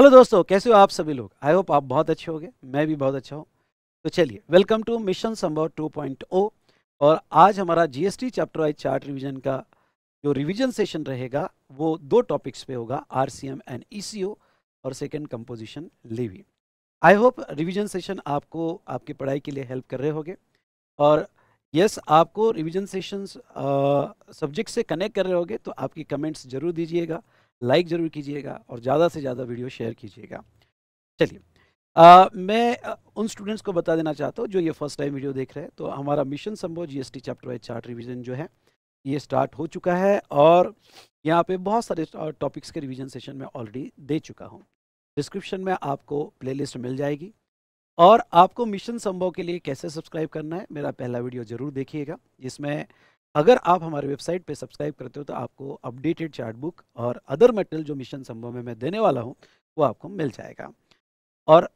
Hello दोस्तों कैसे हो आप सभी लोग आई होप आप बहुत अच्छे होंगे मैं भी बहुत अच्छा हूँ तो चलिए वेलकम टू मिशन संभव 2.0 और आज हमारा GST chapter wise chart revision का जो रिवीजन सेशन रहेगा वो दो टॉपिक्स पे होगा आरसीएम एंड ईसीओ और second composition levy I hope revision session आपको आपकी पढ़ाई के लिए हेल्प कर रहे होंगे और यस yes, आपको रिवीजन सेशंस सब्जेक्ट से कनेक्ट कर रहे होगे तो आपकी कमेंट्स जरूर दीजिएगा लाइक ज़रूर कीजिएगा और ज़्यादा से ज़्यादा वीडियो शेयर कीजिएगा चलिए मैं उन स्टूडेंट्स को बता देना चाहता हूँ जो ये फर्स्ट टाइम वीडियो देख रहे हैं तो हमारा मिशन संभव GST chapter wise chart revision जो है ये स्टार्ट हो चुका है और यहाँ पे बहुत सारे टॉपिक्स के रिवीजन सेशन में ऑलरेडी दे चुका हूँ डिस्क्रिप्शन में आपको प्लेलिस्ट मिल जाएगी और आपको मिशन संभव के लिए कैसे सब्सक्राइब करना है मेरा पहला वीडियो ज़रूर देखिएगा जिसमें अगर आप हमारे वेबसाइट पे सब्सक्राइब करते हो तो आपको अपडेटेड चार्ट बुक और अदर मटेरियल जो मिशन संभव में मैं देने वाला हूँ वो आपको मिल जाएगा और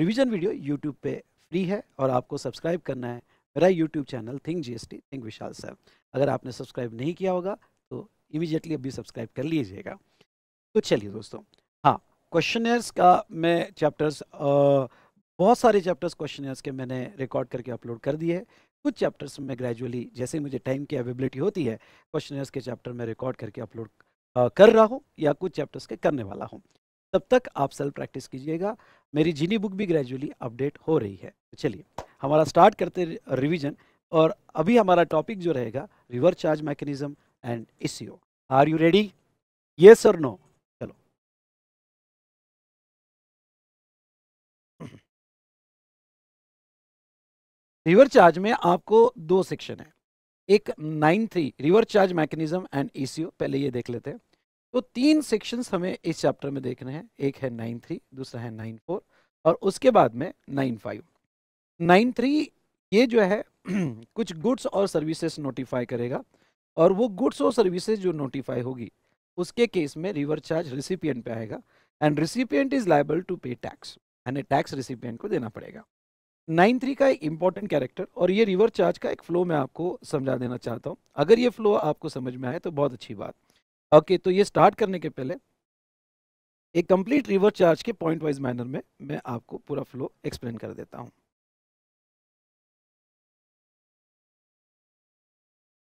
रिवीजन वीडियो यूट्यूब पे फ्री है और आपको सब्सक्राइब करना है मेरा YouTube channel think GST think Vishal sir अगर आपने सब्सक्राइब नहीं किया होगा तो इमीजिएटली अभी सब्सक्राइब कर लीजिएगा तो चलिए दोस्तों हाँ क्वेश्चनर्स का मैं चैप्टर्स बहुत सारे चैप्टर्स क्वेश्चनर्स के मैंने रिकॉर्ड करके अपलोड कर दिए कुछ चैप्टर्स में ग्रेजुअली जैसे मुझे टाइम की अवेबिलिटी होती है क्वेश्चनर्स के चैप्टर में रिकॉर्ड करके अपलोड कर रहा हूँ या कुछ चैप्टर्स के करने वाला हूँ तब तक आप सेल्फ प्रैक्टिस कीजिएगा मेरी जीनी बुक भी ग्रेजुअली अपडेट हो रही है तो चलिए हमारा स्टार्ट करते रिविजन और अभी हमारा टॉपिक जो रहेगा रिवर्स चार्ज मैकेनिज्म एंड इस आर यू रेडी येस और नो रिवर चार्ज में आपको दो सेक्शन है एक nine three reverse charge mechanism and ECO e पहले ये देख लेते हैं तो तीन सेक्शंस हमें इस चैप्टर में देखने हैं एक है नाइन थ्री दूसरा है नाइन फोर और उसके बाद में नाइन फाइव नाइन थ्री ये जो है कुछ गुड्स और सर्विसेज नोटिफाई करेगा और वो गुड्स और सर्विसेज जो नोटिफाई होगी उसके केस में रिवर चार्ज रिसिपियंट पे आएगा and recipient is liable to pay tax यानी टैक्स रिसिपियंट को देना पड़ेगा नाइन थ्री का एक इंपॉर्टेंट कैरेक्टर और ये रिवर्स चार्ज का एक फ्लो मैं आपको समझा देना चाहता हूँ अगर ये फ्लो आपको समझ में आए तो बहुत अच्छी बात ओके okay, तो ये स्टार्ट करने के पहले एक कंप्लीट रिवर्स चार्ज के पॉइंट वाइज मैनर में मैं आपको पूरा फ्लो एक्सप्लेन कर देता हूँ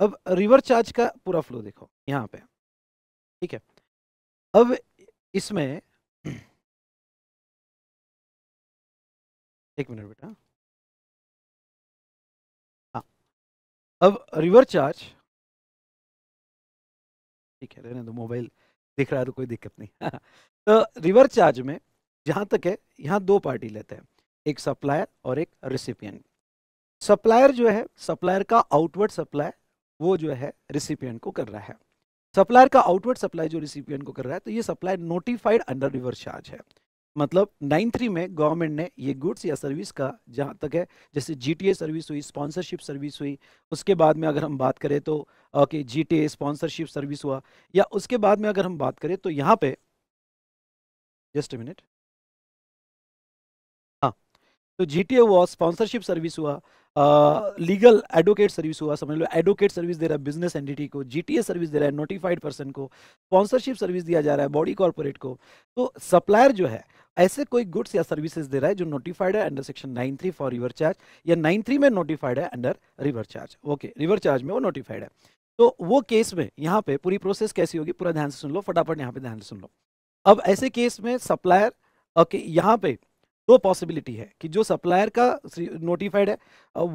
अब रिवर्स चार्ज का पूरा फ्लो देखो यहाँ पे ठीक है अब इसमें एक मिनट बेटा हाँ अब रिवर चार्ज ठीक है रहने दो मोबाइल दिख रहा है तो कोई दिक्कत नहीं हाँ, हाँ। तो रिवर चार्ज में जहाँ तक है यहाँ दो पार्टी लेते हैं एक सप्लायर और एक रिसिपियंट सप्लायर जो है सप्लायर का आउटवर्ड सप्लाई वो जो है रिसिपियंट को कर रहा है सप्लायर का आउटवर्ड सप्लाई जो रिसिपियंट को कर रहा है तो ये supply notified under reverse charge है मतलब नाइन थ्री में गवर्नमेंट ने ये गुड्स या सर्विस का जहाँ तक है जैसे जीटीए सर्विस हुई स्पॉन्सरशिप सर्विस हुई उसके बाद में अगर हम बात करें तो ओके जीटीए स्पॉन्सरशिप सर्विस हुआ या उसके बाद में अगर हम बात करें तो यहाँ पे जस्ट मिनट हाँ तो जी टी ए हुआ स्पॉन्सरशिप सर्विस हुआ लीगल एडवोकेट सर्विस हुआ समझ लो एडवोकेट सर्विस दे रहा है बिजनेस एंटिटी को जीटीए सर्विस दे रहा है नोटिफाइड पर्सन को स्पॉन्सरशिप सर्विस दिया जा रहा है बॉडी कॉर्पोरेट को तो सप्लायर जो है ऐसे कोई गुड्स या सर्विसेज दे रहा है जो नोटिफाइड है under section 93 for reverse charge या 93 में नोटिफाइड है under reverse charge okay reverse charge में वो नोटिफाइड है तो वो केस में यहाँ पे पूरी प्रोसेस कैसी होगी पूरा ध्यान से सुन लो फटाफट यहाँ पे ध्यान से सुन लो अब ऐसे केस में सप्लायर ओके यहाँ पे दो पॉसिबिलिटी है कि जो सप्लायर का नोटिफाइड है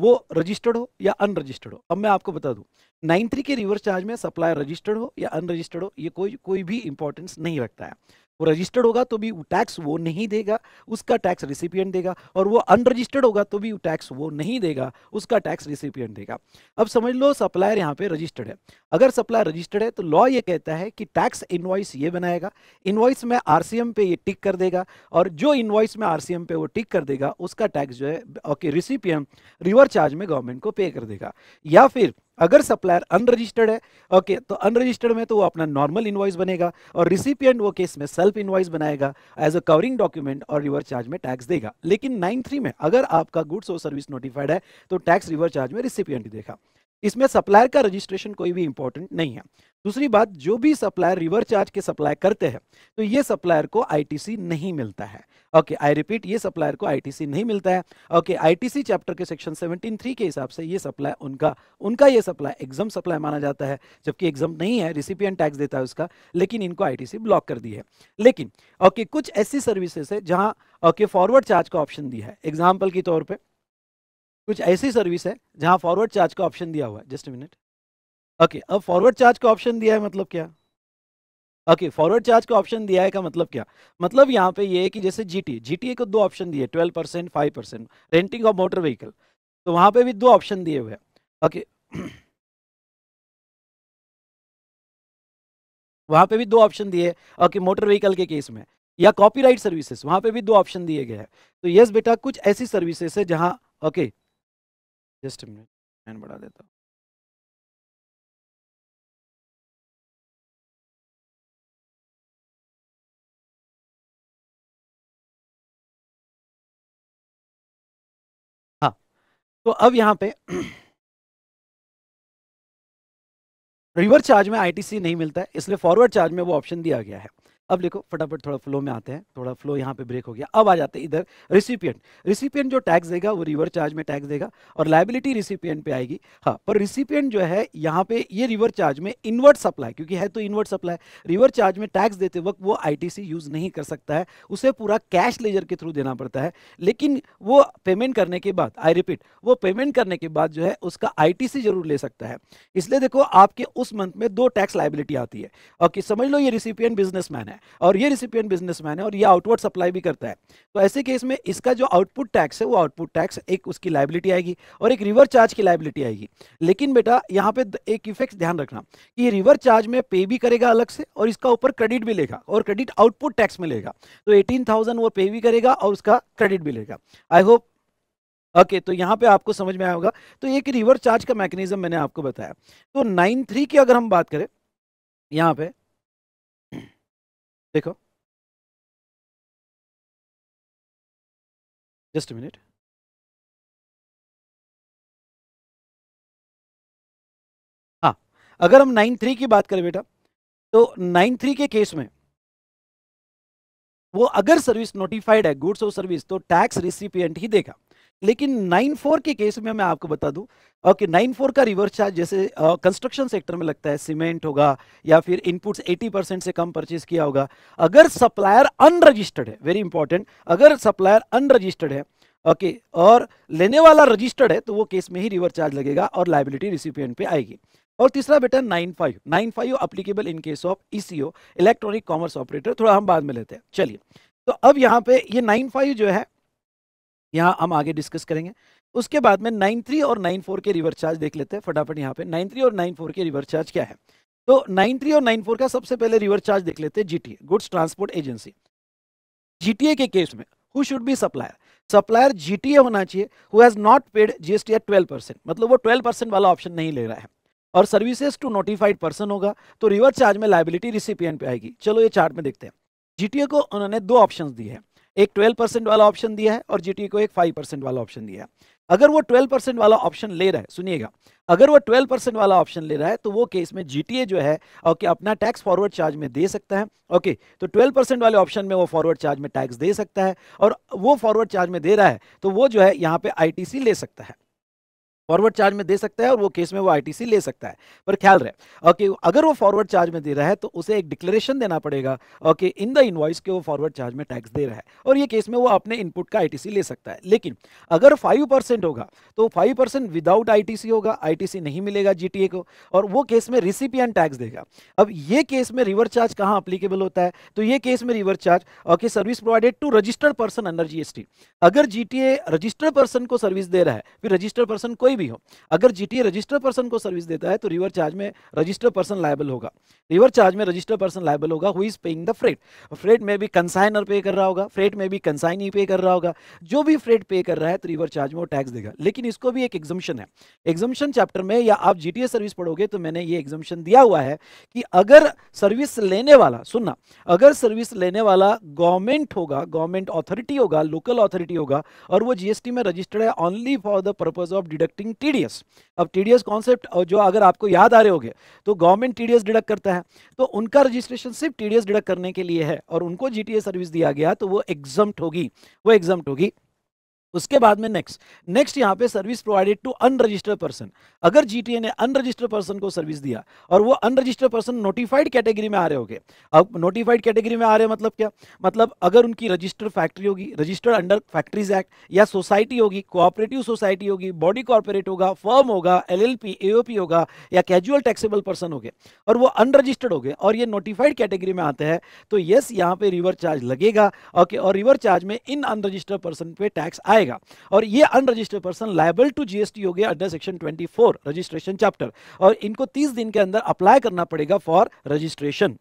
वो रजिस्टर्ड हो या अनरजिस्टर्ड हो अब मैं आपको बता दूं नाइन थ्री के रिवर्स चार्ज में सप्लायर रजिस्टर्ड हो या अनरजिस्टर्ड हो ये कोई कोई भी इंपॉर्टेंस नहीं रखता है वो रजिस्टर्ड होगा तो भी टैक्स वो नहीं देगा उसका टैक्स रिसिपियंट देगा और वो अनरजिस्टर्ड होगा तो भी टैक्स वो नहीं देगा उसका टैक्स रिसिपियंट देगा अब समझ लो सप्लायर यहाँ पे रजिस्टर्ड है अगर सप्लायर रजिस्टर्ड है तो लॉ ये कहता है कि टैक्स इन्वाइस ये बनाएगा इन्वाइस में आर पे ये टिक कर देगा और जो इन्वाइस में आर पे वो टिक कर देगा उसका टैक्स जो है ओके रिसिपियम रिवर चार्ज में गवर्नमेंट को पे कर देगा या फिर अगर सप्लायर अनरजिस्टर्ड है ओके तो अनरजिस्टर्ड में तो वो अपना नॉर्मल इन्वाइस बनेगा और रिसिपियंट वो केस में सेल्फ इन्वाइस बनाएगा एज अ कवरिंग डॉक्यूमेंट और रिवर चार्ज में टैक्स देगा लेकिन नाइन थ्री में अगर आपका गुड्स और सर्विस नोटिफाइड है तो टैक्स रिवर चार्ज में रिसिपियंट देगा इसमें सप्लायर का रजिस्ट्रेशन कोई भी इंपॉर्टेंट नहीं है दूसरी बात जो भी सप्लायर रिवर चार्ज के सप्लाई करते हैं तो ये सप्लायर को आईटीसी नहीं मिलता है ओके आई रिपीट ये सप्लायर को आईटीसी नहीं मिलता है ओके आईटीसी चैप्टर के सेक्शन 173 के हिसाब से ये सप्लाई उनका उनका ये सप्लाई एग्जाम सप्लाई माना जाता है जबकि एग्जाम नहीं है रिसिपियन टैक्स देता है उसका लेकिन इनको आई ब्लॉक कर दी है लेकिन ओके कुछ ऐसी सर्विसेस है जहाँ ओके फॉरवर्ड चार्ज का ऑप्शन दिया है एग्जाम्पल के तौर पर कुछ ऐसी सर्विस है जहां फॉरवर्ड चार्ज का ऑप्शन दिया हुआ है जस्ट मिनट ओके अब फॉरवर्ड चार्ज का ऑप्शन दिया है मतलब क्या ओके फॉरवर्ड चार्ज का ऑप्शन दिया है का मतलब क्या मतलब यहाँ पे ये है कि जैसे जीटी जीटीए को दो ऑप्शन दिए twelve percent five percent renting of motor vehicle तो वहां पे भी दो ऑप्शन दिए हुए ओके वहां पे भी दो ऑप्शन दिए ओके मोटर व्हीकल के केस में या कॉपीराइट सर्विसेज वहां पे भी दो ऑप्शन दिए गए हैं तो यस बेटा कुछ ऐसी सर्विसेज है जहाँ ओके जस्ट मिनट मैं बढ़ा देता हूँ हाँ तो अब यहाँ पे रिवर्स चार्ज में आईटीसी नहीं मिलता है इसलिए फॉरवर्ड चार्ज में वो ऑप्शन दिया गया है अब देखो फटाफट थोड़ा फ्लो में आते हैं थोड़ा फ्लो यहाँ पे ब्रेक हो गया अब आ जाते हैं इधर रिसिपियंट रिसिपियंट जो टैक्स देगा वो रिवर चार्ज में टैक्स देगा और लाइबिलिटी रिसिपियंट पे आएगी हाँ पर रिसिपियंट जो है यहाँ पे ये रिवर चार्ज में इन्वर्ट सप्लाई क्योंकि है तो इन्वर्ट सप्लाई रिवर चार्ज में टैक्स देते वक्त वो आई यूज़ नहीं कर सकता है उसे पूरा कैश लेजर के थ्रू देना पड़ता है लेकिन वो पेमेंट करने के बाद आई रिपीट वो पेमेंट करने के बाद जो है उसका आई जरूर ले सकता है इसलिए देखो आपके उस मंथ में दो टैक्स लाइबिलिटी आती है और समझ लो ये रिसिपियंट बिजनेसमैन है है और ये रिसिपियन बिजनेसमैन है और ये आउटवर्ड सप्लाई भी करता है तो ऐसे केस में इसका जो आउटपुट टैक्स है वो आउटपुट टैक्स एक उसकी लाइबिलिटी आएगी और एक रिवर चार्ज की लाइबिलिटी आएगी लेकिन बेटा यहाँ पे एक इफेक्ट ध्यान रखना कि ये रिवर चार्ज में पे भी करेगा अलग से और इसका ऊपर क्रेडिट भी लेगा और क्रेडिट आउटपुट टैक्स में लेगा तो एटीन वो पे भी करेगा और उसका क्रेडिट भी लेगा आई होप ओके okay, तो यहाँ पे आपको समझ में आया होगा तो एक रिवर चार्ज का मैकेनिज्म मैंने आपको बताया तो नाइन थ्री की अगर हम बात करें यहाँ पे देखो जस्ट मिनट हाँ अगर हम नाइन थ्री की बात करें बेटा तो नाइन थ्री के केस में वो अगर सर्विस नोटिफाइड है गुड्स और सर्विस तो टैक्स रिसिपियंट ही देगा लेकिन नाइन फोर के केस में मैं आपको बता दूं ओके नाइन फोर का रिवर्स चार्ज जैसे कंस्ट्रक्शन सेक्टर में लगता है सीमेंट होगा या फिर इनपुट्स 80 परसेंट से कम परचेज किया होगा अगर सप्लायर अनरजिस्टर्ड है वेरी इंपॉर्टेंट अगर सप्लायर अनरजिस्टर्ड है ओके okay, और लेने वाला रजिस्टर्ड है तो वो केस में ही रिवर चार्ज लगेगा और लाइबिलिटी रिसिपियंट पे आएगी और तीसरा बेटा nine five nine five applicable in case of E electronic commerce operator थोड़ा हम बाद में लेते हैं चलिए तो अब यहाँ पे ये नाइन फाइव जो है यहाँ हम आगे डिस्कस करेंगे उसके बाद में नाइन थ्री और नाइन फोर के रिवर्स चार्ज देख लेते हैं फटाफट यहाँ पे नाइन थ्री और नाइन फोर के रिवर्स चार्ज क्या है तो नाइन थ्री और नाइन फोर का सबसे पहले रिवर्स चार्ज देख लेते हैं GTA goods transport agency GTA के केस में who should be supplier supplier GTA होना चाहिए who has not paid GST at twelve percent मतलब वो ट्वेल्व परसेंट वाला ऑप्शन नहीं ले रहा है और सर्विसेज टू नोटिफाइड पर्सन होगा तो रिवर्स चार्ज में लाइबिलिटी रिसिपियंट पे आएगी चलो ये चार्ट में देखते हैं जीटीए को उन्होंने दो ऑप्शन दिए हैं एक 12 परसेंट वाला ऑप्शन दिया है और जीटी को एक 5 परसेंट वाला ऑप्शन दिया है अगर वो 12 परसेंट वाला ऑप्शन ले रहा है सुनिएगा अगर वो 12 परसेंट वाला ऑप्शन ले रहा है तो वो केस में जीटीए जो है ओके अपना टैक्स फॉरवर्ड चार्ज में दे सकता है ओके तो 12 परसेंट वाले ऑप्शन में वो फॉरवर्ड चार्ज में टैक्स दे सकता है और वो फॉरवर्ड चार्ज में दे रहा है तो वो जो है यहाँ पे आईटीसी ले सकता है फॉरवर्ड चार्ज में दे सकता है और वो केस में वो आईटीसी ले सकता है पर ख्याल रहे ओके अगर वो फॉरवर्ड चार्ज में दे रहा है तो उसे एक डिक्लेरेशन देना पड़ेगा ओके इन द इनवॉइस के वो फॉरवर्ड चार्ज में टैक्स दे रहा है और ये केस में वो अपने इनपुट का आईटीसी ले सकता है लेकिन अगर फाइव परसेंट होगा तो फाइव परसेंट विदाउट आई होगा आई नहीं मिलेगा जीटीए को और वो केस में रिसिपियन टैक्स देगा अब ये केस में रिवर चार्ज कहाँ अप्लीकेबल होता है तो ये केस में reverse charge okay service provided to registered person under GST अगर जी रजिस्टर्ड पर्सन को सर्विस दे रहा है फिर रजिस्टर्ड पर्सन कोई कोई भी हो अगर जीटीए रजिस्टर पर्सन को सर्विस देता है तो रिवर चार्ज में रजिस्टर पर्सन लाइबल होगा रिवर चार्ज में रजिस्टर पर्सन लाइबल होगा who is paying the freight freight में भी कंसाइनर पे कर रहा होगा फ्रेट में भी कंसाइन ही पे कर रहा होगा जो भी फ्रेट पे कर रहा है तो रिवर चार्ज में वो टैक्स देगा लेकिन इसको भी एक एग्जम्पन है एग्जम्पन चैप्टर में या आप जीटीए सर्विस पढ़ोगे तो मैंने ये एग्जम्पन दिया हुआ है कि अगर सर्विस लेने वाला सुनना अगर सर्विस लेने वाला गवर्नमेंट होगा गवर्नमेंट अथॉरिटी होगा लोकल अथॉरिटी होगा और वो जीएसटी में रजिस्टर्ड है only for the purpose of deducting deducting TDS अब टीडीएस कॉन्सेप्ट जो अगर आपको याद आ रहे होंगे तो गवर्नमेंट टीडीएस डिडक्ट करता है तो उनका रजिस्ट्रेशन सिर्फ टीडीएस डिडक्ट करने के लिए है और उनको जीटीए सर्विस दिया गया तो वो एग्जम्प्ट होगी वो एग्जम्प्ट होगी उसके बाद में नेक्स्ट नेक्स्ट यहाँ पे service provided to unregistered person अगर जी ने अनरजिस्टर्ड पर्सन को सर्विस दिया और वो अनरजिस्टर्ड पर्सन नोटिफाइड कैटेगरी में आ रहे हो गए अब नोटिफाइड कैटेगरी में आ रहे मतलब क्या मतलब अगर उनकी रजिस्टर्ड फैक्ट्री होगी रजिस्टर्ड अंडर फैक्ट्रीज एक्ट या सोसाइटी होगी कोऑपरेटिव सोसाइटी होगी बॉडी कॉर्पोरेट होगा फर्म होगा एल एल पी होगा या कैजुअल टैक्सेबल पर्सन हो गए और वो अनरजिस्टर्ड हो गए और ये नोटिफाइड कैटेगरी में आते हैं तो यस यहाँ पे रिवर चार्ज लगेगा ओके और रिवर चार्ज में इन अनरजिस्टर्ड पर्सन पे टैक्स आएगा जाएगा और ये unregistered person liable to GST हो गया अंडर सेक्शन 24 रजिस्ट्रेशन चैप्टर और इनको 30 दिन के अंदर अप्लाई करना पड़ेगा फॉर रजिस्ट्रेशन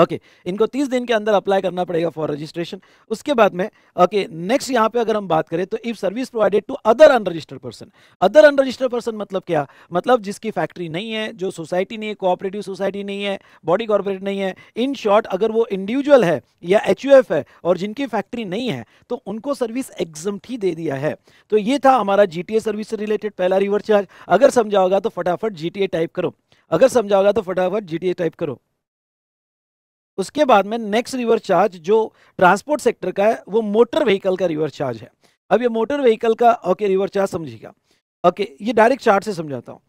ओके okay, इनको 30 दिन के अंदर अप्लाई करना पड़ेगा फॉर रजिस्ट्रेशन उसके बाद में ओके नेक्स्ट यहाँ पे अगर हम बात करें तो if service provided to other unregistered person other unregistered person मतलब क्या मतलब जिसकी फैक्ट्री नहीं है जो सोसाइटी नहीं है कोऑपरेटिव सोसाइटी नहीं है बॉडी कॉर्पोरेट नहीं है इन शॉर्ट अगर वो इंडिविजुअल है या एच है और जिनकी फैक्ट्री नहीं है तो उनको सर्विस एग्जम ही दे दिया है तो ये था हमारा जी सर्विस से रिलेटेड पहला रिवर चार्ज अगर समझा होगा तो फटाफट जी टाइप करो अगर समझा होगा तो फटाफट जी टाइप करो उसके बाद में नेक्स्ट रिवर चार्ज जो ट्रांसपोर्ट सेक्टर का है वो मोटर व्हीकल का रिवर चार्ज है अब ये मोटर व्हीकल का ओके रिवर चार्ज समझिएगा ओके ये डायरेक्ट चार्ट से समझाता हूँ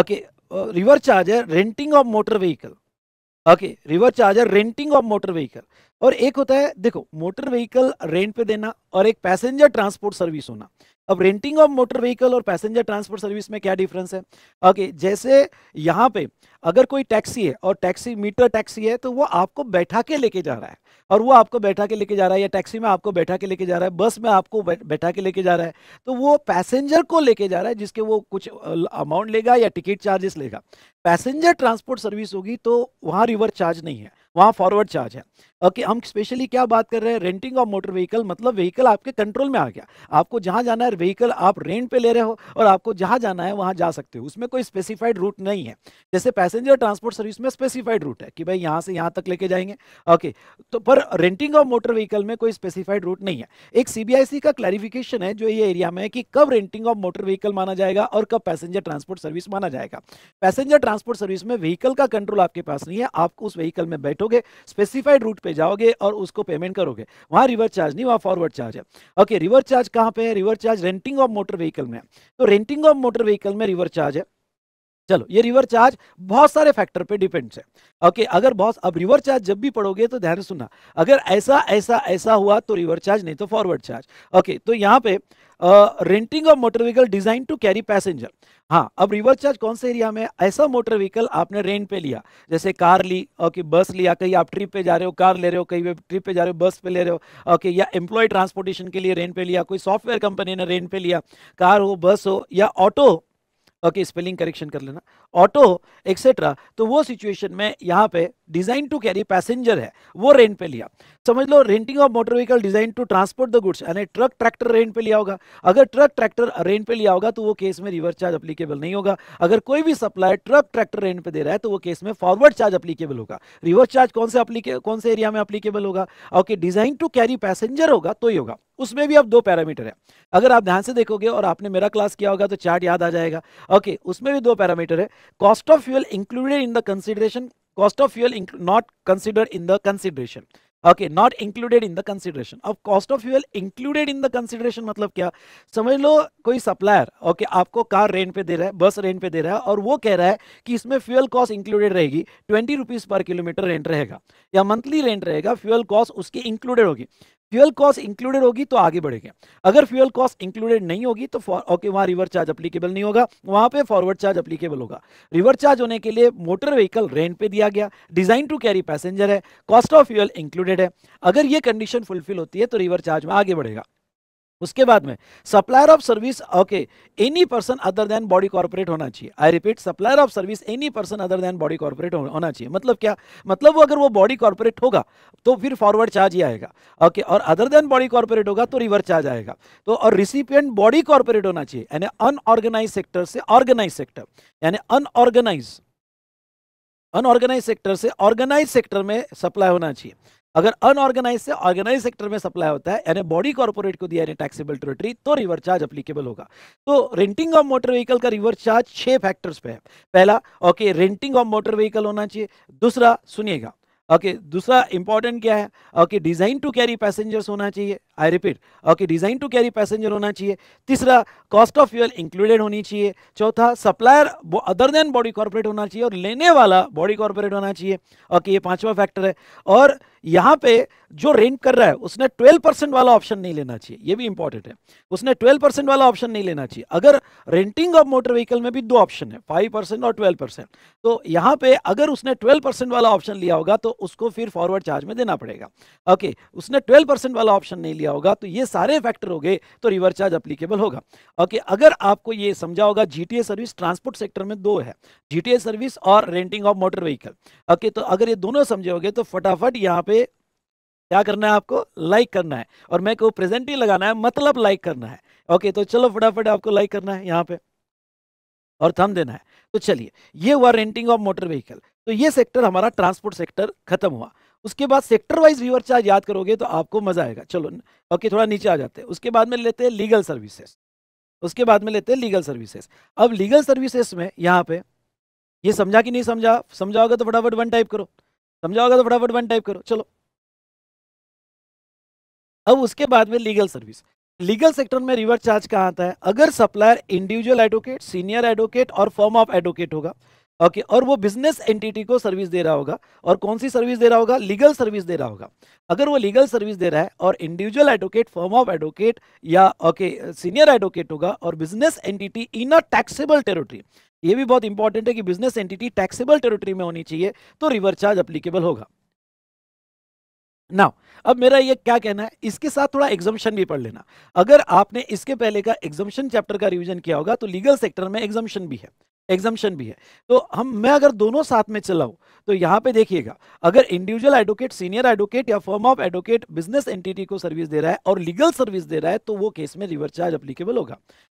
ओके रिवर चार्ज है renting of motor vehicle okay reverse charge है रेंटिंग ऑफ मोटर व्हीकल और एक होता है देखो मोटर व्हीकल रेंट पे देना और एक पैसेंजर ट्रांसपोर्ट सर्विस होना अब रेंटिंग ऑफ मोटर व्हीकल और पैसेंजर ट्रांसपोर्ट सर्विस में क्या डिफरेंस है ओके okay, जैसे यहाँ पे अगर कोई टैक्सी है और टैक्सी मीटर टैक्सी है तो वो आपको बैठा के लेके जा रहा है और वो आपको बैठा के लेके जा रहा है या टैक्सी में आपको बैठा के लेके जा रहा है बस में आपको बैठा के लेके जा रहा है तो वो पैसेंजर को लेके जा रहा है जिसके वो कुछ अमाउंट लेगा या टिकट चार्जेस लेगा पैसेंजर ट्रांसपोर्ट सर्विस होगी तो वहाँ रिवर चार्ज नहीं है वहाँ फॉरवर्ड चार्ज है ओके हम स्पेशली क्या बात कर रहे हैं रेंटिंग ऑफ मोटर व्हीकल मतलब व्हीकल आपके कंट्रोल में आ गया आपको जहाँ जाना है व्हीकल आप रेंट पे ले रहे हो और आपको जहाँ जाना है वहाँ जा सकते हो उसमें कोई स्पेसिफाइड रूट नहीं है जैसे पैसेंजर ट्रांसपोर्ट सर्विस में स्पेसिफाइड रूट है कि भाई यहाँ से यहाँ तक लेके जाएंगे ओके तो पर रेंटिंग ऑफ मोटर व्हीकल में कोई स्पेसिफाइड रूट नहीं है एक सी का क्लैरिफिकेशन है जो ये एरिया में है कि कब रेंटिंग ऑफ मोटर व्हीकल माना जाएगा और कब पैसेंजर ट्रांसपोर्ट सर्विस माना जाएगा पैसेंजर ट्रांसपोर्ट सर्विस में व्हीकल का कंट्रोल आपके पास नहीं है आपको उस व्हीकल में बैठो बैठोगे स्पेसिफाइड रूट पे जाओगे और उसको पेमेंट करोगे वहां रिवर्स चार्ज नहीं वहां फॉरवर्ड चार्ज है ओके रिवर्स चार्ज कहां पे है reverse charge renting of motor vehicle में तो रेंटिंग ऑफ मोटर व्हीकल में रिवर्स चार्ज है चलो ये रिवर चार्ज बहुत सारे फैक्टर पे डिपेंड्स है ओके अगर बहुत अब रिवर चार्ज जब भी पढ़ोगे तो ध्यान सुनना अगर ऐसा ऐसा ऐसा हुआ तो रिवर चार्ज नहीं तो फॉरवर्ड चार्ज ओके तो यहाँ पे renting of motor vehicle design to carry passenger हाँ अब रिवर्स चार्ज कौन से एरिया में ऐसा मोटर व्हीकल आपने रेंट पे लिया जैसे कार ली ओके बस लिया कहीं आप ट्रिप पे जा रहे हो कार ले रहे हो कहीं ट्रिप पे जा रहे हो बस पे ले रहे हो ओके या एम्प्लॉय ट्रांसपोर्टेशन के लिए रेंट पे लिया कोई सॉफ्टवेयर कंपनी ने रेंट पे लिया कार हो बस हो या ऑटो ओके स्पेलिंग करेक्शन कर लेना ऑटो एक्सेट्रा तो वो सिचुएशन में यहाँ पे डिजाइन टू कैरी पैसेंजर है वो रेंट पे लिया समझ लो renting of motor vehicle design to transport the goods यानी ट्रक ट्रैक्टर रेंट पे लिया होगा अगर ट्रक ट्रैक्टर रेंट पे लिया होगा तो वो केस में रिवर्स चार्ज अप्लीकेबल नहीं होगा अगर कोई भी सप्लायर ट्रक ट्रैक्टर रेंट पे दे रहा है तो वो केस में फॉरवर्ड चार्ज अप्लीकेबल होगा रिवर्स चार्ज कौन से कौन से एरिया में अप्लीकेबल होगा okay design to carry passenger होगा तो ही होगा उसमें भी अब दो पैरामीटर है अगर आप ध्यान से देखोगे और आपने मेरा क्लास किया होगा तो चार्ट याद आ जाएगा ओके उसमें भी दो पैरामीटर है cost of fuel included in the consideration cost of fuel not consider in the consideration okay not included in the consideration अब cost of fuel included in the consideration मतलब क्या समझ लो कोई सप्लायर ओके okay, आपको car rent पे दे रहा है बस रेंट पे दे रहा है और वो कह रहा है कि इसमें फ्यूल कॉस्ट इंक्लूडेड रहेगी twenty rupees per kilometre rent रहेगा या मंथली रेंट रहेगा फ्यूल कॉस्ट उसकी इंक्लूडेड होगी फ्यूअल कॉस्ट इंक्लूडेड होगी तो आगे बढ़ेंगे अगर फ्यूल कॉस्ट इंक्लूडेड नहीं होगी तो ओके वहां रिवर चार्ज अप्लीकेबल नहीं होगा वहां पे फॉरवर्ड चार्ज अप्लीकेबल होगा रिवर चार्ज होने के लिए मोटर व्हीकल रेंट पे दिया गया डिजाइन टू कैरी पैसेंजर है कॉस्ट ऑफ फ्यूअल इंक्लूडेड है अगर ये कंडीशन फुलफिल होती है तो रिवर चार्ज में आगे बढ़ेगा उसके बाद में supplier of service okay any person other than body corporate होना चाहिए I repeat supplier of service any person other than body corporate होना चाहिए मतलब क्या मतलब वो अगर वो बॉडी कॉर्पोरेट होगा तो फिर फॉरवर्ड चार्ज ही आएगा ओके और अदर देन बॉडी कॉर्पोरेट होगा तो रिवर्स चार्ज आएगा तो और रिसिपियंट बॉडी कॉर्पोरेट होना चाहिए यानी अनऑर्गेनाइज सेक्टर से ऑर्गेनाइज सेक्टर यानी अनऑर्गेनाइज अनऑर्गेनाइज सेक्टर से ऑर्गेनाइज सेक्टर में सप्लाई होना चाहिए अगर अनऑर्गेनाइज से ऑर्गेनाइज सेक्टर में सप्लाई होता है यानी बॉडी कॉर्पोरेट को दिया यानी टैक्सेबल टेरिटरी तो रिवर चार्ज अप्लीकेबल होगा तो रेंटिंग ऑफ मोटर व्हीकल का रिवर चार्ज छह फैक्टर्स पे है पहला okay renting of motor vehicle होना चाहिए दूसरा सुनिएगा ओके okay, दूसरा इंपॉर्टेंट क्या है okay design to carry passengers होना चाहिए I repeat okay design to carry passenger होना चाहिए तीसरा कॉस्ट ऑफ फ्यूल इंक्लूडेड होनी चाहिए चौथा supplier other than body corporate होना चाहिए और लेने वाला बॉडी कॉर्पोरेट होना चाहिए ओके ये पांचवा फैक्टर है और यहाँ पे जो रेंट कर रहा है उसने 12 परसेंट वाला ऑप्शन नहीं लेना चाहिए ये भी इंपॉर्टेंट है उसने 12 परसेंट वाला ऑप्शन नहीं लेना चाहिए अगर रेंटिंग ऑफ मोटर व्हीकल में भी दो ऑप्शन है 5 परसेंट और 12 परसेंट तो यहाँ पे अगर उसने 12 परसेंट वाला ऑप्शन लिया होगा तो उसको फिर फॉरवर्ड चार्ज में देना पड़ेगा ओके उसने ट्वेल्व वाला ऑप्शन नहीं लिया दिया होगा तो ये सारे फैक्टर हो गए तो रिवर चार्ज अप्लीकेबल होगा ओके अगर आपको ये समझा होगा जीटीए सर्विस ट्रांसपोर्ट सेक्टर में दो है जीटीए सर्विस और renting of motor vehicle okay तो अगर ये दोनों समझे हो तो फटाफट यहाँ पे क्या करना है आपको लाइक करना है और मैं को प्रेजेंट ही लगाना है मतलब लाइक करना है ओके तो चलो फटाफट आपको लाइक करना है यहाँ पे और थम देना है तो चलिए ये हुआ रेंटिंग ऑफ मोटर व्हीकल तो ये सेक्टर हमारा ट्रांसपोर्ट सेक्टर खत्म हुआ उसके बाद सेक्टर वाइज व्यूअर चार्ज याद करोगे तो आपको मजा आएगा चलो ओके थोड़ा नीचे आ जाते हैं उसके बाद में लेते हैं लीगल सर्विसेज उसके बाद में लेते हैं लीगल सर्विसेज अब लीगल सर्विसेज में यहाँ पे ये समझा कि नहीं समझा समझा होगा तो फटाफट वन टाइप करो समझा होगा तो फटाफट वन टाइप करो चलो अब उसके बाद में लीगल सर्विस लीगल सेक्टर में रिवर्स चार्ज कहाँ आता है अगर supplier individual advocate senior advocate और फॉर्म ऑफ एडवोकेट होगा ओके okay, और वो बिजनेस एंटिटी को सर्विस दे रहा होगा और कौन सी सर्विस दे रहा होगा लीगल सर्विस दे रहा होगा अगर वो लीगल सर्विस दे रहा है और individual advocate firm of advocate या ओके सीनियर एडवोकेट होगा और business entity in a taxable territory ये भी बहुत इंपॉर्टेंट है कि बिजनेस एंटिटी टैक्सेबल टेरिटरी में होनी चाहिए तो रिवर चार्ज अप्लीकेबल होगा नाउ अब मेरा ये क्या कहना है इसके साथ थोड़ा एग्जाम्शन भी पढ़ लेना अगर आपने इसके पहले का एग्जाम्शन चैप्टर का रिविजन किया होगा तो लीगल सेक्टर में एग्जाम्शन भी है एग्जामेशन भी है तो हम मैं अगर दोनों साथ में चलाऊ तो यहाँ पे देखिएगा अगर इंडिविजुअल एडवोकेट सीनियर एडवोकेट या firm of advocate business entity को सर्विस दे रहा है और लीगल सर्विस दे रहा है तो वो केस में रिवर चार्ज अप्लीकेबल होगा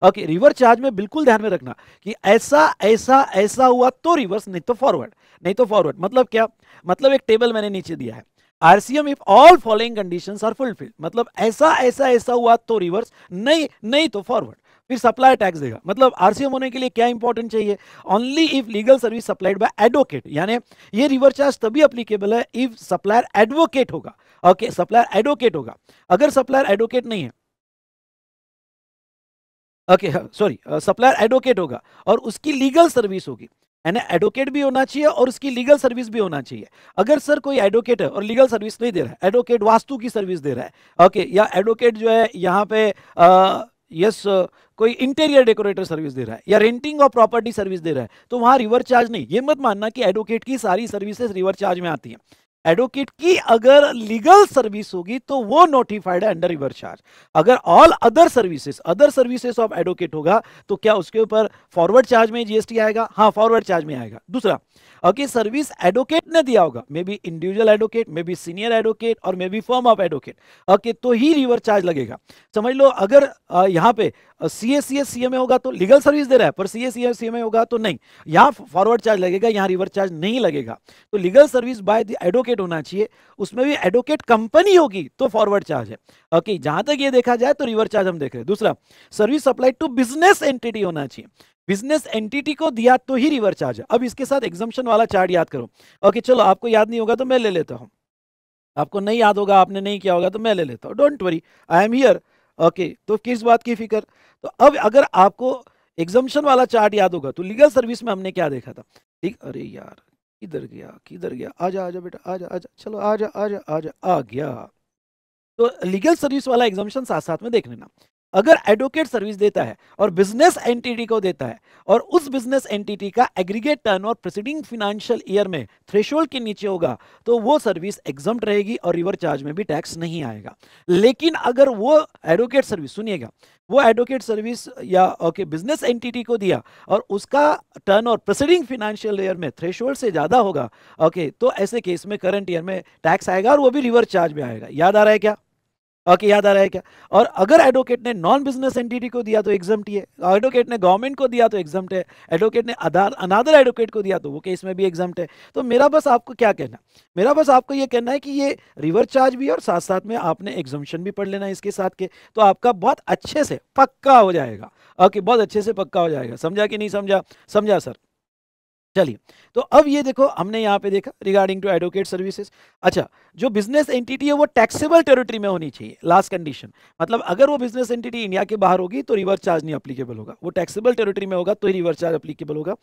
ओके रिवर चार्ज में बिल्कुल ध्यान में रखना कि ऐसा ऐसा ऐसा हुआ तो रिवर्स नहीं तो फॉरवर्ड नहीं तो फॉरवर्ड मतलब क्या मतलब एक टेबल मैंने नीचे दिया है RCM if all following conditions are fulfilled मतलब ऐसा ऐसा ऐसा हुआ तो रिवर्स नहीं नहीं तो फॉरवर्ड फिर सप्लाई टैक्स देगा मतलब आरसीएम होने के लिए क्या इंपॉर्टेंट चाहिए only if legal service supplied by advocate यानी ये रिवर चार्ज तभी अप्लीकेबल है इफ सप्लायर एडवोकेट होगा ओके सप्लायर एडवोकेट होगा अगर सप्लायर एडवोकेट नहीं है ओके सॉरी सप्लायर एडवोकेट होगा और उसकी लीगल सर्विस होगी यानी एडवोकेट भी होना चाहिए और उसकी लीगल सर्विस भी होना चाहिए अगर सर कोई एडवोकेट है और लीगल सर्विस नहीं दे रहा है एडवोकेट वास्तु की सर्विस दे रहा है ओके या एडवोकेट जो है यहाँ पे आ, यस कोई इंटीरियर डेकोरेटर सर्विस दे रहा है या रेंटिंग और प्रॉपर्टी सर्विस दे रहा है तो वहां रिवर चार्ज नहीं ये मत मानना कि एडवोकेट की सारी सर्विसेज रिवर चार्ज में आती है एडवोकेट की अगर लीगल सर्विस होगी तो वो नोटिफाइड है अंडर रिवर चार्ज अगर all other services other services of advocate होगा तो क्या उसके ऊपर फॉरवर्ड चार्ज में जीएसटी आएगा हाँ फॉरवर्ड चार्ज में आएगा दूसरा ओके सर्विस एडवोकेट ने दिया होगा may be individual advocate may be senior advocate और may be firm of advocate okay तो ही रिवर चार्ज लगेगा समझ लो अगर यहाँ पे C S C S C M A होगा तो लीगल सर्विस दे रहा है पर C S C S C M A होगा तो नहीं यहाँ फॉरवर्ड चार्ज लगेगा यहाँ रिवर चार्ज नहीं लगेगा तो legal service by the advocate होना चाहिए उसमें भी एडवोकेट कंपनी होगी तो फॉरवर्ड चार्ज है ओके जहां तक ये देखा जाए तो रिवर चार्ज हम देख रहे हैं दूसरा service applied to business entity होना चाहिए बिजनेस एंटिटी को दिया तो ही रिवर चार्ज अब इसके साथ एग्जामेशन वाला चार्ट याद करो ओके चलो आपको याद नहीं होगा तो मैं ले लेता हूँ आपको नहीं याद होगा आपने नहीं किया होगा तो मैं ले लेता हूँ don't worry I am here okay तो किस बात की फिक्र तो अब अगर आपको एग्जामेशन वाला चार्ट याद होगा तो लीगल सर्विस में हमने क्या देखा था ठीक अरे यार किधर गया किधर गया आजा आजा बेटा आजा आजा चलो आजा आजा आजा आ गया तो लीगल सर्विस वाला एग्जामेशन साथ साथ में देख लेना अगर एडवोकेट सर्विस देता है और बिजनेस एंटिटी को देता है और उस बिजनेस एंटिटी का aggregate turn turnover preceding financial year में थ्रेशोल्ड के नीचे होगा तो वो सर्विस एग्जाम रहेगी और रिवर चार्ज में भी टैक्स नहीं आएगा लेकिन अगर वो एडवोकेट सर्विस सुनिएगा वो एडवोकेट सर्विस या ओके बिजनेस एंटिटी को दिया और उसका turnover preceding financial year में थ्रेशोल्ड से ज़्यादा होगा ओके तो ऐसे केस में करंट ईयर में टैक्स आएगा और वो भी रिवर चार्ज में आएगा याद आ रहा है क्या ओके याद आ रहा है क्या और अगर एडवोकेट ने नॉन बिजनेस एंटिटी को दिया तो एग्जाम है एडवोकेट ने गवर्नमेंट को दिया तो एग्जाम है एडवोकेट ने अनादर एडवोकेट को दिया तो वो केस में भी एग्जाम है तो मेरा बस आपको क्या कहना मेरा बस आपको ये कहना है कि ये रिवर्स चार्ज भी और साथ साथ में आपने एग्जामेशन भी पढ़ लेना इसके साथ के तो आपका बहुत अच्छे से पक्का हो जाएगा ओके बहुत अच्छे से पक्का हो जाएगा समझा कि नहीं समझा समझा सर चलिए तो अब ये देखो हमने यहाँ पे देखा रिगार्डिंग टू एडवोकेट सर्विसेज अच्छा जो बिजनेस एंटिटी है वो टैक्सेबल टेरिटरी में होनी चाहिए लास्ट कंडीशन मतलब अगर वो बिजनेस एंटिटी इंडिया के बाहर होगी तो रिवर्स चार्ज नहीं अप्लीकेबल होगा वो टैक्सेबल टेरिटरी में होगा तो ही रिवर्स चार्ज अप्लीकेबल होगा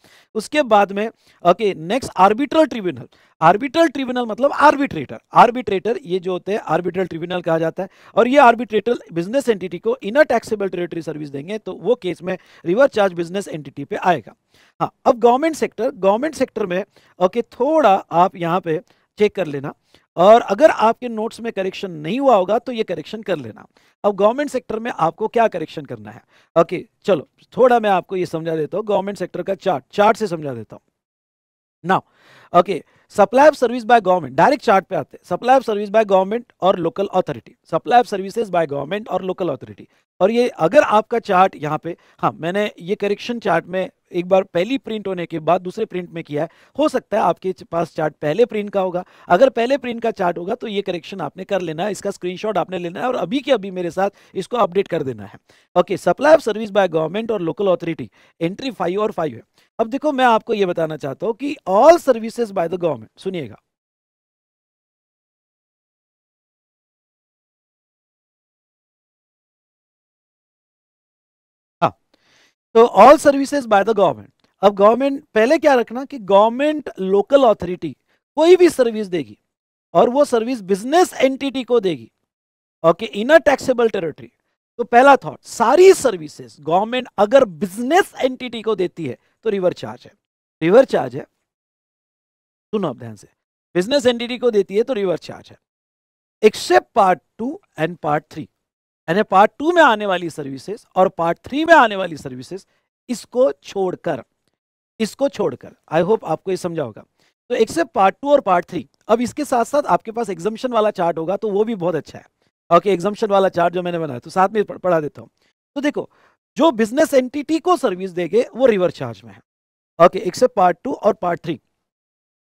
उसके बाद में okay next arbitral tribunal arbitral tribunal मतलब आर्बिट्रेटर आर्बिट्रेटर ये जो होते हैं आर्बिट्रल ट्रिब्यूनल कहा जाता है और ये आर्बिट्रेटर बिजनेस एंटिटी को इनर टैक्सेबल टेरिटरी सर्विस देंगे तो वो केस में रिवर्स चार्ज बिजनेस एंटिटी पे आएगा हाँ अब गवर्नमेंट सेक्टर गवर्नमेंट सेक्टर में ओके थोड़ा आप यहाँ पे चेक कर लेना और अगर आपके नोट्स में करेक्शन नहीं हुआ होगा तो ये करेक्शन कर लेना अब गवर्नमेंट सेक्टर में आपको क्या करेक्शन करना है ओके चलो थोड़ा मैं आपको ये समझा देता हूँ गवर्नमेंट सेक्टर का चार्ट चार्ट से समझा देता हूँ now okay supply of service by government direct chart पे आते हैं supply of service by government और local authority supply of services by government और लोकल अथॉरिटी और ये अगर आपका चार्ट यहाँ पे हाँ मैंने ये करेक्शन चार्ट में एक बार पहली प्रिंट होने के बाद दूसरे प्रिंट में किया है हो सकता है आपके पास चार्ट पहले प्रिंट का होगा अगर पहले प्रिंट का चार्ट होगा तो ये करेक्शन आपने कर लेना है इसका स्क्रीनशॉट आपने लेना है और अभी के अभी मेरे साथ इसको अपडेट कर देना है okay supply of service by government और लोकल अथॉरिटी एंट्री फाइव और फाइव है अब देखो मैं आपको ये बताना चाहता हूँ कि all services by the government सुनिएगा तो all services by the government अब गवर्नमेंट पहले क्या रखना कि गवर्नमेंट लोकल अथॉरिटी कोई भी सर्विस देगी और वो सर्विस बिजनेस एंटिटी को देगी okay in a taxable territory तो पहला थॉट सारी सर्विसेज गवर्नमेंट अगर बिजनेस एंटिटी को देती है तो रिवर चार्ज है रिवर चार्ज है सुनो अब ध्यान से बिजनेस एंटिटी को देती है तो रिवर चार्ज है except part two and part three यानी पार्ट टू में आने वाली सर्विसेज और पार्ट थ्री में आने वाली सर्विसेज इसको छोड़कर इसको छोड़कर आई होप आपको ये समझा होगा तो एक्सेप्ट पार्ट टू और पार्ट थ्री अब इसके साथ साथ आपके पास एग्जामेशन वाला चार्ट होगा तो वो भी बहुत अच्छा है ओके एग्जामेशन वाला चार्ट जो मैंने बनाया तो साथ में पढ़ा देता हूँ तो देखो जो बिजनेस एंटिटी को सर्विस देंगे वो रिवर चार्ज में है ओके एक्सेप्ट पार्ट टू और पार्ट थ्री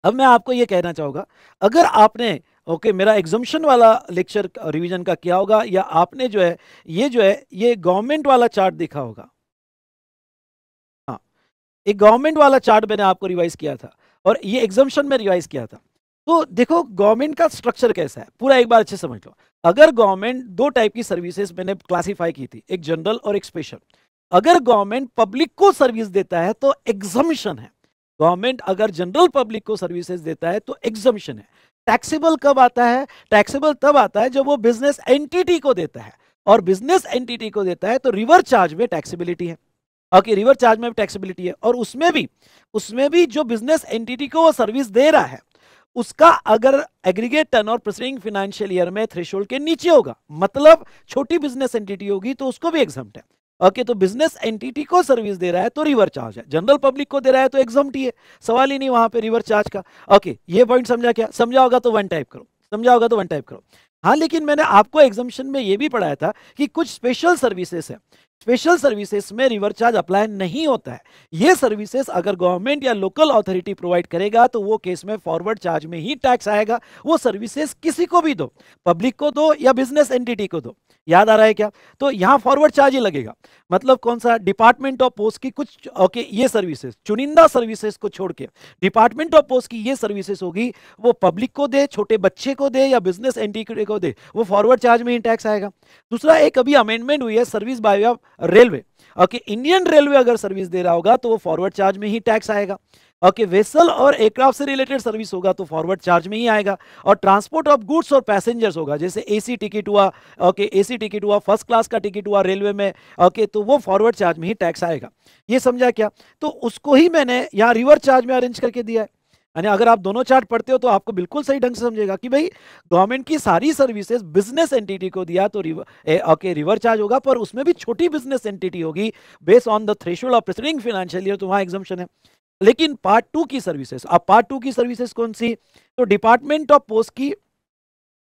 अब मैं आपको ये कहना चाहूँगा अगर आपने ओके okay, मेरा एग्जम्पन वाला लेक्चर रिवीजन का किया होगा या आपने जो है ये जो है ये गवर्नमेंट वाला चार्ट देखा होगा हाँ एक गवर्नमेंट वाला चार्ट मैंने आपको रिवाइज किया था और ये एग्जम्पन में रिवाइज किया था तो देखो गवर्नमेंट का स्ट्रक्चर कैसा है पूरा एक बार अच्छे समझ लो अगर गवर्नमेंट दो टाइप की सर्विसेज मैंने क्लासीफाई की थी एक जनरल और एक स्पेशल अगर गवर्नमेंट पब्लिक को सर्विस देता है तो एग्जम्पन है गवर्नमेंट अगर जनरल पब्लिक को सर्विसेज देता है तो एग्जम्पन है टैक्सेबल कब आता है टैक्सेबल तब आता है जब वो बिजनेस एंटिटी को देता है और बिजनेस एंटिटी को देता है तो रिवर चार्ज में टैक्सेबिलिटी है ओके रिवर चार्ज में टैक्सेबिलिटी है और उसमें भी उसमें भी जो बिजनेस एंटिटी को वो सर्विस दे रहा है उसका अगर aggregate turn turnover preceding financial year में थ्रेशोल्ड के नीचे होगा मतलब छोटी बिजनेस एंटिटी होगी तो उसको भी एग्जाम है ओके तो बिजनेस एंटिटी को सर्विस दे रहा है तो रिवर चार्ज है जनरल पब्लिक को दे रहा है तो एग्जामटी है सवाल ही नहीं वहां पे रिवर चार्ज का ओके ये पॉइंट समझा क्या समझा होगा तो वन टाइप करो समझा होगा तो वन टाइप करो हाँ लेकिन मैंने आपको एग्जामिशन में ये भी पढ़ाया था कि कुछ स्पेशल सर्विसेज है स्पेशल सर्विसेज में रिवर चार्ज अप्लाई नहीं होता है ये सर्विसेज अगर गवर्नमेंट या लोकल अथॉरिटी प्रोवाइड करेगा तो वो केस में फॉरवर्ड चार्ज में ही टैक्स आएगा वो सर्विसेज किसी को भी दो पब्लिक को दो या बिजनेस एंटिटी को दो याद आ रहा है क्या तो यहाँ फॉरवर्ड चार्ज ही लगेगा मतलब कौन सा डिपार्टमेंट ऑफ पोस्ट की कुछ ओके ये सर्विसेज चुनिंदा सर्विसेज को छोड़ के डिपार्टमेंट ऑफ पोस्ट की ये सर्विसेज होगी वो पब्लिक को दे छोटे बच्चे को दे या बिजनेस एंटिटी को दे वो फॉरवर्ड चार्ज में ही टैक्स आएगा दूसरा एक अभी अमेंडमेंट हुई है service by of railway okay Indian railway अगर सर्विस दे रहा होगा तो वो फॉरवर्ड चार्ज में ही टैक्स आएगा ओके वेसल और एयरक्राफ्ट से रिलेटेड सर्विस होगा तो फॉरवर्ड चार्ज में ही आएगा और ट्रांसपोर्ट ऑफ गुड्स और पैसेंजर्स होगा जैसे एसी टिकट हुआ ओके एसी टिकट हुआ फर्स्ट क्लास का टिकट हुआ रेलवे में ओके तो वो फॉरवर्ड चार्ज में ही टैक्स आएगा ये समझा क्या तो उसको ही मैंने यहाँ रिवर्स चार्ज में अरेंज करके दिया है यानी अगर आप दोनों चार्ट पढ़ते हो तो आपको बिल्कुल सही ढंग से समझेगा कि भाई गवर्नमेंट की सारी सर्विसेज बिजनेस एंटिटी को दिया तो रिवर ओके रिवर चार्ज होगा पर उसमें भी छोटी बिजनेस एंटिटी होगी based on the threshold of preceding financial year तो वहाँ एग्जामेशन है लेकिन पार्ट टू की सर्विसेज अब पार्ट टू की सर्विसेज कौन सी तो डिपार्टमेंट ऑफ पोस्ट की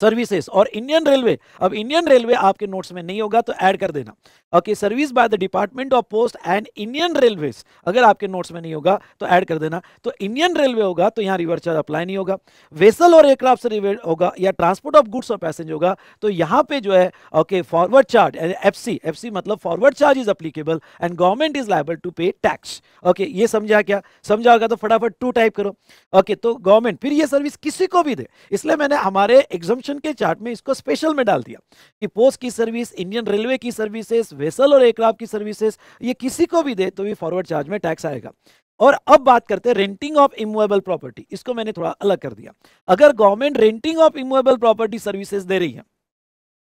सर्विसेज और इंडियन रेलवे अब इंडियन रेलवे आपके नोट्स में नहीं होगा तो ऐड कर देना okay service by the department of post and Indian railways अगर आपके नोट्स में नहीं होगा तो ऐड कर देना तो इंडियन रेलवे होगा तो यहाँ रिवर अप्लाई नहीं होगा वेसल और एयरक्राफ्ट से होगा या ट्रांसपोर्ट ऑफ गुड्स और पैसेंजर होगा तो यहाँ पे जो है okay forward charge F C मतलब forward charge is applicable and government is liable to pay tax okay ये समझा क्या समझा होगा तो फटाफट टू टाइप करो ओके okay, तो गवर्नमेंट फिर ये सर्विस किसी को भी दे इसलिए मैंने हमारे एग्जाम क्वेश्चन के चार्ट में इसको स्पेशल में डाल दिया कि पोस्ट की सर्विस इंडियन रेलवे की सर्विसेज वेसल और एयरक्राफ्ट की सर्विसेज ये किसी को भी दे तो भी फॉरवर्ड चार्ज में टैक्स आएगा और अब बात करते हैं रेंटिंग ऑफ इमूवेबल प्रॉपर्टी इसको मैंने थोड़ा अलग कर दिया अगर government renting of immovable property services दे रही है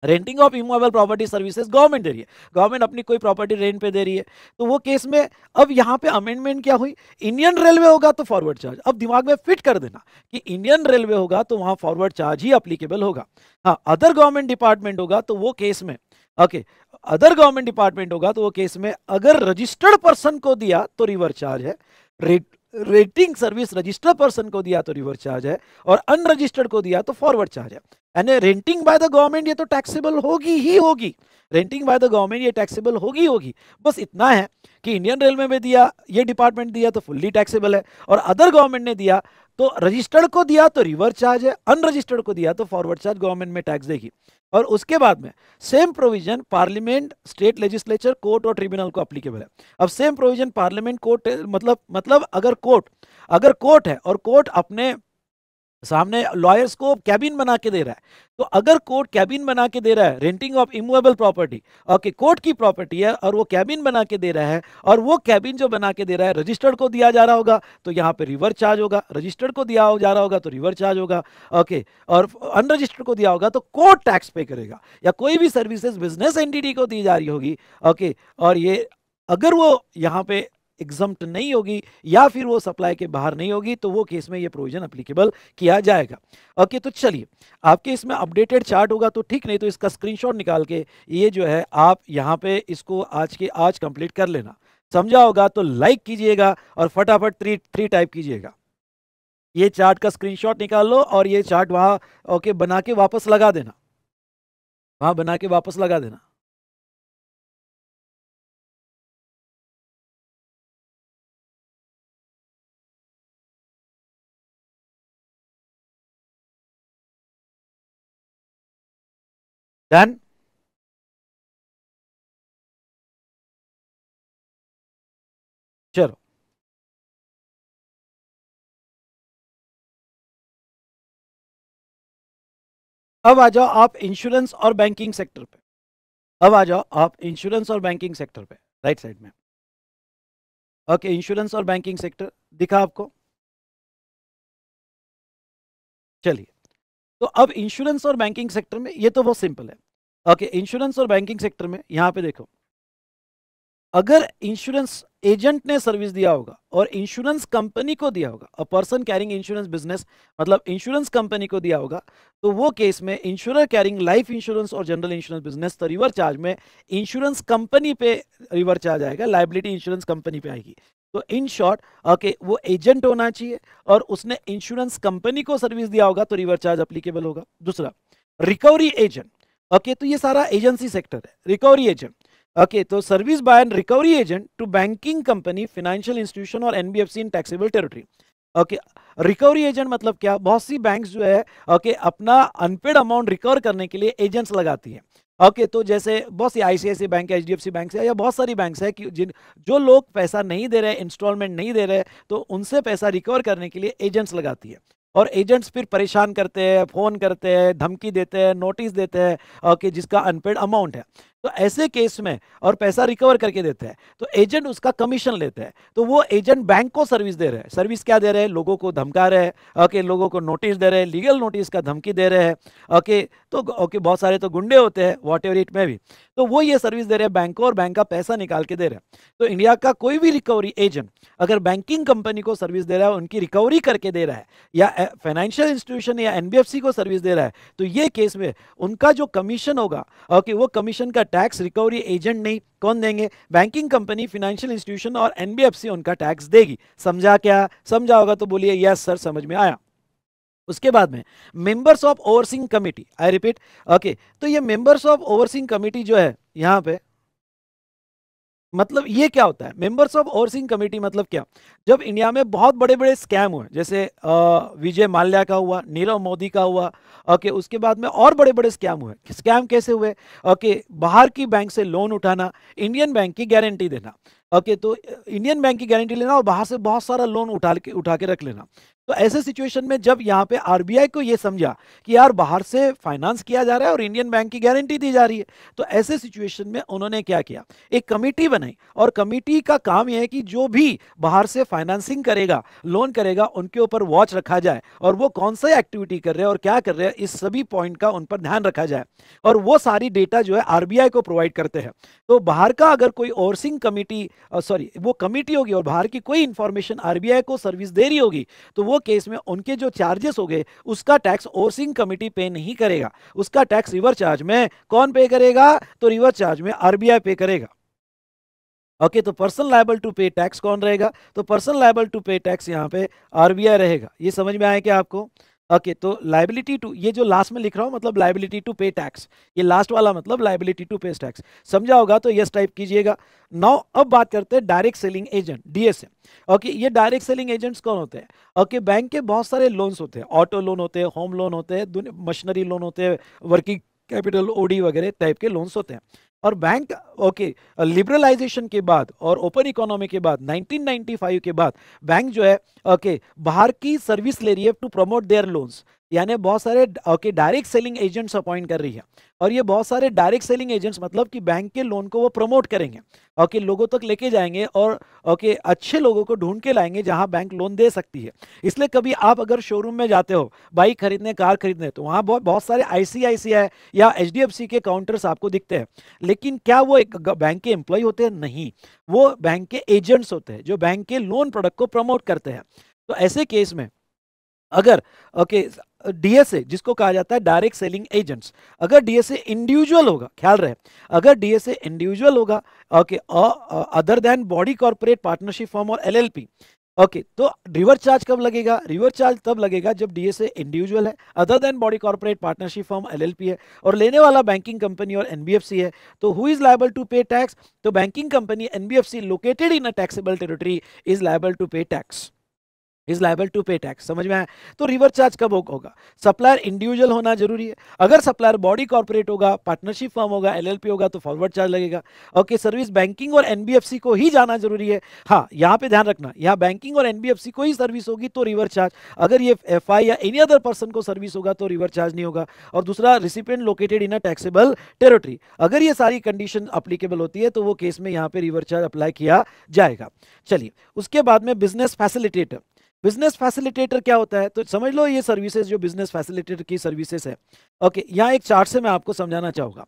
renting of immovable property services government दे रही है गवर्नमेंट अपनी कोई प्रॉपर्टी रेंट पे दे रही है तो वो केस में अब यहाँ पे अमेंडमेंट क्या हुई इंडियन रेलवे होगा तो फॉरवर्ड चार्ज अब दिमाग में फिट कर देना कि इंडियन रेलवे होगा तो वहाँ फॉरवर्ड चार्ज ही अप्लीकेबल होगा हाँ अदर गवर्नमेंट डिपार्टमेंट होगा तो वो केस में ओके अदर गवर्नमेंट डिपार्टमेंट होगा तो वो केस में अगर रजिस्टर्ड पर्सन को दिया तो रिवर चार्ज है rent renting service registered person को दिया तो रिवर चार्ज है और अनरजिस्टर्ड को दिया तो फॉरवर्ड चार्ज है यानी रेंटिंग बाय द गवर्नमेंट ये तो टैक्सेबल होगी ही होगी रेंटिंग बाय द गवर्नमेंट ये टैक्सेबल होगी होगी बस इतना है कि इंडियन रेलवे में दिया ये डिपार्टमेंट दिया तो फुल्ली टैक्सेबल है और अदर गवर्नमेंट ने दिया तो रजिस्टर्ड को दिया तो रिवर्स चार्ज है अनरजिस्टर्ड को दिया तो फॉरवर्ड चार्ज गवर्नमेंट में टैक्स देगी और उसके बाद में same provision parliament state legislature court और ट्रिब्यूनल को अप्लीकेबल है अब सेम प्रोविजन पार्लियामेंट कोर्ट मतलब मतलब अगर कोर्ट अगर कोर्ट है और कोर्ट अपने सामने लॉयर्स को कैबिन बना के दे रहा है तो अगर कोर्ट कैबिन बना के दे रहा है renting of immovable property okay court की प्रॉपर्टी है और वो कैबिन बना के दे रहा है और वो कैबिन जो बना के दे रहा है रजिस्टर्ड को दिया जा रहा होगा तो यहाँ पे रिवर चार्ज होगा रजिस्टर्ड को दिया जा रहा होगा तो रिवर चार्ज होगा ओके और अनरजिस्टर्ड को दिया होगा तो कोर्ट टैक्स पे करेगा या कोई भी सर्विसेज बिजनेस एंटिटी को दी जा रही होगी ओके और ये अगर वो यहाँ पे एग्जम्प्ट नहीं होगी या फिर वो सप्लाई के बाहर नहीं होगी तो वो केस में ये प्रोविजन अप्लीकेबल किया जाएगा ओके तो चलिए आपके इसमें अपडेटेड चार्ट होगा तो ठीक नहीं तो इसका स्क्रीनशॉट निकाल के ये जो है आप यहाँ पे इसको आज के आज कंप्लीट कर लेना समझा होगा तो लाइक कीजिएगा और फटाफट थ्री थ्री टाइप कीजिएगा ये चार्ट का स्क्रीनशॉट निकाल लो और ये चार्ट वहाँ ओके बना के वापस लगा देना वहाँ बना के वापस लगा देना dan चलो अब आ जाओ आप इंश्योरेंस और बैंकिंग सेक्टर पे अब आ जाओ आप इंश्योरेंस और बैंकिंग सेक्टर पे राइट साइड में ओके इंश्योरेंस और बैंकिंग सेक्टर दिखा आपको चलिए तो अब इंश्योरेंस और बैंकिंग सेक्टर में ये तो बहुत सिंपल है ओके इंश्योरेंस और बैंकिंग सेक्टर में यहाँ पे देखो अगर इंश्योरेंस एजेंट ने सर्विस दिया होगा और इंश्योरेंस कंपनी को दिया होगा a person carrying insurance business मतलब इंश्योरेंस कंपनी को दिया होगा तो वो केस में इंश्योरर कैरिंग लाइफ इंश्योरेंस और जनरल इंश्योरेंस बिजनेस तो रिवर चार्ज में इंश्योरेंस कंपनी पे रिवर चार्ज आएगा लाइबिलिटी इंश्योरेंस कंपनी पे आएगी तो इन शॉर्ट ओके वो एजेंट होना चाहिए और उसने इंश्योरेंस कंपनी को सर्विस दिया होगा तो रिवर चार्ज अप्लीकेबल होगा दूसरा रिकवरी एजेंट ओके तो ये सारा एजेंसी सेक्टर है रिकवरी एजेंट ओके तो service by and recovery agent to banking company financial institution और NBFC in taxable territory okay recovery agent मतलब क्या बहुत सी बैंक्स जो है ओके okay, अपना अनपेड अमाउंट रिकवर करने के लिए एजेंट्स लगाती है ओके तो जैसे बहुत सी आईसीआईसी बैंक है एच बैंक है या बहुत सारी बैंक्स है कि जिन जो लोग पैसा नहीं दे रहे इंस्टॉलमेंट नहीं दे रहे तो उनसे पैसा रिकवर करने के लिए एजेंट्स लगाती है और एजेंट्स फिर परेशान करते हैं फ़ोन करते हैं धमकी देते हैं नोटिस देते हैं कि जिसका अनपेड अमाउंट है तो ऐसे केस में और पैसा रिकवर करके देते हैं तो एजेंट उसका कमीशन लेते हैं तो वो एजेंट बैंक को सर्विस दे रहे हैं सर्विस क्या दे रहे हैं लोगों को धमका रहे हैं ओके लोगों को नोटिस दे रहे हैं लीगल नोटिस का धमकी दे रहे हैं ओके तो ओके बहुत सारे तो गुंडे होते हैं वॉट एवर इट में भी तो वो ये सर्विस दे रहे हैं बैंक और बैंक का पैसा निकाल के दे रहे हैं तो इंडिया का कोई भी रिकवरी एजेंट अगर बैंकिंग कंपनी को सर्विस दे रहा है उनकी रिकवरी करके दे रहा है या फाइनेंशियल इंस्टीट्यूशन या एनबीएफसी को सर्विस दे रहा है तो ये केस में उनका जो कमीशन होगा ओके वो कमीशन का टैक्स रिकवरी एजेंट नहीं कौन देंगे बैंकिंग कंपनी फाइनेंशियल इंस्टीट्यूशन और एनबीएफसी उनका टैक्स देगी समझा क्या समझा होगा तो बोलिए यस सर समझ में आया उसके बाद में members of overseeing committee I repeat okay तो ये मेंबर्स ऑफ ओवरसिंग कमेटी जो है यहां पे मतलब ये क्या होता है मेंबर्स ऑफ ओवरसिंग कमेटी मतलब क्या जब इंडिया में बहुत बड़े बड़े स्कैम हुए जैसे विजय माल्या का हुआ नीरव मोदी का हुआ ओके उसके बाद में और बड़े बड़े स्कैम हुए स्कैम कैसे हुए ओके बाहर की बैंक से लोन उठाना इंडियन बैंक की गारंटी देना ओके तो इंडियन बैंक की गारंटी लेना और बाहर से बहुत सारा लोन उठा के उठा के रख लेना तो ऐसे सिचुएशन में जब यहाँ पे आरबीआई को ये समझा कि यार बाहर से फाइनेंस किया जा रहा है और इंडियन बैंक की गारंटी दी जा रही है तो ऐसे सिचुएशन में उन्होंने क्या किया एक कमेटी बनाई और कमेटी का काम यह है कि जो भी बाहर से फाइनेंसिंग करेगा लोन करेगा उनके ऊपर वॉच रखा जाए और वो कौन सा एक्टिविटी कर रहे हैं और क्या कर रहे हैं इस सभी पॉइंट का उन पर ध्यान रखा जाए और वो सारी डेटा जो है आर को प्रोवाइड करते हैं तो बाहर का अगर कोई ओवरसिंग कमेटी सॉरी वो कमिटी होगी और बाहर की कोई इंफॉर्मेशन आरबीआई को सर्विस दे रही होगी तो वो केस में उनके जो चार्जेस हो गए उसका टैक्स ओवरसिंग कमिटी पे नहीं करेगा उसका टैक्स रिवर चार्ज में कौन पे करेगा तो रिवर चार्ज में आरबीआई पे करेगा ओके okay, तो person liable to pay tax कौन रहेगा तो person liable to pay tax यहाँ पे आरबीआई रहेगा ये समझ में आया क्या आपको ओके तो लाइबिलिटी टू ये जो लास्ट में लिख रहा हूँ मतलब लाइबिलिटी टू पे टैक्स ये लास्ट वाला मतलब लाइबिलिटी टू पे टैक्स समझा होगा तो यस टाइप कीजिएगा नाउ अब बात करते हैं direct selling agent DSA okay ये डायरेक्ट सेलिंग एजेंट्स कौन होते हैं ओके बैंक के बहुत सारे लोन्स होते हैं ऑटो लोन होते हैं होम लोन होते हैं मशीनरी लोन होते हैं वर्किंग कैपिटल ओडी वगैरह टाइप के लोन्स होते हैं और बैंक ओके लिबरलाइजेशन के बाद और ओपन इकोनॉमी के बाद 1995 के बाद बैंक जो है ओके बाहर की सर्विस ले रही है टू प्रमोट देयर लोन्स यानी बहुत सारे okay direct selling agents appoint कर रही है और ये बहुत सारे डायरेक्ट सेलिंग एजेंट्स मतलब कि बैंक के लोन को वो प्रमोट करेंगे ओके लोगों तक लेके जाएंगे और ओके अच्छे लोगों को ढूंढ के लाएंगे जहां बैंक लोन दे सकती है इसलिए कभी आप अगर शोरूम में जाते हो बाइक खरीदने कार खरीदने तो वहाँ बहुत बहुत सारे आई या एच के काउंटर्स आपको दिखते हैं लेकिन क्या वो एक बैंक के एम्प्लॉय होते हैं नहीं वो बैंक के एजेंट्स होते हैं जो बैंक के लोन प्रोडक्ट को प्रमोट करते हैं तो ऐसे केस में अगर ओके डीएसए जिसको कहा जाता है डायरेक्ट सेलिंग एजेंट्स अगर डीएसए इंडिविजुअल होगा ख्याल रहे अगर डीएसए इंडिविजुअल होगा okay other than body corporate partnership firm और एलएलपी ओके okay, तो रिवर चार्ज कब लगेगा रिवर चार्ज तब लगेगा जब डीएसए इंडिविजुअल है other than body corporate partnership firm LLP है और लेने वाला बैंकिंग कंपनी और एनबीएफसी है तो who is liable to pay tax तो banking company NBFC located in a taxable territory is liable to pay tax is liable to pay tax समझ में आया तो रिवर चार्ज कब होगा सप्लायर इंडिविजुअल होना जरूरी है अगर सप्लायर बॉडी कॉर्पोरेट होगा पार्टनरशिप फॉर्म होगा एलएलपी होगा तो फॉरवर्ड चार्ज लगेगा ओके सर्विस बैंकिंग और एनबीएफसी को ही जाना जरूरी है हाँ यहाँ पे ध्यान रखना यहाँ बैंकिंग और एनबीएफसी को ही सर्विस होगी तो रिवर चार्ज अगर ये एफ या एनी अदर पर्सन को सर्विस होगा तो रिवर चार्ज नहीं होगा और दूसरा recipient located in a taxable territory अगर ये सारी कंडीशन अप्लीकेबल होती है तो वो केस में यहाँ पे रिवर चार्ज अप्लाई किया जाएगा चलिए उसके बाद में बिजनेस फैसिलिटेटर बिजनेस फैसिलिटेटर क्या होता है तो समझ लो ये सर्विसेज जो बिजनेस फैसिलिटेटर की सर्विसेज है ओके यहाँ एक चार्ट से मैं आपको समझाना चाहूँगा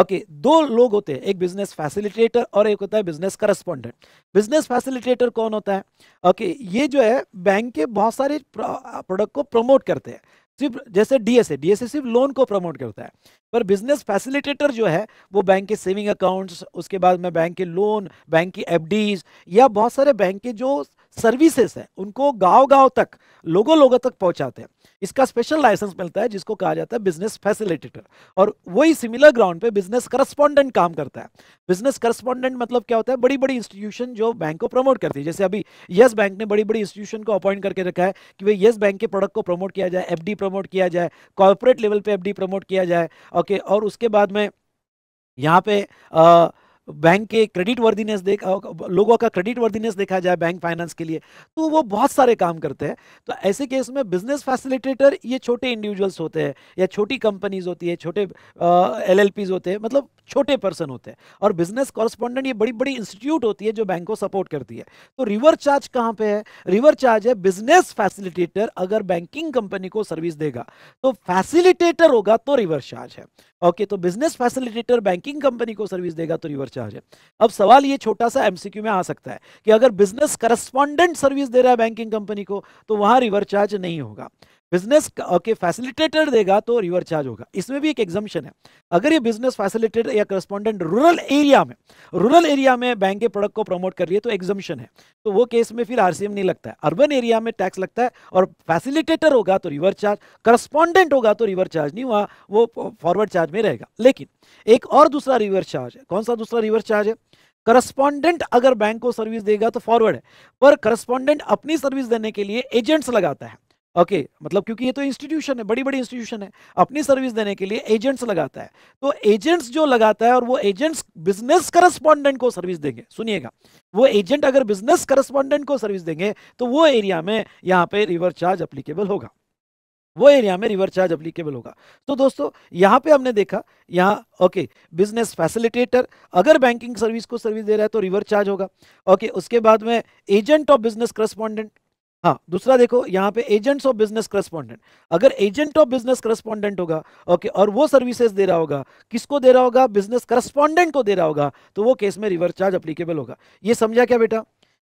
ओके okay, दो लोग होते हैं एक बिजनेस फैसिलिटेटर और एक होता है बिजनेस करस्पॉन्डेंट बिजनेस फैसिलिटेटर कौन होता है ओके okay, ये जो है बैंक के बहुत सारे प्रोडक्ट को प्रमोट करते हैं सिर्फ जैसे डीएसए डीएसए सिर्फ लोन को प्रमोट करता है पर बिजनेस फैसिलिटेटर जो है वो बैंक के सेविंग अकाउंट्स उसके बाद में बैंक के लोन बैंक की एफ या बहुत सारे बैंक के जो सर्विसेस है उनको गांव गांव तक लोगों लोगों तक पहुंचाते हैं इसका स्पेशल लाइसेंस मिलता है जिसको कहा जाता है बिजनेस फैसिलिटेटर और वही सिमिलर ग्राउंड पे बिजनेस करस्पॉन्डेंट काम करता है बिजनेस करस्पॉन्डेंट मतलब क्या होता है बड़ी बड़ी इंस्टीट्यूशन जो बैंक को प्रमोट करती है जैसे अभी येस बैंक ने बड़ी बड़ी इंस्टीट्यूशन को अपॉइंट करके रखा है कि भाई येस बैंक के प्रोडक्ट को प्रमोट किया जाए एफ प्रमोट किया जाए कॉर्पोरेट लेवल पर एफ प्रमोट किया जाए ओके और उसके बाद में यहाँ पे आ, बैंक के क्रेडिट वर्दीनेस देखा लोगों का क्रेडिट वर्दीनेस देखा जाए बैंक फाइनेंस के लिए तो वो बहुत सारे काम करते हैं तो ऐसे केस में बिजनेस फैसिलिटेटर ये छोटे इंडिविजुअल्स होते हैं या छोटी कंपनीज होती है छोटे एल होते हैं मतलब छोटे पर्सन होते हैं और बिजनेस कॉरस्पॉन्डेंट ये बड़ी बड़ी इंस्टीट्यूट होती है जो बैंक को सपोर्ट करती है तो रिवर चार्ज कहाँ पे है रिवर चार्ज है बिजनेस फैसिलिटेटर अगर बैंकिंग कंपनी को सर्विस देगा तो फैसिलिटेटर होगा तो रिवर चार्ज है ओके okay, तो बिजनेस फैसिलिटेटर बैंकिंग कंपनी को सर्विस देगा तो रिवर चार्ज है अब सवाल ये छोटा सा एमसीक्यू में आ सकता है कि अगर बिजनेस करस्पॉन्डेंट सर्विस दे रहा है बैंकिंग कंपनी को तो वहां रिवर चार्ज नहीं होगा बिजनेस के फैसिलिटेटर देगा तो रिवर चार्ज होगा इसमें भी एक एग्जामिशन है अगर ये बिजनेस फैसिलिटेटर या करस्पॉन्डेंट रूरल एरिया में रूरल एरिया में बैंक के प्रोडक्ट को प्रमोट कर रही है तो एग्जामिशन है तो वो केस में फिर आरसीएम नहीं लगता है अर्बन एरिया में टैक्स लगता है और फैसिलिटेटर होगा तो रिवर चार्ज करस्पॉन्डेंट होगा तो रिवर चार्ज नहीं हुआ वो फॉरवर्ड चार्ज में रहेगा लेकिन एक और दूसरा रिवर चार्ज है कौन सा दूसरा रिवर चार्ज है करस्पॉन्डेंट अगर बैंक को सर्विस देगा तो फॉरवर्ड है पर करस्पॉन्डेंट अपनी सर्विस देने के लिए एजेंट्स लगाता है ओके okay, मतलब क्योंकि ये तो इंस्टीट्यूशन है बड़ी बड़ी इंस्टीट्यूशन है अपनी सर्विस देने के लिए एजेंट्स लगाता है तो एजेंट्स जो लगाता है और वो एजेंट्स बिजनेस करस्पॉन्डेंट को सर्विस देंगे सुनिएगा वो एजेंट अगर बिजनेस करस्पॉन्डेंट को सर्विस देंगे तो वो एरिया में यहाँ पे रिवर चार्ज अप्लीकेबल होगा वो एरिया में रिवर चार्ज अप्लीकेबल होगा तो दोस्तों यहाँ पे हमने देखा यहाँ ओके बिजनेस फैसिलिटेटर अगर बैंकिंग सर्विस को सर्विस दे रहा है तो रिवर चार्ज होगा ओके उसके बाद में एजेंट ऑफ बिजनेस करस्पॉन्डेंट हाँ दूसरा देखो यहाँ पे एजेंट्स ऑफ बिजनेस करस्पॉन्डेंट अगर एजेंट ऑफ बिजनेस करस्पॉन्डेंट होगा ओके और वो सर्विसेज दे रहा होगा किसको दे रहा होगा बिजनेस करस्पॉन्डेंट को दे रहा होगा तो वो केस में रिवर्स चार्ज अप्लीकेबल होगा ये समझा क्या बेटा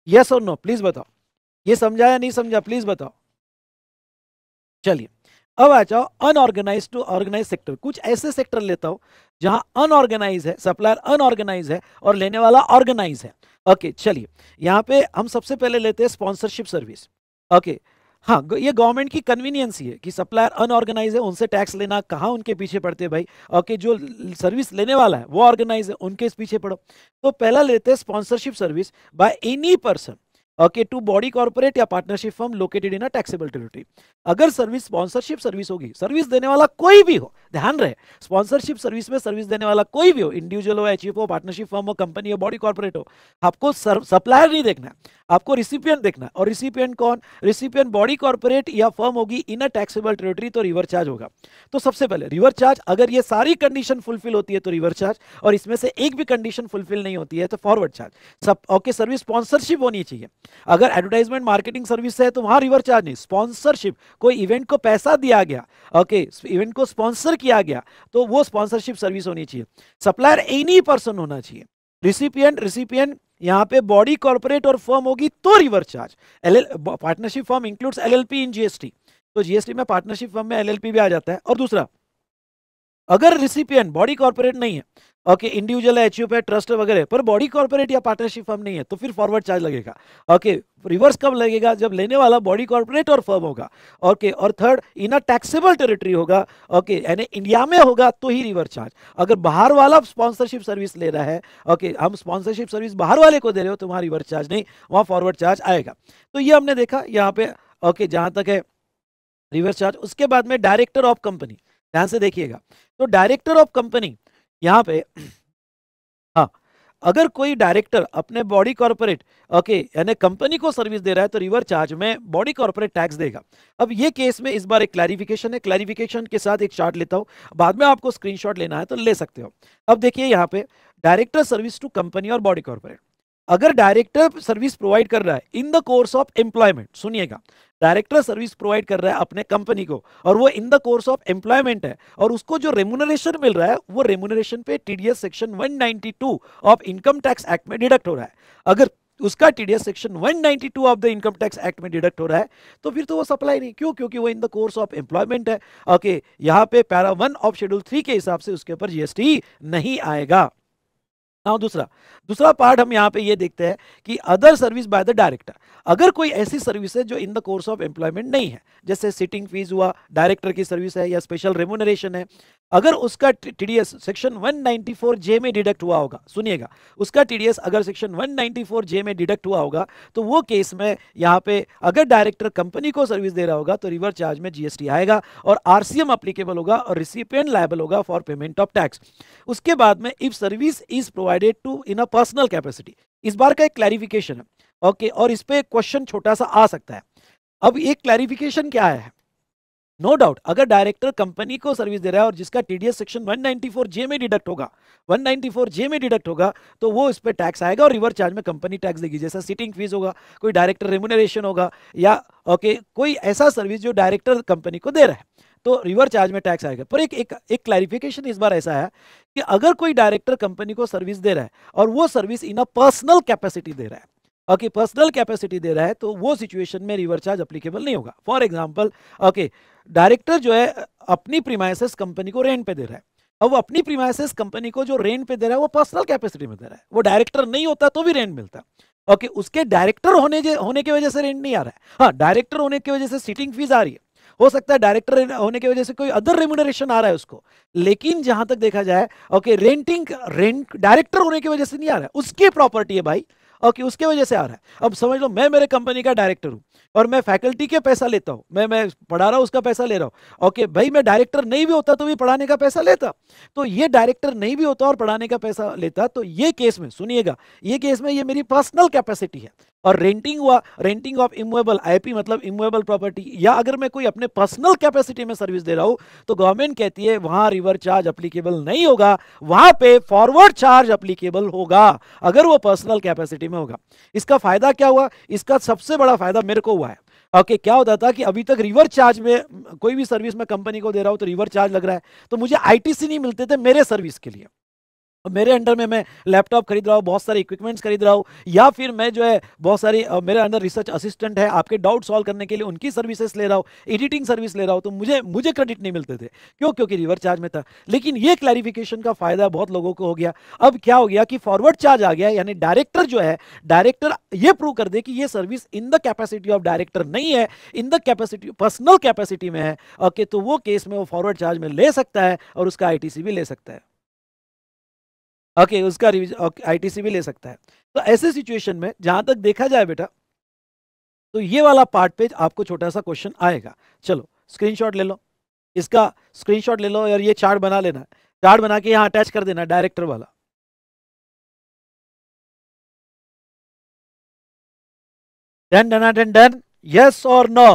यस और नो प्लीज बताओ ये समझा या नहीं समझा प्लीज बताओ चलिए अब आ जाओ अनऑर्गेनाइज टू ऑर्गेनाइज सेक्टर कुछ ऐसे सेक्टर लेता हो जहां अनऑर्गेनाइज है सप्लायर अनऑर्गेनाइज है और लेने वाला ऑर्गेनाइज है ओके चलिए यहाँ पे हम सबसे पहले लेते हैं स्पॉन्सरशिप सर्विस ओके हाँ ये गवर्नमेंट की कन्वीनियंस ही है कि सप्लायर अनऑर्गेनाइज है उनसे टैक्स लेना कहाँ उनके पीछे पड़ते भाई ओके जो सर्विस लेने वाला है वो ऑर्गेनाइज है उनके पीछे पड़ो तो पहला लेते हैं sponsorship service by any person okay to body corporate या partnership firm located in a taxable territory अगर सर्विस स्पॉन्सरशिप सर्विस होगी सर्विस देने वाला कोई भी हो ध्यान रहे स्पॉन्सरशिप सर्विस में सर्विस देने वाला कोई भी हो इंडिविजुअल हो एच e हो पार्टनरशिप फर्म हो कंपनी हो बॉडी कॉर्पोरेट हो आपको सप्लायर नहीं देखना आपको रिसिपियंट देखना और रिसिपियंट कौन रिसिपियंट बॉडी कॉर्पोरेट या फर्म होगी इन अ टैक्सेबल टेरिटरी तो रिवर चार्ज होगा तो सबसे पहले रिवर चार्ज अगर ये सारी कंडीशन फुलफिल होती है तो रिवर चार्ज और इसमें से एक भी कंडीशन फुलफिल नहीं होती है तो फॉरवर्ड चार्ज सब ओके सर्विस स्पॉन्सरशिप होनी चाहिए अगर एडवर्टाइजमेंट मार्केटिंग सर्विस है तो वहां रिवर चार्ज नहीं स्पॉन्सरशिप कोई इवेंट को पैसा दिया गया ओके इवेंट को स्पॉन्सर किया गया तो वो स्पॉन्सरशिप सर्विस होनी चाहिए सप्लायर एनी पर्सन होना चाहिए रिसिपियंट रिसिपियंट यहाँ पे बॉडी कॉर्पोरेट और फर्म होगी तो reverse charge L partnership firm includes LLP in GST तो जीएसटी में पार्टनरशिप फर्म में एलएलपी भी आ जाता है और दूसरा अगर रिसिपियन बॉडी कॉर्पोरेट नहीं है ओके इंडिविजुअल है एचयूपी है ट्रस्ट वगैरह पर बॉडी कॉर्पोरेट या पार्टनरशिप फर्म नहीं है तो फिर फॉरवर्ड चार्ज लगेगा ओके रिवर्स कब लगेगा जब लेने वाला बॉडी कॉर्पोरेट और फर्म होगा ओके और third in a taxable territory होगा ओके यानी इंडिया में होगा तो ही रिवर्स चार्ज अगर बाहर वाला स्पॉन्सरशिप सर्विस ले रहा है ओके हम स्पॉन्सरशिप सर्विस बाहर वाले को दे रहे हो तो वहाँ रिवर्स चार्ज नहीं वहाँ फॉरवर्ड चार्ज आएगा तो ये हमने देखा यहाँ पे ओके जहाँ तक है रिवर्स चार्ज उसके बाद में डायरेक्टर ऑफ कंपनी ध्यान से देखिएगा तो डायरेक्टर ऑफ कंपनी यहाँ पे हाँ अगर कोई डायरेक्टर अपने बॉडी कॉर्पोरेट ओके यानी कंपनी को सर्विस दे रहा है तो रिवर चार्ज में बॉडी कॉर्पोरेट टैक्स देगा अब ये केस में इस बार एक क्लैरिफिकेशन है क्लैरिफिकेशन के साथ एक चार्ट लेता हूँ बाद में आपको स्क्रीनशॉट लेना है तो ले सकते हो अब देखिए यहाँ पे डायरेक्टर सर्विस टू कंपनी और बॉडी कॉर्पोरेट अगर डायरेक्टर सर्विस प्रोवाइड कर रहा है in the course of employment सुनिएगा डायरेक्टर सर्विस प्रोवाइड कर रहा है अपने कंपनी को और वो in the course of employment है और उसको जो रेमुनरेशन मिल रहा है वो रेमुनरेशन पे TDS section 192 of income tax act में डिडक्ट हो रहा है अगर उसका TDS section 192 of the income tax act में डिडक्ट हो रहा है तो फिर तो वो सप्लाई नहीं क्यों क्योंकि वो in the course of employment है ओके यहाँ पे para one of schedule three के हिसाब से उसके ऊपर जीएसटी नहीं आएगा नाउ हाँ, दूसरा दूसरा पार्ट हम यहाँ पे ये देखते हैं कि other service by the director अगर कोई ऐसी सर्विस है जो in the course of employment नहीं है जैसे सिटिंग फीस हुआ डायरेक्टर की सर्विस है या स्पेशल रेमोनरेशन है अगर उसका टीडीएस सेक्शन 194 जे में डिडक्ट हुआ होगा सुनिएगा उसका टीडीएस अगर सेक्शन 194 जे में डिडक्ट हुआ होगा तो वो केस में यहाँ पे अगर डायरेक्टर कंपनी को सर्विस दे रहा होगा तो रिवर चार्ज में जीएसटी आएगा और आरसीएम अप्लीकेबल होगा और रिसिपियन लाइबल होगा फॉर पेमेंट ऑफ टैक्स उसके बाद में if service is provided to in a personal capacity इस बार का एक क्लैरिफिकेशन है ओके और इस पर क्वेश्चन छोटा सा आ सकता है अब एक क्लैरिफिकेशन क्या है नो no डाउट अगर डायरेक्टर कंपनी को सर्विस दे रहा है और जिसका टीडीएस सेक्शन 194 जे में डिडक्ट होगा 194 जे में डिडक्ट होगा तो वो इस पर टैक्स आएगा और रिवर चार्ज में कंपनी टैक्स देगी जैसा सीटिंग फीस होगा कोई डायरेक्टर रेमुनरेशन होगा या ओके okay, कोई ऐसा सर्विस जो डायरेक्टर कंपनी को दे रहा है तो रिवर चार्ज में टैक्स आएगा पर एक एक, एक क्लैरिफिकेशन इस बार ऐसा है कि अगर कोई डायरेक्टर कंपनी को सर्विस दे रहा है और वो service in a personal capacity दे रहा है ओके पर्सनल कैपेसिटी दे रहा है तो वो सिचुएशन में रिवर चार्ज अप्लीकेबल नहीं होगा फॉर एग्जाम्पल ओके डायरेक्टर जो है अपनी प्रीमाइसिस कंपनी को रेंट पे दे रहा है अब वो अपनी प्रीमाइसिस कंपनी को जो रेंट पे दे रहा है वो पर्सनल कैपेसिटी में दे रहा है वो डायरेक्टर नहीं होता तो भी रेंट मिलता है ओके okay, उसके डायरेक्टर होने होने की वजह से रेंट नहीं आ रहा है हाँ डायरेक्टर होने की वजह से सीटिंग फीस आ रही है हो सकता है डायरेक्टर होने की वजह से कोई अदर रेमुनरेशन आ रहा है उसको लेकिन जहां तक देखा जाए ओके रेंटिंग रेंट डायरेक्टर होने की वजह से नहीं आ रहा है उसकी प्रॉपर्टी है भाई ओके उसके वजह से आ रहा है अब समझ लो मैं मेरे कंपनी का डायरेक्टर हूँ और मैं फैकल्टी के पैसा लेता हूँ मैं मैं पढ़ा रहा हूँ उसका पैसा ले रहा हूँ ओके भाई मैं डायरेक्टर नहीं भी होता तो भी पढ़ाने का पैसा लेता तो ये डायरेक्टर नहीं भी होता और पढ़ाने का पैसा लेता तो ये केस में सुनिएगा ये केस में ये मेरी पर्सनल कैपेसिटी है और रेंटिंग हुआ रेंटिंग ऑफ इमुएबल आईपी मतलब इमुएबल प्रॉपर्टी या अगर मैं कोई अपने पर्सनल कैपेसिटी में सर्विस दे रहा हूं तो गवर्नमेंट कहती है वहां रिवर चार्ज अप्लीकेबल नहीं होगा वहां पे फॉरवर्ड चार्ज अप्लीकेबल होगा अगर वो पर्सनल कैपेसिटी में होगा इसका फायदा क्या हुआ इसका सबसे बड़ा फायदा मेरे को हुआ है ओके okay, क्या होता था कि अभी तक रिवर चार्ज में कोई भी सर्विस मैं कंपनी को दे रहा हूं तो रिवर चार्ज लग रहा है तो मुझे आईटीसी नहीं मिलते थे मेरे सर्विस के लिए मेरे अंडर में मैं लैपटॉप खरीद रहा हूँ बहुत सारे इक्विपमेंट्स खरीद रहा हूँ या फिर मैं जो है बहुत सारी मेरे अंदर रिसर्च असिस्टेंट है आपके डाउट सॉल्व करने के लिए उनकी सर्विसेज ले रहा हूँ एडिटिंग सर्विस ले रहा हूँ तो मुझे मुझे क्रेडिट नहीं मिलते थे क्यों क्योंकि रिवर चार्ज में था लेकिन ये क्लैरिफिकेशन का फायदा बहुत लोगों को हो गया अब क्या हो गया कि फॉरवर्ड चार्ज आ गया यानी डायरेक्टर जो है डायरेक्टर ये प्रूव कर दे कि ये service in the capacity of director नहीं है in the capacity personal capacity में है ओके तो वो केस में वो फॉरवर्ड चार्ज में ले सकता है और उसका आई भी ले सकता है ओके okay, उसका आईटीसी भी ले सकता है तो ऐसे सिचुएशन में जहां तक देखा जाए बेटा तो ये वाला पार्ट पे आपको छोटा सा क्वेश्चन आएगा चलो स्क्रीनशॉट ले लो इसका स्क्रीनशॉट ले लो और ये चार्ट बना लेना चार्ट बना के यहाँ अटैच कर देना डायरेक्टर वाला डन डना डन डन यस और नो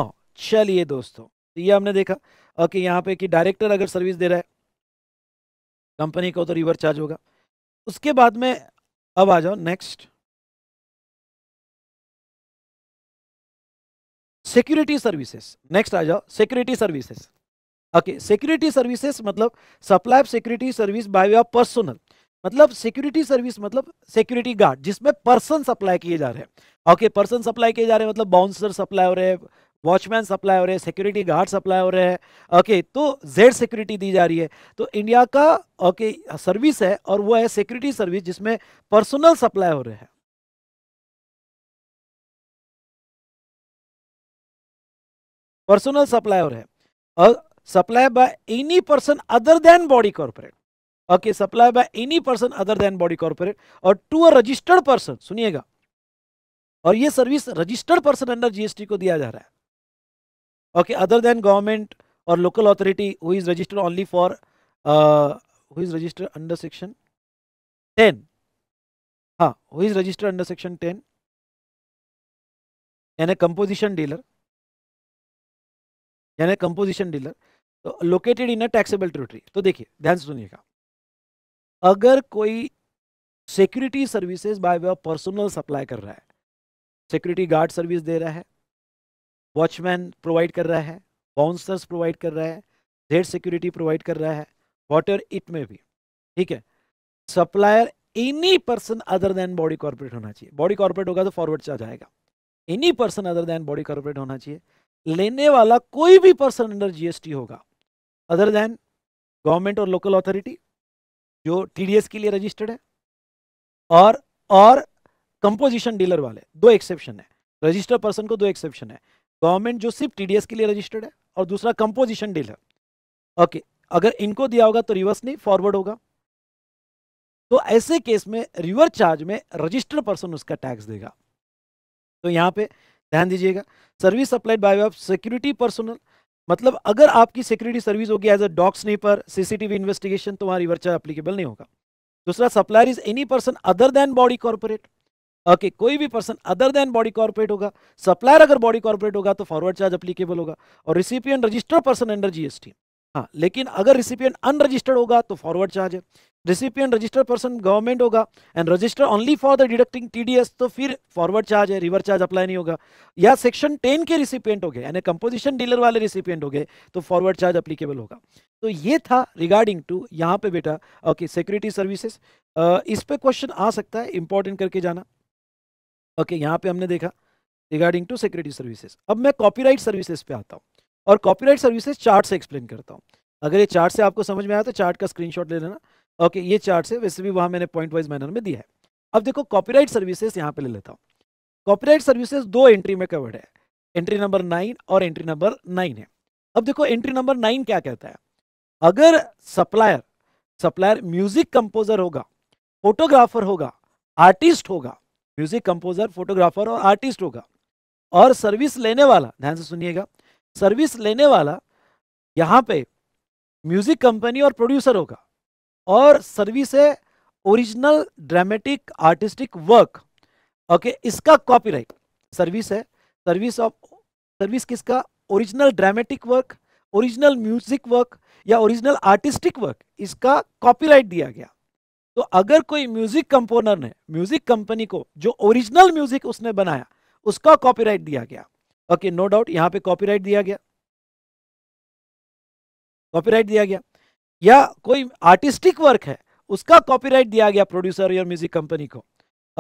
चलिए दोस्तों तो ये हमने देखा ओके यहाँ पे कि डायरेक्टर अगर सर्विस दे रहा है कंपनी को तो रिवर चार्ज होगा उसके बाद में अब आ जाओ नेक्स्ट सिक्योरिटी सर्विसेज नेक्स्ट आ जाओ security services okay security services मतलब supply of security service by way of मतलब सिक्योरिटी सर्विस मतलब सिक्योरिटी गार्ड जिसमें पर्सन सप्लाई किए जा रहे हैं ओके पर्सन सप्लाई किए जा रहे हैं मतलब बाउंसर सप्लाई हो रहे हैं वॉचमैन सप्लाई हो रहे हैं सिक्योरिटी गार्ड सप्लाई हो रहे हैं ओके तो जेड सिक्योरिटी दी जा रही है तो इंडिया का ओके सर्विस है और वो है सिक्योरिटी सर्विस जिसमें पर्सनल सप्लाई हो रहे हैं पर्सनल सप्लाई हो रहे हैं और supply by any person other than body corporate okay supply by any person other than body corporate और टू अ रजिस्टर्ड पर्सन सुनिएगा और ये service registered person under GST को दिया जा रहा है okay other than government or local authority who is registered only for uh, who is registered under section 10 huh, who is registered under section 10 यानी composition dealer यानी composition dealer तो located in a taxable territory तो देखिए ध्यान से सुनिएगा अगर कोई security services by way of personnel supply कर रहा है सिक्योरिटी गार्ड सर्विस दे रहा है वॉचमैन प्रोवाइड कर रहा है बाउंसर्स प्रोवाइड कर रहा है जेड सिक्योरिटी प्रोवाइड कर रहा है वॉटर इट में भी ठीक है supplier any person other than body corporate होना चाहिए बॉडी कॉर्पोरेट होगा तो फॉरवर्ड चार्ज आएगा any person other than body corporate होना चाहिए लेने वाला कोई भी पर्सन अंडर जीएसटी होगा अदर देन गवर्नमेंट और लोकल अथॉरिटी जो टीडीएस के लिए रजिस्टर्ड है और और कंपोजिशन डीलर वाले दो एक्सेप्शन है रजिस्टर्ड पर्सन को दो एक्सेप्शन है गवर्नमेंट जो सिर्फ टीडीएस के लिए रजिस्टर्ड है और दूसरा कंपोजिशन डील है ओके अगर इनको दिया होगा तो रिवर्स नहीं फॉरवर्ड होगा तो ऐसे केस में रिवर्स चार्ज में रजिस्टर्ड पर्सन उसका टैक्स देगा तो यहाँ पे ध्यान दीजिएगा service applied by of security personnel मतलब अगर आपकी सिक्योरिटी सर्विस होगी as a dog sniffer CCTV investigation तो वहाँ रिवर चार्ज अप्लीकेबल नहीं होगा दूसरा supplier is any person other than body corporate okay okay, कोई भी person other than body corporate होगा सप्लायर अगर बॉडी कॉर्पोरेट होगा तो फॉरवर्ड चार्ज अप्लीकेबल होगा और recipient registered person under GST हाँ लेकिन अगर रिसिपियन अनरजिस्टर्ड होगा तो फॉरवर्ड चार्ज है रिसिपियन रजिस्टर्ड पर्सन गवर्नमेंट होगा and register only for the deducting TDS तो फिर फॉरवर्ड चार्ज है रिवर चार्ज अप्लाई नहीं होगा या सेक्शन टेन के रिसिपियंट हो गए यानी कंपोजिशन डीलर वाले रिसिपियंट हो गए तो फॉरवर्ड चार्ज अप्लीकेबल होगा तो ये था रिगार्डिंग टू यहाँ पे बेटा ओके सिक्योरिटी सर्विसेस इस पर क्वेश्चन आ सकता है इंपॉर्टेंट करके जाना ओके यहाँ पे हमने देखा रिगार्डिंग टू सिक्योरिटी सर्विसेज अब मैं कॉपीराइट सर्विसेज पे आता हूँ और कॉपीराइट सर्विसेज चार्ट से एक्सप्लेन करता हूँ अगर ये चार्ट से आपको समझ में आया तो चार्ट का स्क्रीनशॉट ले लेना ओके ये चार्ट से वैसे भी वहाँ मैंने पॉइंट वाइज मैनर में दिया है अब देखो कॉपीराइट सर्विसेज यहाँ पे ले लेता हूँ कॉपीराइट सर्विसेज दो एंट्री में कवर्ड है एंट्री नंबर नाइन और एंट्री नंबर नाइन है अब देखो एंट्री नंबर नाइन क्या कहता है अगर सप्लायर सप्लायर म्यूजिक कंपोजर होगा फोटोग्राफर होगा आर्टिस्ट होगा म्यूजिक कंपोजर फोटोग्राफर और आर्टिस्ट होगा और सर्विस लेने वाला ध्यान से सुनिएगा सर्विस लेने वाला यहाँ पे म्यूजिक कंपनी और प्रोड्यूसर होगा और सर्विस है original dramatic artistic work okay इसका कॉपीराइट सर्विस है सर्विस ऑफ सर्विस किसका original dramatic work original music work या ओरिजिनल आर्टिस्टिक वर्क इसका कॉपीराइट दिया गया तो अगर कोई म्यूजिक कंपोनर ने म्यूजिक कंपनी को जो ओरिजिनल म्यूजिक उसने बनाया उसका कॉपीराइट दिया गया ओके नो डाउट यहां पे कॉपीराइट दिया गया कॉपीराइट दिया गया या कोई आर्टिस्टिक वर्क है उसका कॉपीराइट दिया गया प्रोड्यूसर या म्यूजिक कंपनी को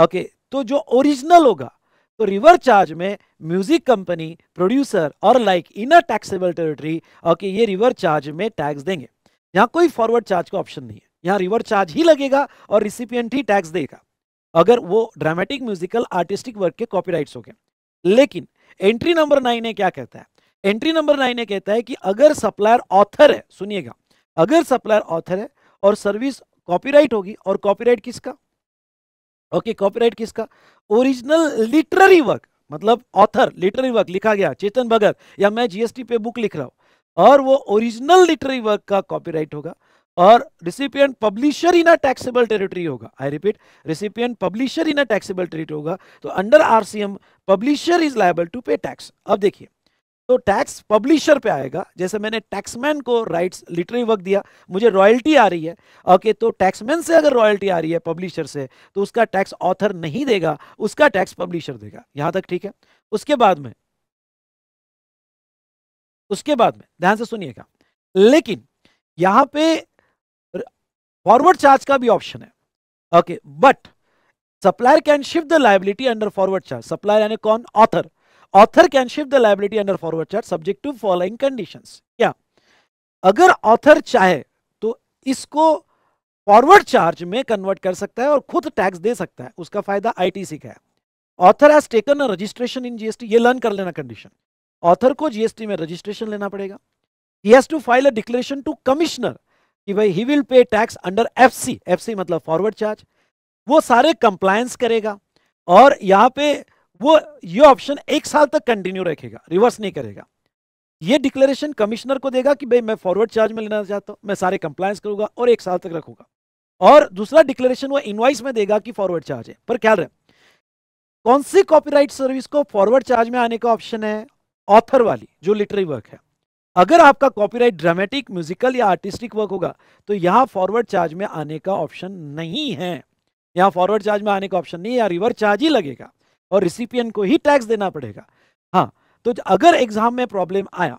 ओके okay, तो जो ओरिजिनल होगा तो रिवर चार्ज में म्यूजिक कंपनी प्रोड्यूसर और like in taxable territory okay ये रिवर चार्ज में टैक्स देंगे यहां कोई फॉरवर्ड चार्ज का ऑप्शन नहीं है यहाँ रिवर चार्ज ही लगेगा और रिसिपियंट ही टैक्स देगा अगर वो ड्रामेटिक म्यूजिकल आर्टिस्टिक वर्क के कॉपीराइट्स हो गए लेकिन एंट्री नंबर नाइन है क्या कहता है एंट्री नंबर नाइन है कहता है कि अगर सप्लायर ऑथर है सुनिएगा अगर सप्लायर ऑथर है और सर्विस कॉपीराइट होगी और कॉपीराइट किसका ओके कॉपीराइट किसका ओरिजिनल लिटररी वर्क मतलब ऑथर लिटररी वर्क लिखा गया चेतन भगत या मैं जीएसटी पे बुक लिख रहा हूं और वो ओरिजिनल लिटररी वर्क का कॉपीराइट होगा और recipient publisher in a taxable territory होगा I repeat recipient publisher in a taxable territory होगा तो under RCM publisher is liable to pay tax अब देखिए तो टैक्स पब्लिशर पे आएगा जैसे मैंने टैक्समैन को राइट्स लिटरेरी वर्क दिया मुझे रॉयल्टी आ रही है ओके तो टैक्समैन से अगर रॉयल्टी आ रही है पब्लिशर से तो उसका टैक्स ऑथर नहीं देगा उसका टैक्स पब्लिशर देगा यहां तक ठीक है उसके बाद में उसके बाद में ध्यान से सुनिएगा लेकिन यहां पे फॉरवर्ड चार्ज का भी ऑप्शन है okay but supplier can shift the liability under forward charge supplier यानी कौन author author can shift the liability under forward charge subject to following condition क्या अगर ऑथर चाहे तो इसको फॉरवर्ड चार्ज में कन्वर्ट कर सकता है और खुद टैक्स दे सकता है उसका फायदा आईटीसी का है author has taken registration in GST ये लर्न कर लेना कंडीशन ऑथर को जीएसटी में रजिस्ट्रेशन लेना पड़ेगा ही has to file a declaration to commissioner कि भाई he will pay tax under FC FC मतलब फॉरवर्ड चार्ज वो सारे कंप्लायंस करेगा और यहाँ पे वो ये ऑप्शन एक साल तक कंटिन्यू रखेगा रिवर्स नहीं करेगा ये डिक्लेरेशन कमिश्नर को देगा कि भाई मैं फॉरवर्ड चार्ज में लेना चाहता हूँ मैं सारे कंप्लायंस करूंगा और एक साल तक रखूंगा और दूसरा डिक्लेरेशन वो इनवाइस में देगा कि फॉरवर्ड चार्ज है पर ख्याल रहे कौन सी कॉपीराइट सर्विस को फॉरवर्ड चार्ज में आने का ऑप्शन है ऑथर वाली जो लिटरी वर्क है अगर आपका कॉपीराइट ड्रामेटिक म्यूजिकल या आर्टिस्टिक वर्क होगा तो यहाँ फॉरवर्ड चार्ज में आने का ऑप्शन नहीं है यहाँ फॉरवर्ड चार्ज में आने का ऑप्शन नहीं है रिवर्स चार्ज ही लगेगा और रिसिपियन को ही टैक्स देना पड़ेगा हाँ तो अगर एग्जाम में प्रॉब्लम आया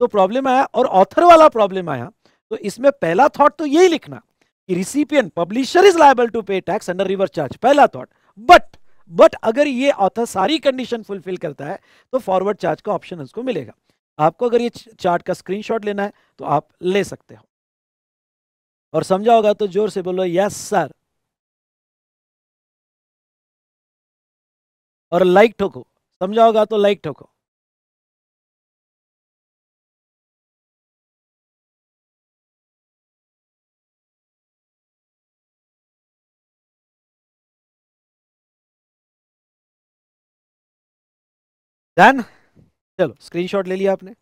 तो प्रॉब्लम आया और ऑथर वाला प्रॉब्लम आया तो इसमें पहला थॉट तो यही लिखना कि recipient publisher is liable to pay tax under reverse charge पहला थॉट बट बट अगर ये ऑथर सारी कंडीशन फुलफिल करता है तो फॉरवर्ड चार्ज का ऑप्शन उसको मिलेगा आपको अगर ये चार्ट का स्क्रीनशॉट लेना है तो आप ले सकते हो और समझा होगा तो जोर से बोलो यस सर और लाइक ठोको समझा होगा तो लाइक ठोको डन चलो स्क्रीनशॉट ले लिया आपने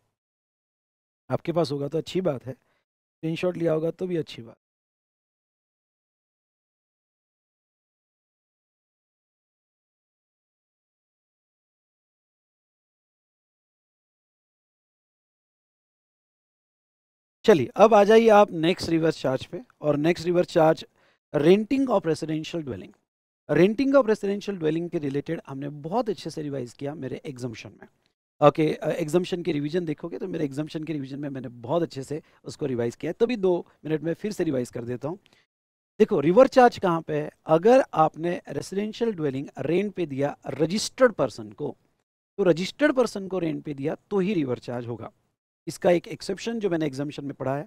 आपके पास होगा तो अच्छी बात है स्क्रीनशॉट लिया होगा तो भी अच्छी बात चलिए अब आ जाइए आप नेक्स्ट रिवर्स चार्ज पे और next reverse charge renting of residential dwelling renting of residential dwelling के रिलेटेड हमने बहुत अच्छे से रिवाइज किया मेरे एग्जामेशन में ओके एग्जामेशन के रिवीजन देखोगे तो मेरे एग्जामेशन के रिवीजन में मैंने बहुत अच्छे से उसको रिवाइज़ किया तभी दो मिनट में फिर से रिवाइज़ कर देता हूँ देखो रिवर चार्ज कहाँ पे है अगर आपने रेसिडेंशियल ड्वेलिंग रेंट पे दिया रजिस्टर्ड पर्सन को तो रजिस्टर्ड पर्सन को रेंट पे दिया तो ही रिवर चार्ज होगा इसका एक एक्सेप्शन जो मैंने एग्जामेशन में पढ़ाया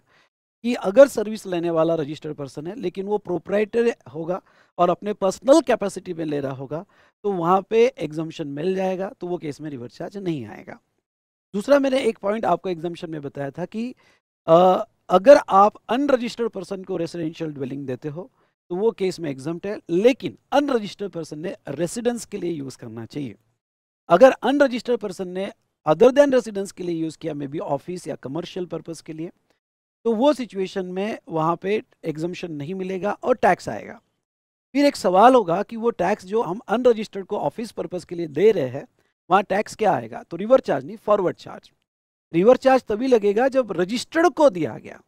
कि अगर सर्विस लेने वाला रजिस्टर्ड पर्सन है लेकिन वो प्रोपराइटर होगा और अपने पर्सनल कैपेसिटी में ले रहा होगा तो वहाँ पे एग्जामेशन मिल जाएगा तो वो केस में रिवर्स चार्ज नहीं आएगा दूसरा मैंने एक पॉइंट आपको एग्जामेशन में बताया था कि आ, अगर आप अनरजिस्टर्ड पर्सन को रेसिडेंशियल ड्वेलिंग देते हो तो वो केस में एग्जाम है लेकिन अनरजिस्टर्ड पर्सन ने रेसिडेंस के लिए यूज़ करना चाहिए अगर अनरजिस्टर्ड पर्सन ने अदर देन रेसिडेंस के लिए यूज़ किया मे बी ऑफिस या कमर्शियल पर्पज़ के लिए तो वो सिचुएशन में वहाँ पे एग्जम्पन नहीं मिलेगा और टैक्स आएगा फिर एक सवाल होगा कि वो टैक्स जो हम अनरजिस्टर्ड को ऑफिस पर्पज़ के लिए दे रहे हैं वहाँ टैक्स क्या आएगा तो रिवर चार्ज नहीं फॉरवर्ड चार्ज रिवर चार्ज तभी लगेगा जब रजिस्टर्ड को दिया गया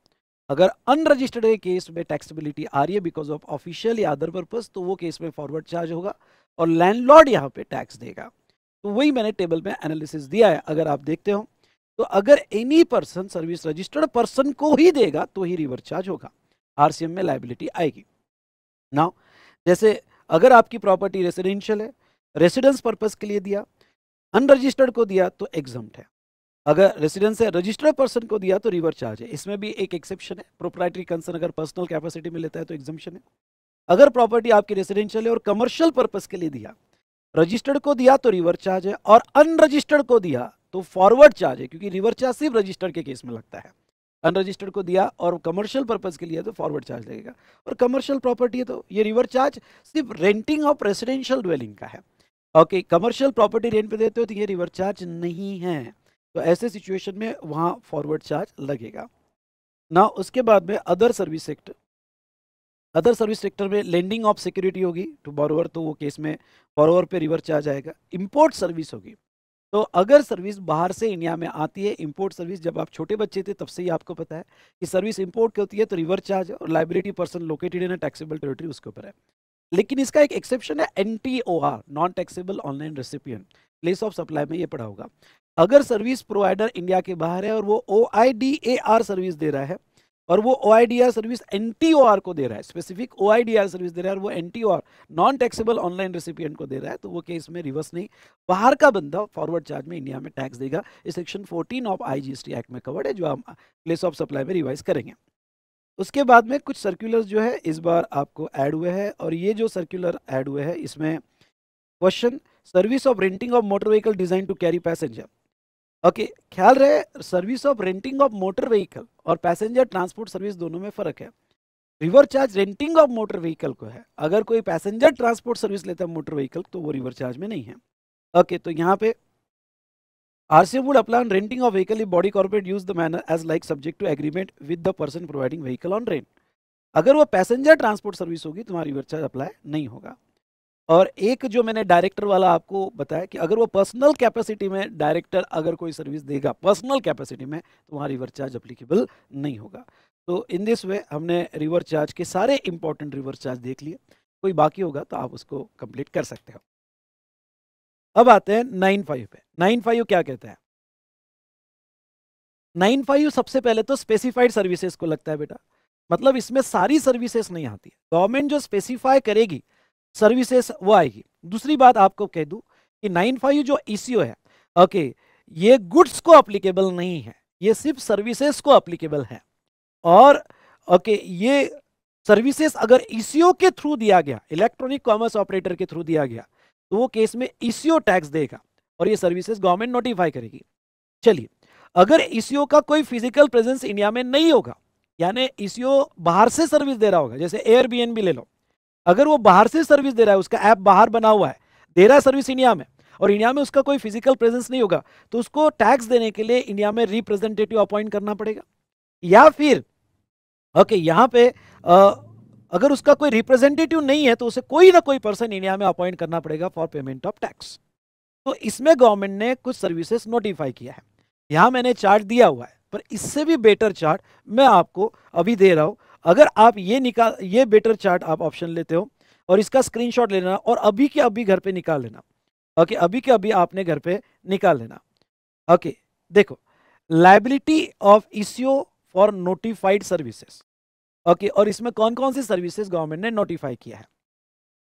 अगर अनरजिस्टर्ड के केस में टैक्सेबिलिटी आ रही है बिकॉज ऑफ ऑफिशियल या अदर पर्पज़ तो वो केस में फॉरवर्ड चार्ज होगा और लैंडलॉर्ड यहाँ पे टैक्स देगा तो वही मैंने टेबल में एनालिसिस दिया है अगर आप देखते हो तो अगर any person service registered person को ही देगा तो ही रिवर चार्ज होगा आरसीएम में लाइबिलिटी आएगी नाउ जैसे अगर आपकी प्रॉपर्टी रेसिडेंशियल है रेसिडेंस पर्पस के लिए दिया अनरजिस्टर्ड को दिया तो एग्जाम है अगर रेसिडेंस है रजिस्टर्ड पर्सन को दिया तो रिवर चार्ज है इसमें भी एक एक्सेप्शन है प्रोपराइटरी कंसर्न अगर पर्सनल कैपेसिटी में लेता है तो एग्जामेशन है अगर प्रॉपर्टी आपकी रेसिडेंशियल है और कमर्शियल पर्पज के लिए दिया रजिस्टर्ड को दिया तो रिवर चार्ज है और अनरजिस्टर्ड को दिया तो फॉरवर्ड चार्ज है क्योंकि रिवर्स चार्ज सिर्फ रजिस्टर के केस में लगता है अनरजिस्टर्ड को दिया और कमर्शियल पर्पज़ के लिए तो फॉरवर्ड चार्ज लगेगा और कमर्शियल प्रॉपर्टी है तो ये रिवर चार्ज सिर्फ रेंटिंग ऑफ रेसिडेंशियल ड्वेलिंग का है ओके कमर्शियल प्रॉपर्टी रेंट पे देते हो तो ये रिवर चार्ज नहीं है तो ऐसे सिचुएशन में वहाँ फॉरवर्ड चार्ज लगेगा ना उसके बाद में other service sector other service sector में लेंडिंग ऑफ सिक्योरिटी होगी टू बॉरोवर तो वो केस में बॉरोवर पे रिवर चार्ज आएगा इंपोर्ट सर्विस होगी तो अगर सर्विस बाहर से इंडिया में आती है इंपोर्ट सर्विस जब आप छोटे बच्चे थे तब से ही आपको पता है कि सर्विस इंपोर्ट की होती है तो रिवर चार्ज और liability person located in a taxable territory उसके ऊपर है लेकिन इसका एक एक्सेप्शन है an non taxable online recipient place of supply में ये पड़ा होगा अगर सर्विस प्रोवाइडर इंडिया के बाहर है और वो ओ सर्विस दे रहा है और वो ओ सर्विस एन को दे रहा है स्पेसिफिक ओ सर्विस दे रहा है और वो an non taxable online recipient को दे रहा है तो वो केस में रिवर्स नहीं बाहर का बंदा फॉरवर्ड चार्ज में इंडिया में टैक्स देगा इस सेक्शन 14 ऑफ आईजीएसटी एक्ट में कवर्ड है जो हम प्लेस ऑफ सप्लाई में रिवाइज करेंगे उसके बाद में कुछ सर्कुलर जो है इस बार आपको ऐड हुए हैं और ये जो सर्कुलर ऐड हुए हैं इसमें question service of renting of motor vehicle design to carry passenger okay ख्याल रहे service of renting of motor vehicle और पैसेंजर ट्रांसपोर्ट सर्विस दोनों में फर्क है reverse charge renting of motor vehicle को है अगर कोई पैसेंजर ट्रांसपोर्ट सर्विस लेता है मोटर व्हीकल तो वो रिवर चार्ज में नहीं है ओके तो यहाँ पे RC would apply on renting of vehicle if body corporate use the manner as like subject to agreement with the person providing vehicle on rent अगर वो पैसेंजर ट्रांसपोर्ट सर्विस होगी तुम्हारा रिवर चार्ज अप्लाई नहीं होगा और एक जो मैंने डायरेक्टर वाला आपको बताया कि अगर वो पर्सनल कैपेसिटी में डायरेक्टर अगर कोई सर्विस देगा पर्सनल कैपेसिटी में तो वहाँ रिवर चार्ज अप्लीकेबल नहीं होगा तो इन दिस वे हमने रिवर चार्ज के सारे इंपॉर्टेंट रिवर चार्ज देख लिए कोई बाकी होगा तो आप उसको कंप्लीट कर सकते हो अब आते हैं नाइन फाइव पे नाइन फाइव क्या कहते हैं नाइन फाइव सबसे पहले तो स्पेसिफाइड सर्विसेज को लगता है बेटा मतलब इसमें सारी सर्विसेज नहीं आती गवर्नमेंट जो स्पेसिफाई करेगी सर्विसेस वो आएगी दूसरी बात आपको कह दूं कि नाइन फाइव जो ईसीओ e है ओके ये गुड्स को अप्लीकेबल नहीं है ये सिर्फ सर्विसेस को अप्लीकेबल है और ओके ये सर्विसेस अगर ईसीओ e के थ्रू दिया गया इलेक्ट्रॉनिक कॉमर्स ऑपरेटर के थ्रू दिया गया तो वो केस में ईसीओ e टैक्स देगा और ये सर्विसेज गवर्नमेंट नोटिफाई करेगी चलिए अगर ईसीओ का कोई फिजिकल प्रेजेंस इंडिया में नहीं होगा यानी ईसीओ बाहर से सर्विस दे रहा होगा जैसे एयरबीएनबी ले लो अगर वो बाहर से सर्विस दे रहा है उसका ऐप बाहर बना हुआ है दे रहा है सर्विस इंडिया में और इंडिया में उसका कोई फिजिकल प्रेजेंस नहीं होगा तो उसको टैक्स देने के लिए इंडिया में रिप्रेजेंटेटिव अपॉइंट करना पड़ेगा या फिर ओके यहाँ पे आ, अगर उसका कोई रिप्रेजेंटेटिव नहीं है तो उसे कोई ना कोई पर्सन इंडिया में अपॉइंट करना पड़ेगा फॉर पेमेंट ऑफ टैक्स तो इसमें गवर्नमेंट ने कुछ सर्विसेस नोटिफाई किया है यहाँ मैंने चार्ट दिया हुआ है पर इससे भी बेटर चार्ट मैं आपको अभी दे रहा हूँ अगर आप ये निकाल ये बेटर चार्ट आप ऑप्शन लेते हो और इसका स्क्रीनशॉट ले लेना और अभी के अभी घर पे निकाल लेना ओके अभी के अभी आपने घर पे निकाल लेना ओके देखो liability of issue for notified services okay और इसमें कौन कौन सी सर्विसेज गवर्नमेंट ने नोटिफाई किया है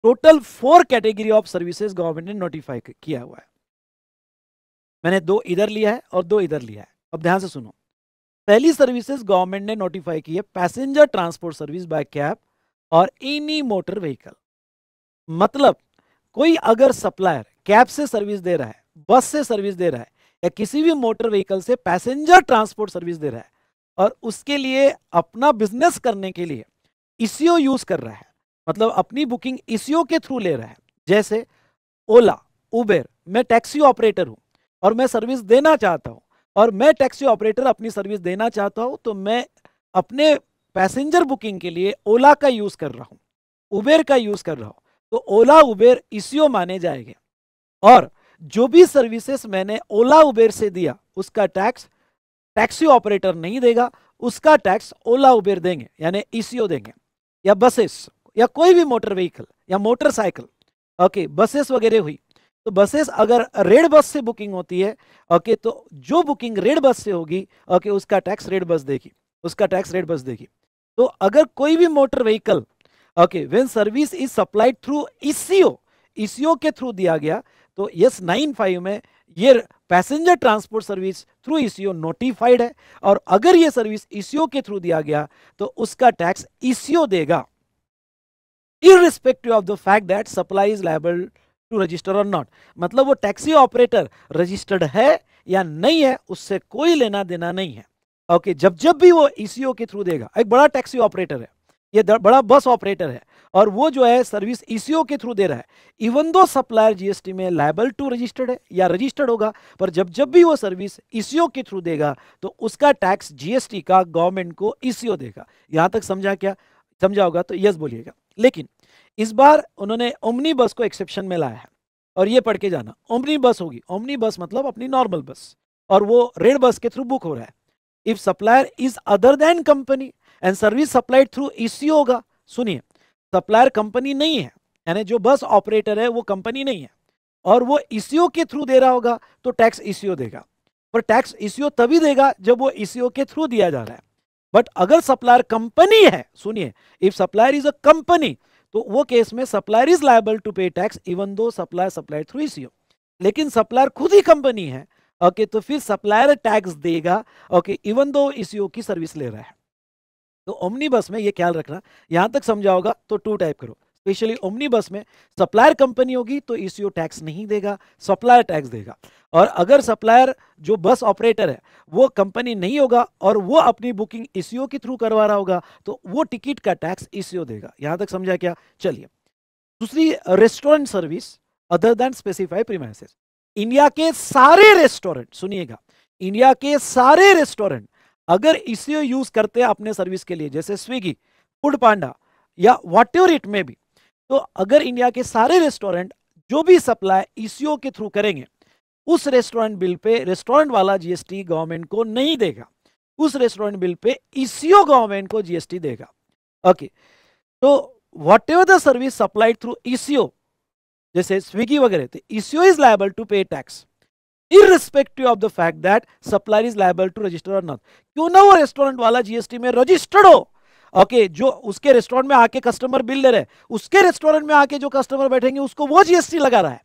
total four category of services government ने नोटिफाई किया हुआ है मैंने दो इधर लिया है और दो इधर लिया है अब ध्यान से सुनो पहली सर्विसेज गवर्नमेंट ने नोटिफाई की है passenger transport service by cab और एनी मोटर व्हीकल मतलब कोई अगर सप्लायर कैब से सर्विस दे रहा है बस से सर्विस दे रहा है या किसी भी मोटर व्हीकल से पैसेंजर ट्रांसपोर्ट सर्विस दे रहा है और उसके लिए अपना बिजनेस करने के लिए इसीओ यूज कर रहा है मतलब अपनी बुकिंग इसीओ के थ्रू ले रहा है जैसे ओला उबेर मैं टैक्सी ऑपरेटर हूँ और मैं सर्विस देना चाहता हूँ और मैं टैक्सी ऑपरेटर अपनी सर्विस देना चाहता हूँ तो मैं अपने पैसेंजर बुकिंग के लिए ओला का यूज़ कर रहा हूँ उबेर का यूज़ कर रहा हूँ तो ओला उबेर इसीओ माने जाएंगे और जो भी सर्विसेस मैंने ओला उबेर से दिया उसका टैक्स टैक्सी ऑपरेटर नहीं देगा उसका टैक्स ओला उबेर देंगे यानी ईसीओ देंगे या बसेस या कोई भी मोटर व्हीकल या मोटरसाइकिल ओके बसेस वगैरह हुई तो बसेस अगर रेड बस से बुकिंग होती है ओके तो जो बुकिंग रेड बस से होगी ओके उसका टैक्स रेड बस देगी उसका टैक्स रेड बस देगी तो अगर कोई भी motor vehicle okay when service is supplied through ECO ECO के थ्रू दिया गया तो यस नाइन फाइव में ये passenger transport service through ECO notified है और अगर ये सर्विस ईसीओ e के थ्रू दिया गया तो उसका टैक्स ईसीओ e देगा irrespective of the fact that supply is liable to register और नॉट मतलब वो टैक्सी ऑपरेटर रजिस्टर्ड है या नहीं है उससे कोई लेना देना नहीं है ओके okay, जब जब भी वो ई e के थ्रू देगा एक बड़ा टैक्सी ऑपरेटर है ये बड़ा बस ऑपरेटर है और वो जो है सर्विस ईसीओ e के थ्रू दे रहा है इवन दो सप्लायर जीएसटी में लाइबल टू रजिस्टर्ड है या रजिस्टर्ड होगा पर जब जब भी वो सर्विस ईसीओ e के थ्रू देगा तो उसका टैक्स जीएसटी का गवर्नमेंट को ईसीओ देगा यहां तक समझा क्या समझा होगा तो यस बोलिएगा लेकिन इस बार उन्होंने ओमनी बस को एक्सेप्शन में लाया है और ये पढ़ के जाना ओमनी बस होगी ओमनी बस मतलब अपनी नॉर्मल बस और वो रेड बस के थ्रू बुक हो रहा है if supplier is other than company and service supplied through EC होगा सुनिए सप्लायर कंपनी नहीं है यानी जो बस ऑपरेटर है वो कंपनी नहीं है और वो ई e के थ्रू दे रहा होगा तो टैक्स ई e देगा पर टैक्स ई e तभी देगा जब वो ई के थ्रू दिया जा रहा है बट अगर सप्लायर कंपनी है सुनिए if supplier is a company तो वो केस में supplier is liable to pay tax even though supplier supplier through इस लेकिन सप्लायर खुद ही कंपनी है ओके तो फिर सप्लायर टैक्स देगा ओके इवन दो इसीओ की सर्विस ले रहा है तो ओमनी बस में ये ख्याल रखना यहां तक समझा होगा तो टू टाइप करो स्पेशली ओमनीबस में सप्लायर कंपनी होगी तो ई e टैक्स नहीं देगा सप्लायर टैक्स देगा और अगर सप्लायर जो बस ऑपरेटर है वो कंपनी नहीं होगा और वो अपनी बुकिंग ई e के थ्रू करवा रहा होगा तो वो टिकट का टैक्स ई e देगा यहाँ तक समझा क्या चलिए दूसरी restaurant service other than specify premises India के सारे रेस्टोरेंट सुनिएगा इंडिया के सारे रेस्टोरेंट अगर इसी यूज करते हैं अपने सर्विस के लिए जैसे स्विगी फूड पांडा या whatever it may be तो अगर इंडिया के सारे रेस्टोरेंट जो भी सप्लाई ईसीओ e के थ्रू करेंगे उस रेस्टोरेंट बिल पे रेस्टोरेंट वाला जीएसटी गवर्नमेंट को नहीं देगा उस रेस्टोरेंट बिल पे ईसीओ e गवर्नमेंट को जीएसटी देगा ओके तो whatever the service supplied through ECO जैसे स्विगी वगैरह तो ECO is liable to pay tax irrespective of the fact that supplier is liable to register not क्यों ना वो रेस्टोरेंट वाला जीएसटी में रजिस्टर्ड हो ओके जो उसके रेस्टोरेंट में आके कस्टमर बिल ले रहे उसके रेस्टोरेंट में आके जो कस्टमर बैठेंगे उसको वो जीएसटी लगा रहा है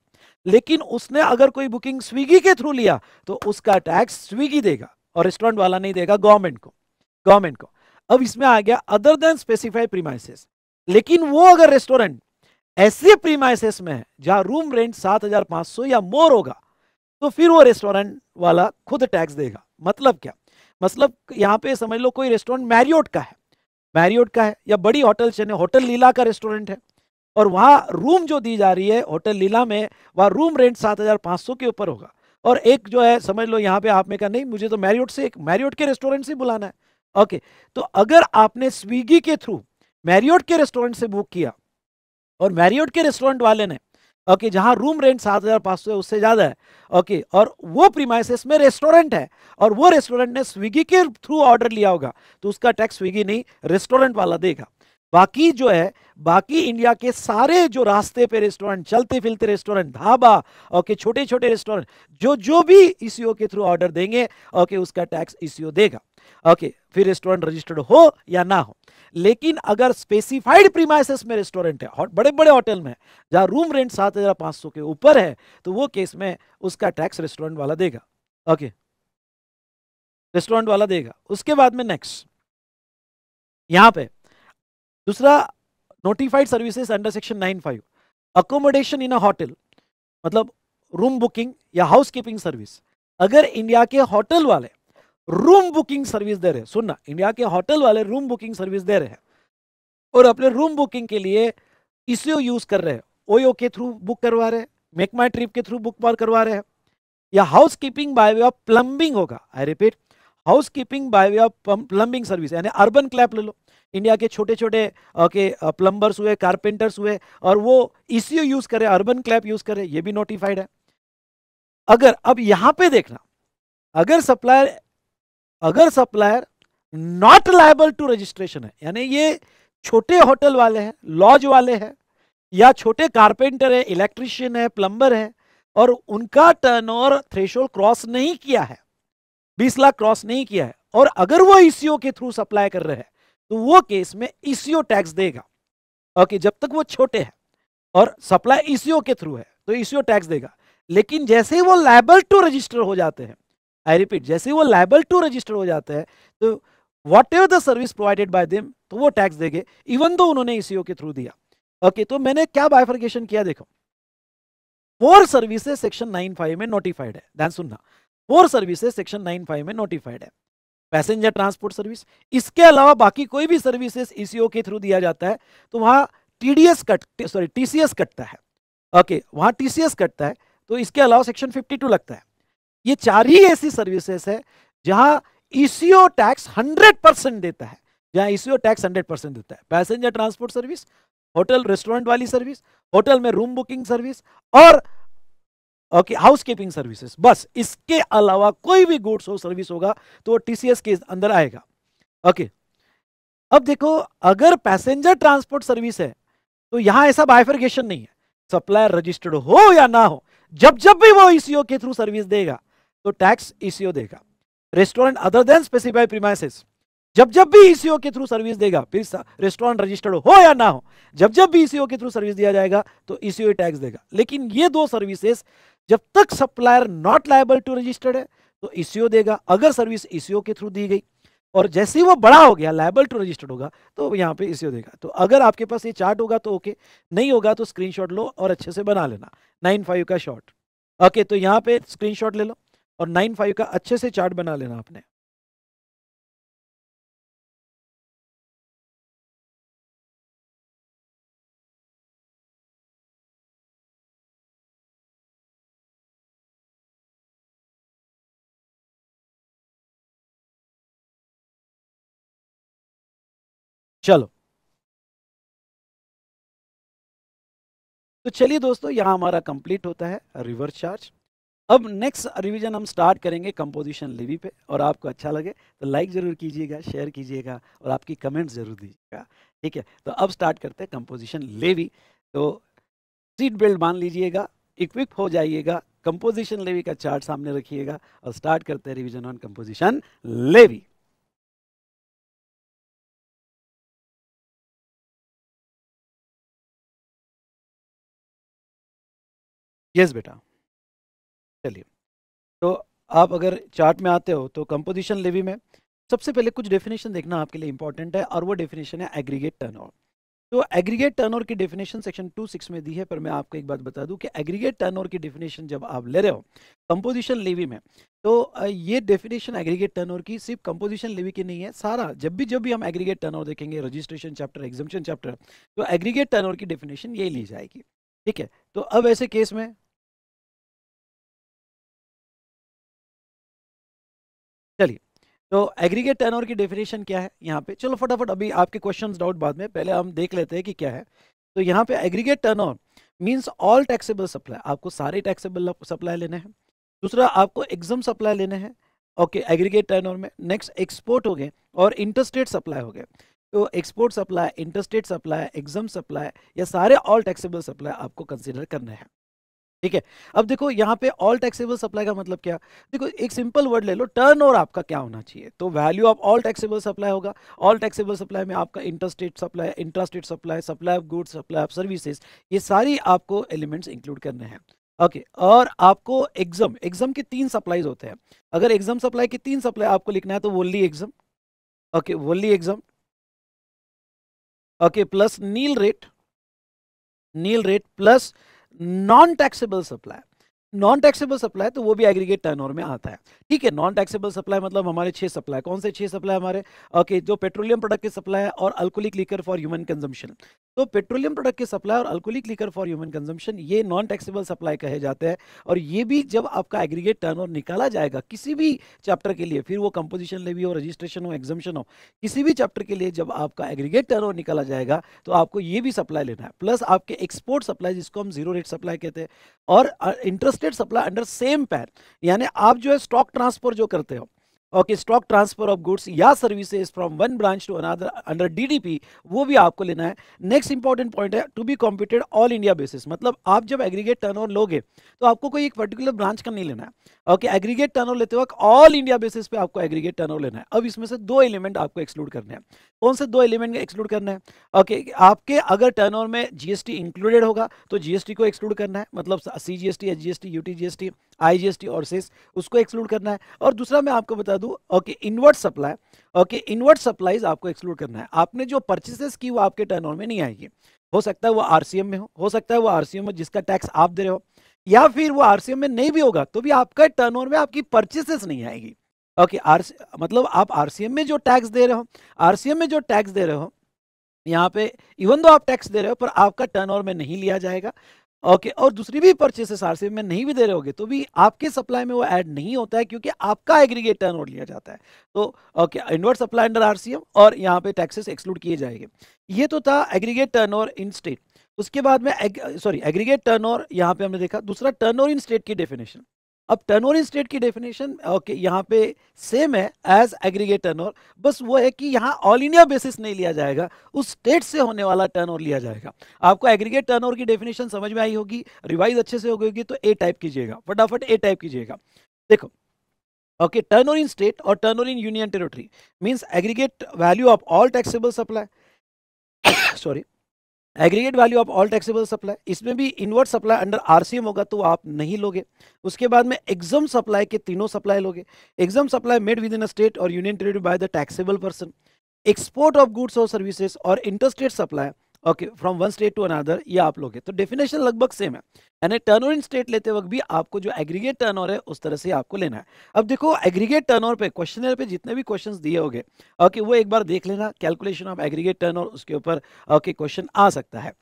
लेकिन उसने अगर कोई बुकिंग स्विगी के थ्रू लिया तो उसका टैक्स स्विगी देगा और रेस्टोरेंट वाला नहीं देगा गवर्नमेंट को गवर्नमेंट को अब इसमें आ गया अदर देन स्पेसिफाइड प्रीमाइसेस लेकिन वो अगर रेस्टोरेंट ऐसे प्रीमाइसेस में है जहां रूम रेंट 7,500 या मोर होगा तो फिर वो रेस्टोरेंट वाला खुद टैक्स देगा मतलब क्या मतलब यहाँ पे समझ लो कोई रेस्टोरेंट मैरियोट का है मैरियोट का है या बड़ी होटल चेन है होटल लीला का रेस्टोरेंट है और वहाँ रूम जो दी जा रही है होटल लीला में वहाँ रूम रेंट सात हज़ार पाँच सौ के ऊपर होगा और एक जो है समझ लो यहाँ पे आप में कहा नहीं मुझे तो मैरियोट से एक मैरियोट के रेस्टोरेंट से बुलाना है ओके तो अगर आपने स्विगी के थ्रू मैरियोट के रेस्टोरेंट से बुक किया और मैरियोट के रेस्टोरेंट वाले ने ओके जहाँ रूम रेंट सात हज़ार पाँच सौ उससे ज़्यादा है ओके और वो प्रीमाइसिस में रेस्टोरेंट है और वो रेस्टोरेंट ने स्विगी के थ्रू ऑर्डर लिया होगा तो उसका टैक्स स्विगी नहीं रेस्टोरेंट वाला देगा बाकी जो है बाकी इंडिया के सारे जो रास्ते पे रेस्टोरेंट चलते फिरते रेस्टोरेंट ढाबा और के छोटे छोटे रेस्टोरेंट जो जो भी ईसीओ के थ्रू ऑर्डर देंगे ओके उसका टैक्स ईसीओ देगा ओके फिर रेस्टोरेंट रजिस्टर्ड हो या ना हो लेकिन अगर स्पेसिफाइड प्रीमाइसिस में रेस्टोरेंट है बड़े बड़े होटल में जहाँ रूम रेंट सात हजार सौ के ऊपर है तो वो केस में उसका टैक्स रेस्टोरेंट वाला देगा ओके रेस्टोरेंट वाला देगा उसके बाद में नेक्स्ट यहाँ पे दूसरा notified services under section nine five accommodation in a hotel मतलब रूम बुकिंग या हाउस कीपिंग सर्विस अगर इंडिया के होटल वाले रूम बुकिंग सर्विस दे रहे हैं सुनना इंडिया के होटल वाले रूम बुकिंग सर्विस दे रहे हैं और अपने रूम बुकिंग के लिए इसे यूज कर रहे हैं ओयो के थ्रू बुक करवा रहे हैं मेक माई ट्रिप के थ्रू बुक पर करवा रहे हैं या housekeeping by way of plumbing होगा I repeat housekeeping by way of plumbing service यानी अर्बन क्लैप ले लो इंडिया के छोटे छोटे के प्लम्बर्स हुए कारपेंटर्स हुए और वो ई यूज़ करे अर्बन क्लैप यूज़ करे ये भी नोटिफाइड है अगर अब यहां पे देखना अगर सप्लायर अगर supplier not liable to registration है यानी ये छोटे होटल वाले हैं लॉज वाले हैं या छोटे कारपेंटर है इलेक्ट्रिशियन है प्लम्बर है और उनका टर्न थ्रेशोल्ड क्रॉस नहीं किया है बीस लाख क्रॉस नहीं किया है और अगर वो ईसीओ के थ्रू सप्लाई कर रहे हैं तो वो केस में ईसीओ e टैक्स देगा ओके जब तक वो छोटे हैं और सप्लाई ईसीओ e के थ्रू है तो ईसीओ e टैक्स देगा लेकिन जैसे ही वो लाइबल टू रजिस्टर हो जाते हैं आई रिपीट जैसे ही वो लाइबल टू रजिस्टर हो जाते हैं तो whatever the service provided by them तो वो टैक्स देंगे इवन दो उन्होंने ईसीओ के थ्रू दिया ओके okay, तो मैंने क्या बाइफर्केशन किया देखो four services section nine five में नोटिफाइड है ध्यान सुनना four services section nine five में नोटिफाइड है पैसेंजर ट्रांसपोर्ट सर्विस इसके अलावा बाकी कोई भी सर्विसेज ईसीओ e के थ्रू दिया जाता है तो वहां टीडीएस कट सॉरी टीसीएस कटता है ओके वहां टीसीएस कटता है तो इसके अलावा सेक्शन 52 लगता है ये चार ही ऐसी सर्विसेज है जहां ईसीओ टैक्स 100 परसेंट देता है जहां ईसीओ टैक्स 100 परसेंट देता है passenger transport service hotel restaurant वाली सर्विस होटल में रूम बुकिंग सर्विस और ओके हाउस कीपिंग सर्विसेज बस इसके अलावा कोई भी गुड्स हो सर्विस होगा तो वो टीसीएस के अंदर आएगा ओके okay. अब देखो अगर पैसेंजर ट्रांसपोर्ट सर्विस है तो यहां ऐसा बाइफर्गेशन नहीं है सप्लायर रजिस्टर्ड हो या ना हो जब जब भी वो ईसीओ e के थ्रू सर्विस देगा तो टैक्स ईसीओ e देगा restaurant other than specified premises जब जब भी ईसीओ e के थ्रू सर्विस देगा फिर रेस्टोरेंट रजिस्टर्ड हो या ना हो जब जब भी ईसीओ के थ्रू सर्विस दिया जाएगा तो ईसीओ टैक्स देगा लेकिन ये दो सर्विसेज जब तक supplier not liable to registered है तो ईसीओ e देगा अगर सर्विस ईसीओ e के थ्रू दी गई और जैसे ही वो बड़ा हो गया लाइबल टू रजिस्टर्ड होगा तो यहाँ पे ईसीओ e देगा तो अगर आपके पास ये चार्ट होगा तो ओके नहीं होगा तो स्क्रीनशॉट लो और अच्छे से बना लेना नाइन फाइव का शॉट ओके तो यहाँ पे स्क्रीनशॉट ले लो और नाइन फाइव का अच्छे से चार्ट बना लेना आपने चलो तो चलिए दोस्तों यहाँ हमारा कंप्लीट होता है रिवर्स चार्ज अब नेक्स्ट रिवीजन हम स्टार्ट करेंगे कंपोजिशन लेवी पे और आपको अच्छा लगे तो लाइक ज़रूर कीजिएगा शेयर कीजिएगा और आपकी कमेंट ज़रूर दीजिएगा ठीक है तो अब स्टार्ट करते हैं कंपोजिशन लेवी तो सीट बेल्ट बांध लीजिएगा इक्विप हो जाइएगा कंपोजिशन लेवी का चार्ट सामने रखिएगा और स्टार्ट करते हैं revision on composition levy yes बेटा चलिए तो आप अगर चार्ट में आते हो तो कंपोजिशन लेवी में सबसे पहले कुछ डेफिनेशन देखना आपके लिए इंपॉर्टेंट है और वो डेफिनेशन है एग्रीगेट टर्नओवर तो एग्रीगेट टर्नओवर की डेफिनेशन सेक्शन टू सिक्स में दी है पर मैं आपको एक बात बता दूं कि एग्रीगेट टर्नओवर की डेफिनेशन जब आप ले रहे हो कंपोजिशन लेवी में तो ये डेफिनेशन एग्रीगेट टर्नओवर की सिर्फ कंपोजिशन लेवी की नहीं है सारा जब भी जब भी हम एग्रीगेट टर्नओवर देखेंगे रजिस्ट्रेशन चैप्टर एग्जामेशन चैप्टर तो एग्रीगेट टर्नओवर की डेफिनेशन ये ली जाएगी ठीक है तो अब ऐसे केस में चलिए तो एग्रीगेट टर्नओवर की डेफिनेशन क्या है यहाँ पे चलो फटाफट अभी आपके क्वेश्चंस डाउट बाद में पहले हम देख लेते हैं कि क्या है तो यहाँ पे aggregate turnover means all taxable supply आपको सारे टैक्सेबल सप्लाई लेने हैं दूसरा आपको एग्जम सप्लाई लेने हैं ओके एग्रीगेट टर्न में नेक्स्ट एक्सपोर्ट हो गए और इंटरस्टेट सप्लाई हो गए तो export supply interstate supply exempt supply या सारे ऑल टैक्सेबल सप्लाई आपको कंसिडर करने हैं ठीक है अब देखो यहाँ पे ऑल टैक्सेबल सप्लाई का मतलब क्या देखो एक सिंपल वर्ड ले लो टर्न ओवर आपका क्या होना चाहिए तो value of all taxable supply होगा ऑल टैक्सेबल सप्लाई में आपका interstate supply interstate supply supply of goods supply of services ये सारी आपको एलिमेंट्स इंक्लूड करने हैं ओके okay, और आपको एग्जाम एग्जाम के तीन सप्लाईज होते हैं अगर एग्जाम सप्लाई के तीन सप्लाई आपको लिखना है तो wholly exempt okay wholly exempt okay plus nil rate nil rate plus non-taxable supply non taxable supply तो वो भी एग्रीगेट टर्नओवर में आता है ठीक है नॉन टैक्सेबल सप्लाई मतलब हमारे छह सप्लाई कौन से छह सप्लाई हमारे ओके जो पेट्रोलियम प्रोडक्ट की सप्लाई है और alcoholic liquor for human consumption तो पेट्रोलियम प्रोडक्ट की सप्लाई और alcoholic liquor for human consumption ये नॉन टैक्सेबल सप्लाई कहे जाते हैं और ये भी जब आपका एग्रीगेट टर्न निकाला जाएगा किसी भी चैप्टर के लिए फिर वो कंपोजिशन लेवी हो रजिस्ट्रेशन हो एग्जामेशन हो किसी भी चैप्टर के लिए जब आपका एग्रीगेट टर्न निकाला जाएगा तो आपको ये भी सप्लाई लेना है प्लस आपके एक्सपोर्ट सप्लाई जिसको हम जीरो रेट सप्लाई कहते हैं और interest limited supply under same PAN यानी आप जो है स्टॉक ट्रांसफर जो करते हो okay stock transfer of goods या services from one branch to another under DDP वो भी आपको लेना है नेक्स्ट इंपॉर्टेंट पॉइंट है to be computed all India basis मतलब आप जब एग्रीगेट टर्न लोगे तो आपको कोई एक पर्टिकुलर ब्रांच का नहीं लेना है ओके एग्रीगेट टर्न लेते वक्त ऑल इंडिया बेसिस पे आपको एग्रीगेट टर्न लेना है अब इसमें से दो एलिमेंट आपको एक्सक्लूड करने हैं कौन से दो एलिमेंट एक्सक्लूड करना है ओके okay, आपके अगर टर्न में जीएसटी इंक्लूडेड होगा तो जीएसटी को एक्सक्लूड करना है मतलब C G S T H G S T U T G S T IGST और सेस उसको एक्सक्लूड करना है और दूसरा मैं आपको बता दूं okay inward supply okay inward supplies आपको एक्सक्लूड करना है आपने जो परचेसेस की वो आपके टर्न में नहीं आएगी हो सकता है वो आरसीएम में हो हो सकता है वो आरसीएम में जिसका टैक्स आप दे रहे हो या फिर वो आरसीएम में नहीं भी होगा तो भी आपका टर्न में आपकी परचेसेस नहीं आएगी ओके आर मतलब आप आरसीएम में जो टैक्स दे रहे हो आरसीएम में जो टैक्स दे रहे हो यहाँ पे इवन दो आप टैक्स दे रहे हो पर आपका टर्न ओवर में नहीं लिया जाएगा ओके और दूसरी भी परचेसेस आरसीबी में नहीं भी दे रहे होगे तो भी आपके सप्लाई में वो ऐड नहीं होता है क्योंकि आपका एग्रीगेट टर्न लिया जाता है तो okay inward supply under R और यहाँ पे टैक्सेस एक्सक्लूड किए जाएंगे ये तो था एग्रीगेट टर्न इन स्टेट उसके बाद में सॉरी एग्रीगेट टर्न ओवर यहाँ पे हमने देखा दूसरा टर्न इन स्टेट की डेफिनेशन अब टर्नओवर इन स्टेट की डेफिनेशन ओके यहाँ पे सेम है एज एग्रीगेट टर्नओवर बस वो है कि यहाँ ऑल इंडिया बेसिस नहीं लिया जाएगा उस स्टेट से होने वाला टर्नओवर लिया जाएगा आपको एग्रीगेट टर्नओवर की डेफिनेशन समझ में आई होगी रिवाइज अच्छे से हो गई होगी तो ए टाइप कीजिएगा फटाफट ए टाइप कीजिएगा देखो okay turn over in state और turn over in union territory means aggregate value of all taxable supply sorry aggregate value of all taxable supply इसमें भी इनवर्ट सप्लाई अंडर आरसीएम होगा तो आप नहीं लोगे उसके बाद में एग्जाम सप्लाई के तीनों सप्लाई लोगे exempt supply made within state और union territory by the taxable person export of goods और सर्विसेज और interstate supply okay from one state to another ये आप लोग है तो डेफिनेशन लगभग सेम है यानी टर्न इन स्टेट लेते वक्त भी आपको जो एग्रीगेट टर्न ओवर है उस तरह से आपको लेना है अब देखो एग्रीगेट टर्न ओवर पे क्वेश्चन पे जितने भी क्वेश्चन दिए होंगे ओके वो एक बार देख लेना calculation of aggregate turn turnover उसके ऊपर ओके क्वेश्चन आ सकता है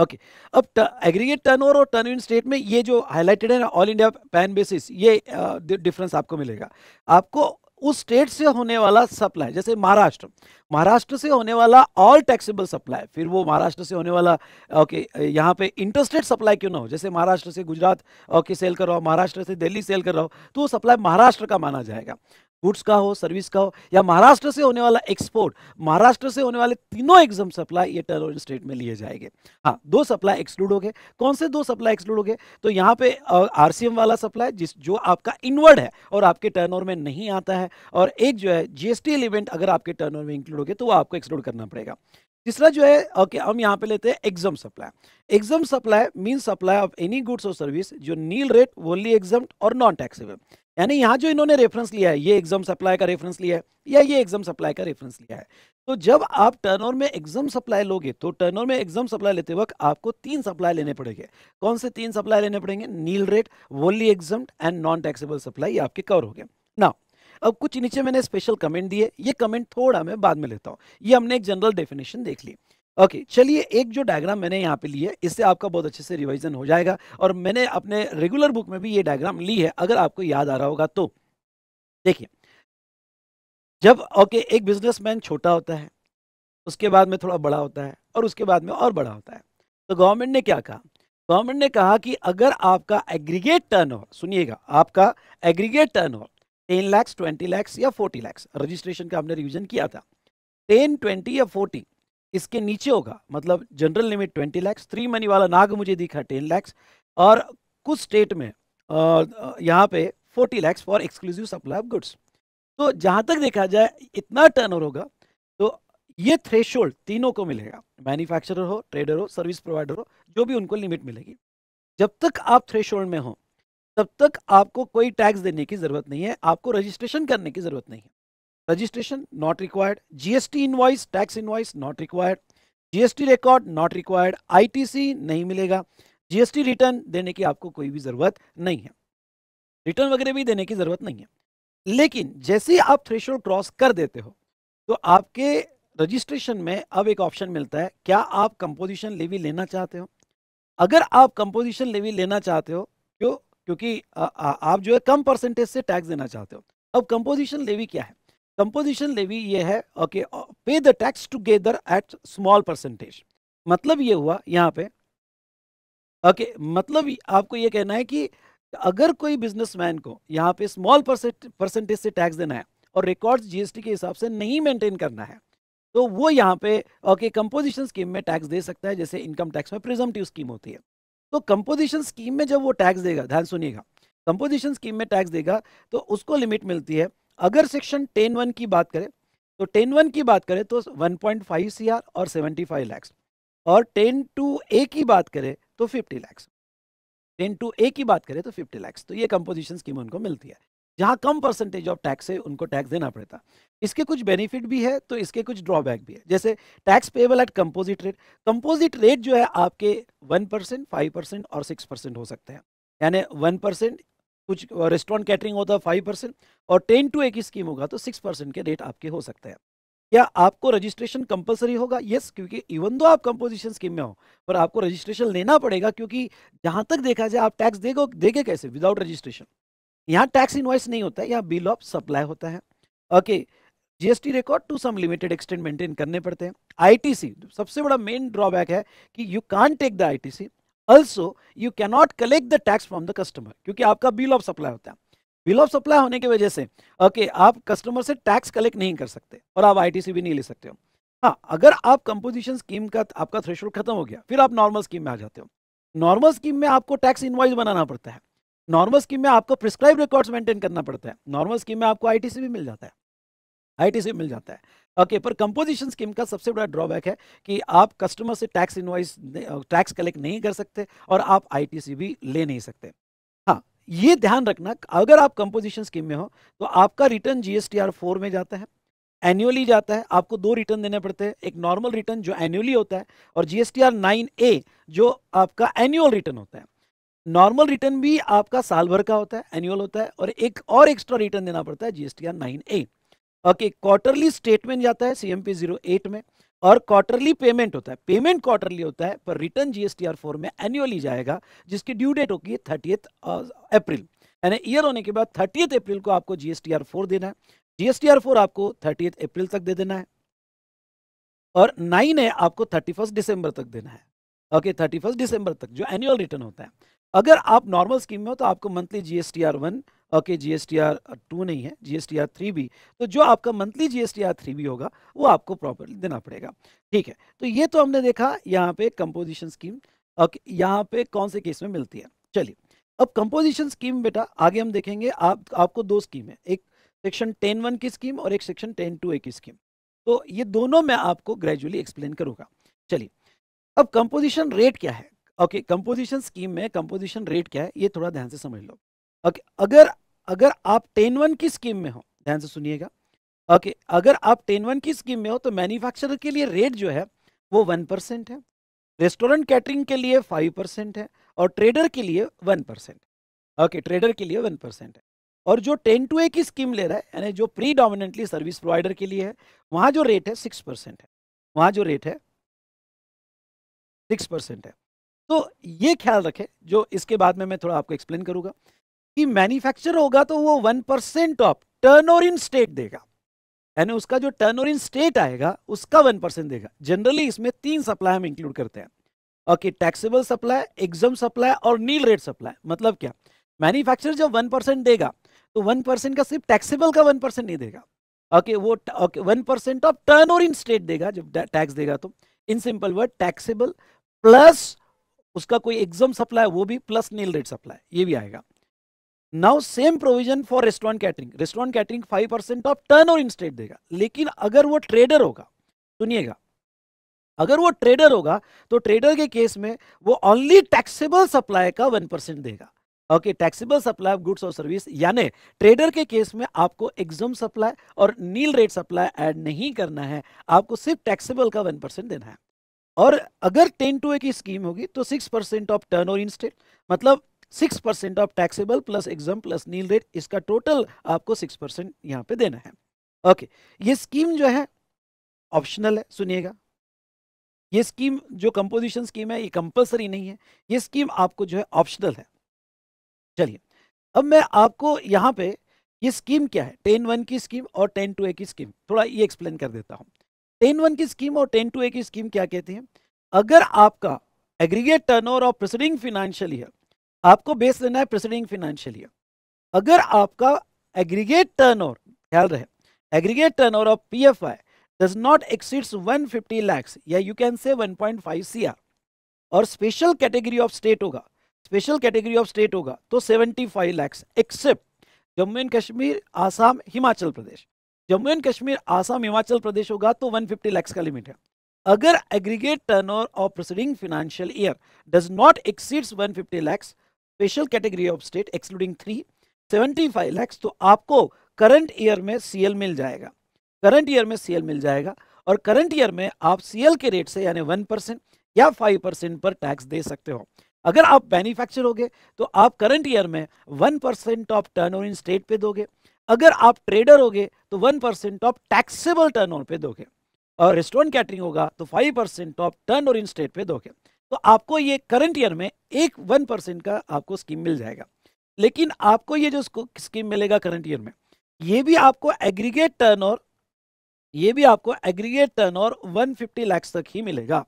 ओके okay. अब एग्रीगेट टर्न ओवर और टर्न इन स्टेट में ये जो हाईलाइटेड है ना ऑल इंडिया पैन बेसिस ये डिफरेंस uh, आपको मिलेगा आपको उस स्टेट से होने वाला सप्लाई जैसे महाराष्ट्र महाराष्ट्र से होने वाला ऑल टैक्सेबल सप्लाई फिर वो महाराष्ट्र से होने वाला ओके यहाँ पे इंटरस्टेट सप्लाई क्यों ना हो जैसे महाराष्ट्र से गुजरात ओके सेल कर रहा हो महाराष्ट्र से दिल्ली सेल कर रहा हो तो वो सप्लाई महाराष्ट्र का माना जाएगा गुड्स का हो सर्विस का हो या महाराष्ट्र से होने वाला एक्सपोर्ट महाराष्ट्र से होने वाले तीनों एग्जाम सप्लाई ये टेलोर स्टेट में लिए जाएंगे हाँ दो सप्लाई एक्सक्लूड हो गए कौन से दो सप्लाई एक्सक्लूड हो गए तो यहाँ पे आरसीएम वाला सप्लाई जिस जो आपका इनवर्ड है और आपके टर्न में नहीं आता है और एक जो है जीएसटी इलिमेंट अगर आपके टर्न में इंक्लूड हो गए तो वो आपको एक्सक्लूड करना पड़ेगा तीसरा जो है ओके हम यहाँ पे लेते हैं exempt supply exempt supply mean supply of any goods और सर्विस जो नील रेट ओनली एग्जाम और नॉन टैक्सेबल यानी यहाँ जो इन्होंने रेफरेंस लिया है ये एग्जाम सप्लाई का रेफरेंस लिया है या ये एग्जाम सप्लाई का रेफरेंस लिया है तो जब आप टर्नओवर में एग्जाम सप्लाई लोगे तो टर्नओवर में एग्जाम सप्लाई लेते वक्त आपको तीन सप्लाई लेने पड़ेंगे कौन से तीन सप्लाई लेने पड़ेंगे nil rate wholly exempt and non taxable supply आपके कवर हो गए ना अब कुछ नीचे मैंने स्पेशल कमेंट दिए ये कमेंट थोड़ा मैं बाद में लेता हूँ ये हमने एक जनरल डेफिनेशन देख ली ओके okay, चलिए एक जो डायग्राम मैंने यहाँ पे लिया है इससे आपका बहुत अच्छे से रिवाइजन हो जाएगा और मैंने अपने रेगुलर बुक में भी ये डायग्राम ली है अगर आपको याद आ रहा होगा तो देखिए जब ओके okay, एक बिजनेसमैन छोटा होता है उसके बाद में थोड़ा बड़ा होता है और उसके बाद में और बड़ा होता है तो गवर्नमेंट ने क्या कहा गवर्नमेंट ने कहा कि अगर आपका एग्रीगेट टर्न ओवर सुनिएगा आपका aggregate turn turnover ten lakhs twenty lakhs या फोर्टी लैक्स रजिस्ट्रेशन का हमने रिविजन किया था टेन ट्वेंटी या फोर्टी इसके नीचे होगा मतलब general limit twenty lakhs three मनी वाला नाग मुझे दिखा टेन लैक्स और कुछ स्टेट में यहाँ पे forty lakhs for exclusive supply of goods तो जहाँ तक देखा जाए इतना टर्न होगा तो ये थ्रेशोल्ड तीनों को मिलेगा मैन्युफैक्चरर हो ट्रेडर हो सर्विस प्रोवाइडर हो जो भी उनको लिमिट मिलेगी जब तक आप थ्रेशोल्ड में हो तब तक आपको कोई टैक्स देने की ज़रूरत नहीं है आपको रजिस्ट्रेशन करने की ज़रूरत नहीं है registration not required gst invoice tax invoice not required GST record not required ITC नहीं मिलेगा जीएसटी रिटर्न देने की आपको कोई भी ज़रूरत नहीं है रिटर्न वगैरह भी देने की ज़रूरत नहीं है लेकिन जैसे ही आप थ्रेश क्रॉस कर देते हो तो आपके रजिस्ट्रेशन में अब एक ऑप्शन मिलता है क्या आप कंपोजिशन लेवी लेना चाहते हो अगर आप कंपोजिशन लेवी लेना चाहते हो क्यों क्योंकि आ, आ, आप जो है कम परसेंटेज से टैक्स देना चाहते हो अब कंपोजिशन लेवी क्या है कंपोजिशन लेवी ये है okay pay the tax together at small percentage मतलब ये हुआ यहाँ पे ओके मतलब आपको ये कहना है कि अगर कोई बिजनेसमैन को यहाँ पे स्मॉल परसेंटेज से टैक्स देना है और रिकॉर्ड्स जीएसटी के हिसाब से नहीं मेंटेन करना है तो वो यहाँ पे ओके कंपोजिशन स्कीम में टैक्स दे सकता है जैसे इनकम टैक्स में प्रिजमटिव स्कीम होती है तो कंपोजिशन स्कीम में जब वो टैक्स देगा ध्यान सुनिएगा कंपोजिशन स्कीम में टैक्स देगा तो उसको लिमिट मिलती है अगर सेक्शन टेन वन की बात करें तो टेन वन की बात करें तो 1.5 सीआर और 75 लैक्स और टेन टू ए की बात करें तो 50 लैक्स टेन टू ए की बात करें तो 50 लैक्स तो ये कंपोजिशन स्कीम उनको मिलती है जहाँ कम परसेंटेज ऑफ टैक्स है उनको टैक्स देना पड़ता इसके कुछ बेनिफिट भी है तो इसके कुछ ड्रॉबैक भी है जैसे tax payable at composite rate composite rate जो है आपके वन परसेंट फाइव परसेंट और सिक्स परसेंट हो सकते हैं यानी वन परसेंट कुछ रेस्टोरेंट कैटरिंग होता है फाइव परसेंट और टेन टू एक स्कीम होगा तो सिक्स परसेंट के रेट आपके हो सकते हैं क्या आपको रजिस्ट्रेशन कंपलसरी होगा यस क्योंकि इवन दो आप कंपोजिशन स्कीम में हो पर आपको रजिस्ट्रेशन लेना पड़ेगा क्योंकि जहां तक देखा जाए आप टैक्स देगो देगे कैसे विदाउट रजिस्ट्रेशन यहाँ टैक्स इन्वाइस नहीं होता है यहाँ बिल ऑफ सप्लाई होता है okay GST record to some limited extent maintain करने पड़ते हैं आईटीसी सबसे बड़ा मेन ड्रॉबैक है कि you can't take the ITC also you cannot collect the tax from the customer क्योंकि आपका बिल ऑफ सप्लाई होता है बिल ऑफ सप्लाई होने की वजह से ओके okay, आप कस्टमर से टैक्स कलेक्ट नहीं कर सकते और आप आईटीसी भी नहीं ले सकते हो हाँ अगर आप कंपोजिशन स्कीम का आपका थ्रेशोल खत्म हो गया फिर आप नॉर्मल स्कीम में आ जाते हो नॉर्मल स्कीम में आपको टैक्स इन्वाइस बनाना पड़ता है नॉर्मल स्कीम में आपको प्रिस्क्राइब रिकॉर्ड्स मेंटेन करना पड़ता है नॉर्मल स्कीम में आपको आईटीसी भी मिल जाता है आईटीसी मिल जाता है ओके पर कंपोजिशन स्कीम का सबसे बड़ा ड्रॉबैक है कि आप कस्टमर से टैक्स इनवाइस टैक्स कलेक्ट नहीं कर सकते और आप आईटीसी भी ले नहीं सकते हाँ ये ध्यान रखना अगर आप कंपोजिशन स्कीम में हो तो आपका रिटर्न जीएसटीआर फोर में जाता है एनुअली जाता है आपको दो रिटर्न देने पड़ते हैं एक नॉर्मल रिटर्न जो एनुअली होता है और जी नाइन ए जो आपका एनुअल रिटर्न होता है नॉर्मल रिटर्न भी आपका साल भर का होता है एनुअल होता है और एक और एक्स्ट्रा रिटर्न देना पड़ता है GSTR nine A okay quarterly statement जाता है सीएमपी जीरो एट में और क्वार्टरली पेमेंट होता है पेमेंट क्वार्टरली होता है पर रिटर्न जीएसटी आर फोर में एनुअली जाएगा जिसकी ड्यू डेट होगी थर्टी अप्रैल यानी ईयर होने के बाद थर्टी अप्रैल को आपको जीएसटी आर फोर देना है जीएसटी आर फोर आपको थर्टी अप्रैल तक दे देना है और नाइन है आपको थर्टी दिसंबर तक देना है ओके थर्टी दिसंबर तक जो एनुअल रिटर्न होता है अगर आप नॉर्मल स्कीम में हो तो आपको monthly GST R one okay G S R two नहीं है जी एस आर थ्री भी तो जो आपका monthly G S T R three भी होगा वो आपको प्रॉपरली देना पड़ेगा ठीक है तो ये तो हमने देखा यहाँ पे कंपोजिशन स्कीम ओके यहाँ पे कौन से केस में मिलती है चलिए अब कंपोजिशन स्कीम बेटा आगे हम देखेंगे आप आपको दो स्कीम है एक सेक्शन टेन वन की स्कीम और एक सेक्शन टेन टू ए की स्कीम तो ये दोनों मैं आपको ग्रेजुअली एक्सप्लेन करूँगा चलिए अब कंपोजिशन रेट क्या है ओके कंपोजिशन स्कीम में कंपोजिशन रेट क्या है ये थोड़ा ध्यान से समझ लो ओके अगर अगर आप टेन वन की स्कीम में हो ध्यान से सुनिएगा ओके अगर आप टेन वन की स्कीम में हो तो मैन्युफैक्चरर के लिए रेट जो है वो वन परसेंट है रेस्टोरेंट कैटरिंग के लिए फाइव परसेंट है और ट्रेडर के लिए वन परसेंट ओके ट्रेडर के लिए वन परसेंट है और जो टेन टू ए की स्कीम ले रहा है यानी जो प्री डोमिनेंटली सर्विस प्रोवाइडर के लिए है वहाँ जो रेट है सिक्स परसेंट है वहाँ जो रेट है सिक्स परसेंट है तो ये ख्याल रखें जो इसके बाद में मैं थोड़ा आपको एक्सप्लेन करूँगा कि मैन्युफैक्चर होगा तो वो one percent of turn over in state देगा यानी उसका जो टर्न ओवर इन स्टेट आएगा उसका वन परसेंट देगा जनरली इसमें तीन सप्लाई हम इंक्लूड करते हैं okay taxable supply exempt supply और नील रेट सप्लाई मतलब क्या मैन्युफैक्चर जब वन परसेंट देगा तो वन परसेंट का सिर्फ टैक्सेबल का वन परसेंट नहीं देगा ओके वो okay one percent of turn over in state देगा जब टैक्स देगा तो in simple word taxable plus उसका कोई एग्जम सप्लाई वो भी प्लस नील रेट सप्लाई ये भी आएगा now same provision for restaurant catering restaurant catering five percent of turn turnover in state देगा लेकिन अगर वो ट्रेडर होगा सुनिएगा अगर वो ट्रेडर होगा तो ट्रेडर के केस में वो ओनली टैक्सेबल सप्लाई का वन परसेंट देगा okay taxable supply of goods और सर्विस यानी ट्रेडर के केस में आपको एग्जम सप्लाई और नील रेट सप्लाई ऐड नहीं करना है आपको सिर्फ टैक्सेबल का वन परसेंट देना है और अगर टेन टू ए की स्कीम होगी तो six percent of turn turnover in state मतलब six percent of taxable plus exempt plus nil rate इसका टोटल आपको सिक्स परसेंट यहाँ पे देना है ओके ये स्कीम जो है ऑप्शनल है सुनिएगा ये स्कीम जो कंपोजिशन स्कीम है ये कंपलसरी नहीं है ये स्कीम आपको जो है ऑप्शनल है चलिए अब मैं आपको यहाँ पे ये स्कीम क्या है टेन वन की स्कीम और टेन टू ए की स्कीम थोड़ा ये एक्सप्लेन कर देता हूँ टेन वन की स्कीम और टेन टू ए की स्कीम क्या कहती है अगर आपका aggregate turnover of preceding financial year आपको बेस लेना है प्रेसिडिंग फाइनेंशियल ईयर अगर आपका एग्रीगेट टर्नओवर ख्याल रहे aggregate turnover of PFI does not exceeds 150 lakhs या यू कैन से 1.5 सीआर और स्पेशल कैटेगरी ऑफ स्टेट होगा स्पेशल कैटेगरी ऑफ स्टेट होगा तो 75 lakhs except Jammu and Kashmir Assam Himachal Pradesh Jammu and Kashmir Assam Himachal Pradesh होगा तो 150 लैक्स का लिमिट है अगर aggregate turnover of proceeding financial year does not exceeds 150 lakhs special category of state excluding three seventy five lakhs तो आपको करंट ईयर में सीएल मिल जाएगा करंट ईयर में सीएल मिल जाएगा और करंट ईयर में आप सीएल के रेट से यानी वन परसेंट या फाइव परसेंट पर टैक्स दे सकते हो अगर आप मैन्युफैक्चर हो गए तो आप करंट ईयर में one percent of turn over in state पे दोगे अगर आप ट्रेडर हो तो one percent of taxable turn over पे दोगे और रेस्टोरेंट कैटरिंग होगा तो five percent of turn over in state पे दोगे तो आपको ये करंट ईयर में एक वन परसेंट का आपको स्कीम मिल जाएगा लेकिन आपको ये जो स्कीम मिलेगा करंट ईयर में ये भी आपको एग्रीगेट टर्न और ये भी आपको एग्रीगेट टर्न और 150 लाख तक ही मिलेगा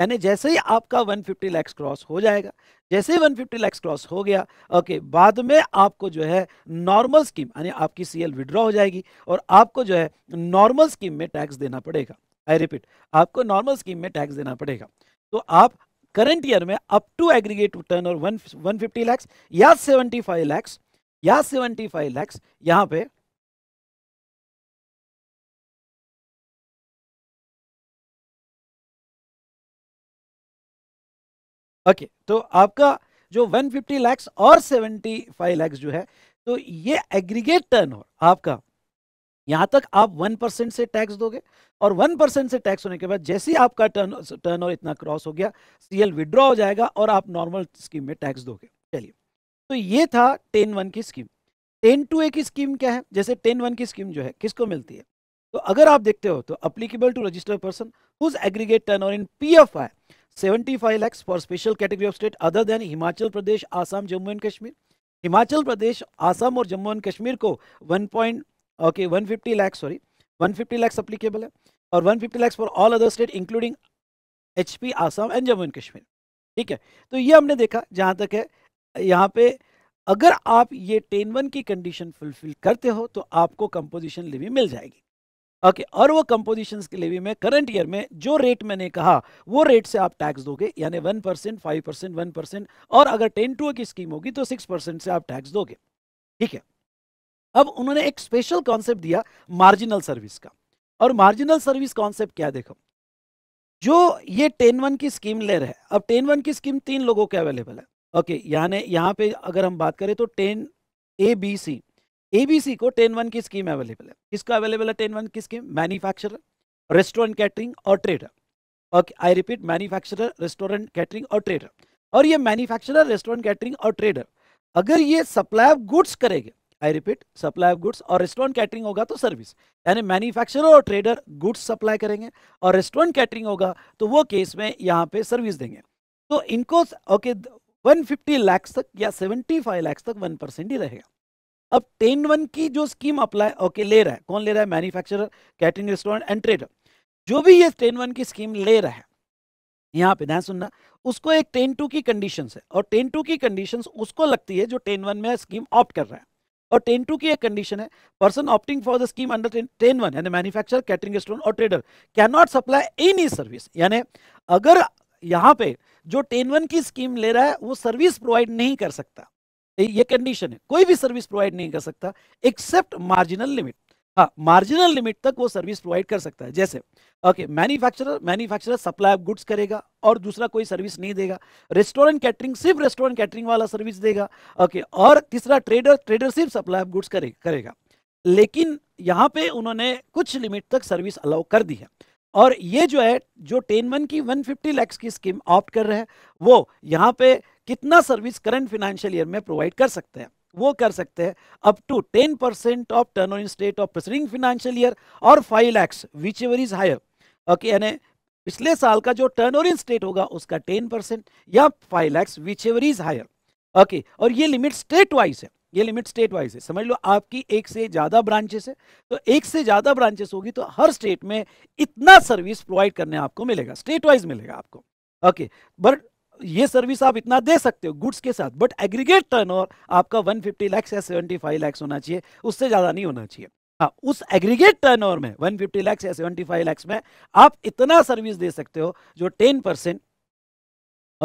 यानी जैसे ही आपका 150 लैक्स क्रॉस हो जाएगा जैसे ही 150 लैक्स क्रॉस हो गया ओके बाद में आपको जो है नॉर्मल स्कीम यानी आपकी सीएल विड्रॉ हो जाएगी और आपको जो है नॉर्मल स्कीम में टैक्स देना पड़ेगा आई रिपीट आपको नॉर्मल स्कीम में टैक्स देना पड़ेगा तो आप करंट ईयर में अप टू एग्रीगेट टर्न और वन फिफ्टी लैक्स या सेवेंटी फाइव लैक्स या सेवेंटी फाइव लैक्स यहां पे ओके okay, तो आपका जो 150 लैक्स और 75 लैक्स जो है तो ये एग्रीगेट टर्न टर्नओवर आपका यहां तक आप वन परसेंट से टैक्स दोगे और वन परसेंट से टैक्स होने के बाद जैसे ही आपका टर्न टर्न और इतना क्रॉस हो गया सीएल विड्रॉ हो जाएगा और आप नॉर्मल स्कीम में टैक्स दोगे चलिए तो ये था टेन वन की स्कीम टेन टू ए की स्कीम क्या है जैसे टेन वन की स्कीम जो है किसको मिलती है तो अगर आप देखते हो तो applicable to register person whose aggregate turn in P F I seventy five lakhs for special category of state other than Himachal Pradesh Assam Jammu and Kashmir Himachal Pradesh Assam और जम्मू एंड कश्मीर को one point okay one fifty lakhs sorry one fifty lakhs applicable है और one fifty lakhs for all other state including H P Assam and Jammu and Kashmir ठीक है तो ये हमने देखा जहाँ तक है यहाँ पे अगर आप ये टेन वन की कंडीशन फुलफिल करते हो तो आपको कंपोजिशन लेवी मिल जाएगी ओके okay, और वो कंपोजिशन के लेवी में करंट ईयर में जो रेट मैंने कहा वो रेट से आप टैक्स दोगे यानी one percent five percent one percent और अगर टेन टू की स्कीम होगी तो सिक्स परसेंट से आप टैक्स दोगे ठीक है अब उन्होंने एक स्पेशल कॉन्सेप्ट दिया मार्जिनल सर्विस का और मार्जिनल सर्विस कॉन्सेप्ट क्या देखो जो ये टेन वन की स्कीम ले रहे हैं अब टेन वन की स्कीम तीन लोगों के अवेलेबल है ओके यानी यहाँ पे अगर हम बात करें तो ten A B C A B C को टेन वन की स्कीम अवेलेबल है किसका अवेलेबल है टेन वन की स्कीम मैन्युफैक्चरर रेस्टोरेंट कैटरिंग और trader okay I repeat manufacturer restaurant catering और ट्रेडर और ये मैन्युफैक्चरर रेस्टोरेंट कैटरिंग और ट्रेडर अगर ये सप्लाई ऑफ गुड्स करेगा I repeat supply of goods और रेस्टोरेंट कैटरिंग होगा तो सर्विस यानी मैन्युफैक्चरर और ट्रेडर गुड्स सप्लाई करेंगे और रेस्टोरेंट कैटरिंग होगा तो वो केस में यहाँ पे सर्विस देंगे तो इनको ओके वन फिफ्टी तक या सेवेंटी फाइव लैक्स तक वन परसेंट ही रहेगा अब टेन वन की जो स्कीम अप्लाई ओके ले रहा है कौन ले रहा है manufacturer catering restaurant and trader जो भी ये टेन वन की स्कीम ले रहा है यहाँ पे ध्यान सुनना उसको एक टेन टू की कंडीशन है और टेन टू की कंडीशन उसको लगती है जो टेन वन में स्कीम ऑप्ट कर रहा है और टेन टू की एक कंडीशन है person opting for the scheme under ten one यानी मैन्युफैक्चर कैटरिंग स्टोन और trader can not supply any service यानी अगर यहाँ पे जो टेन वन की स्कीम ले रहा है वो सर्विस प्रोवाइड नहीं कर सकता ये कंडीशन है कोई भी सर्विस प्रोवाइड नहीं कर सकता एक्सेप्ट मार्जिनल लिमिट हाँ मार्जिनल लिमिट तक वो सर्विस प्रोवाइड कर सकता है जैसे okay manufacturer manufacturer supply of goods करेगा और दूसरा कोई सर्विस नहीं देगा रेस्टोरेंट कैटरिंग सिर्फ रेस्टोरेंट कैटरिंग वाला सर्विस देगा ओके और तीसरा ट्रेडर ट्रेडर सिर्फ सप्लाई ऑफ गुड्स करे, करेगा लेकिन यहाँ पे उन्होंने कुछ लिमिट तक सर्विस अलाउ कर दी है और ये जो है जो टेन वन की वन फिफ्टी लैक्स की स्कीम ऑप्ट कर रहे हैं वो यहाँ पे कितना सर्विस करंट फिनेंशियल ईयर में प्रोवाइड कर सकते हैं वो कर सकते हैं up to ten percent of turn in state of preceding financial year और five lakhs whichever is higher okay यानी पिछले साल का जो टर्न इन स्टेट होगा उसका टेन परसेंट या five lakhs whichever is higher okay और ये लिमिट स्टेट वाइज है ये लिमिट स्टेट वाइज है समझ लो आपकी एक से ज़्यादा ब्रांचेस है तो एक से ज़्यादा ब्रांचेस होगी तो हर स्टेट में इतना सर्विस प्रोवाइड करने आपको मिलेगा स्टेट वाइज मिलेगा आपको ओके बट ये सर्विस आप इतना दे सकते हो गुड्स के साथ बट एग्रीगेट टर्नओवर आपका 150 लैक्स या 75 लाख होना चाहिए उससे ज़्यादा नहीं होना चाहिए आ, हाँ, उस एग्रीगेट टर्नओवर में वन फिफ्टी लैक्स या 75 लाख में आप इतना सर्विस दे सकते हो जो ten percent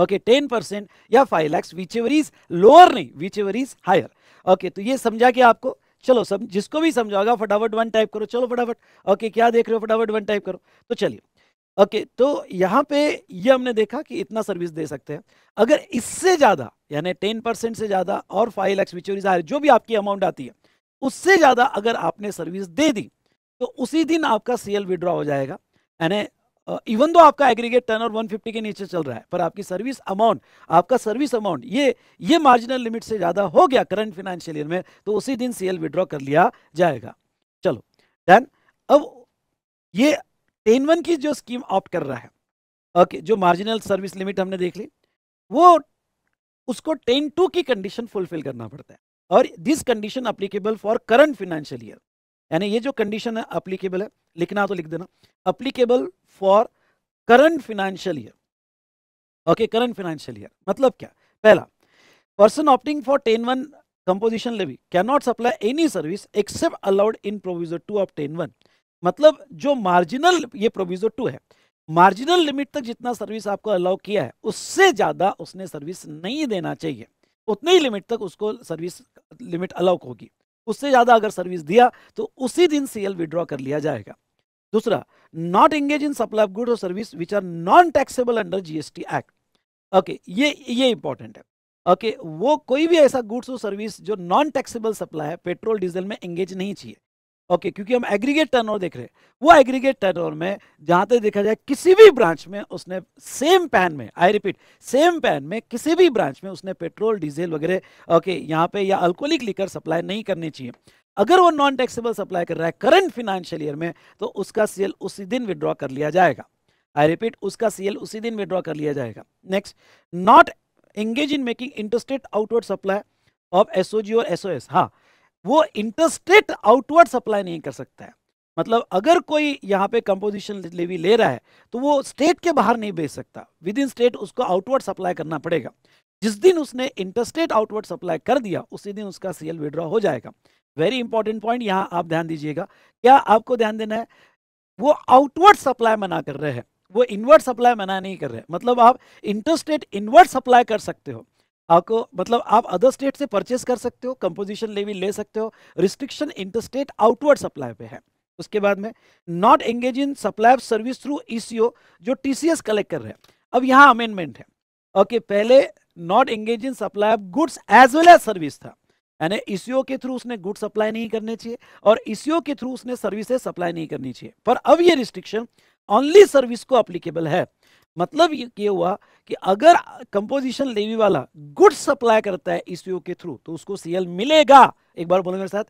okay ten percent या five lakhs whichever is lower नहीं whichever is higher okay तो ये समझा कि आपको चलो सब जिसको भी समझाओगे फटाफट वन टाइप करो चलो फटाफट ओके okay, क्या देख रहे हो फटाफट वन टाइप करो तो चलिए ओके okay, तो यहाँ पे ये हमने देखा कि इतना सर्विस दे सकते हैं अगर इससे ज़्यादा यानी टेन परसेंट से ज़्यादा और फाइव लैक्स विचोरीज जो भी आपकी अमाउंट आती है उससे ज़्यादा अगर आपने सर्विस दे दी तो उसी दिन आपका सी एल विड्रॉ हो जाएगा यानी इवन दो आपका एग्रीगेट टर्न और वन के नीचे चल रहा है पर आपकी सर्विस अमाउंट आपका सर्विस अमाउंट ये ये मार्जिनल लिमिट से ज़्यादा हो गया करंट फिनेंशियल ईयर में तो उसी दिन सी एल विड्रॉ कर लिया जाएगा चलो डन अब ये टेन वन की जो स्कीम ऑप्ट कर रहा है ओके जो मार्जिनल सर्विस लिमिट हमने देख ली वो उसको टेन टू की कंडीशन फुलफिल करना पड़ता है और this condition applicable for current financial year यानी ये जो कंडीशन है अप्लीकेबल है लिखना तो लिख देना applicable for current financial year okay current financial year मतलब क्या पहला person opting for ten one composition can not supply any service except allowed in provision two of ten one मतलब जो मार्जिनल ये प्रोविजो टू है marginal limit तक जितना service आपको अलाउ किया है उससे ज़्यादा उसने सर्विस नहीं देना चाहिए उतने ही लिमिट तक उसको सर्विस लिमिट अलाउ होगी उससे ज़्यादा अगर सर्विस दिया तो उसी दिन सीएल विड्रॉ कर लिया जाएगा दूसरा not engage in supply of goods और service which are non taxable under GST act okay ये ये इंपॉर्टेंट है ओके okay, वो कोई भी ऐसा गुड्स और सर्विस जो नॉन टैक्सेबल सप्लाई है पेट्रोल डीजल में एंगेज नहीं चाहिए ओके okay, क्योंकि हम एग्रीगेट टर्नओवर देख रहे हैं वो एग्रीगेट टर्नओवर में जहां तक देखा जाए किसी भी ब्रांच में उसने सेम पैन में आई रिपीट सेम पैन में किसी भी ब्रांच में उसने पेट्रोल डीजल वगैरह ओके यहाँ पे या अल्कोहलिक लिकर सप्लाई नहीं करनी चाहिए अगर वो नॉन टैक्सेबल सप्लाई कर रहा है करंट फिनेंशियल ईयर में तो उसका सेल उसी दिन विद्रॉ कर लिया जाएगा आई रिपीट उसका सेल उसी दिन विड्रॉ कर लिया जाएगा next not engage in making interstate outward supply of SOG और एसओएस हाँ वो इंटरस्टेट आउटवर्ड सप्लाई नहीं कर सकता है मतलब अगर कोई यहाँ पे कंपोजिशन लेवी ले रहा है तो वो स्टेट के बाहर नहीं बेच सकता विद इन स्टेट उसको आउटवर्ड सप्लाई करना पड़ेगा जिस दिन उसने इंटरस्टेट आउटवर्ड सप्लाई कर दिया उसी दिन उसका सीएल विड्रॉ हो जाएगा वेरी इंपॉर्टेंट पॉइंट यहाँ आप ध्यान दीजिएगा क्या आपको ध्यान देना है वो आउटवर्ड सप्लाई मना कर रहे हैं वो इनवर्ड सप्लाई मना नहीं कर रहे मतलब आप इंटरस्टेट इनवर्ड सप्लाई कर सकते हो आपको मतलब आप अदर स्टेट से परचेस कर सकते हो कंपोजिशन लेवी ले सकते हो restriction inter state outward supply पे है उसके बाद में not engage in supply service through ECO जो टीसीएस कलेक्ट कर रहे हैं अब यहाँ अमेंडमेंट है ओके okay, पहले not engage in supply goods as well as service था यानी ईसीओ e के थ्रू उसने गुड सप्लाई नहीं करने चाहिए और ईसीओ e के थ्रू उसने सर्विसेज सप्लाई नहीं करनी चाहिए पर अब ये रिस्ट्रिक्शन ओनली सर्विस को अप्लीकेबल है मतलब ये, हुआ कि अगर कंपोजिशन लेवी वाला गुड सप्लाई करता है ईसीओ के थ्रू तो उसको सीएल मिलेगा एक बार बोलेंगे साथ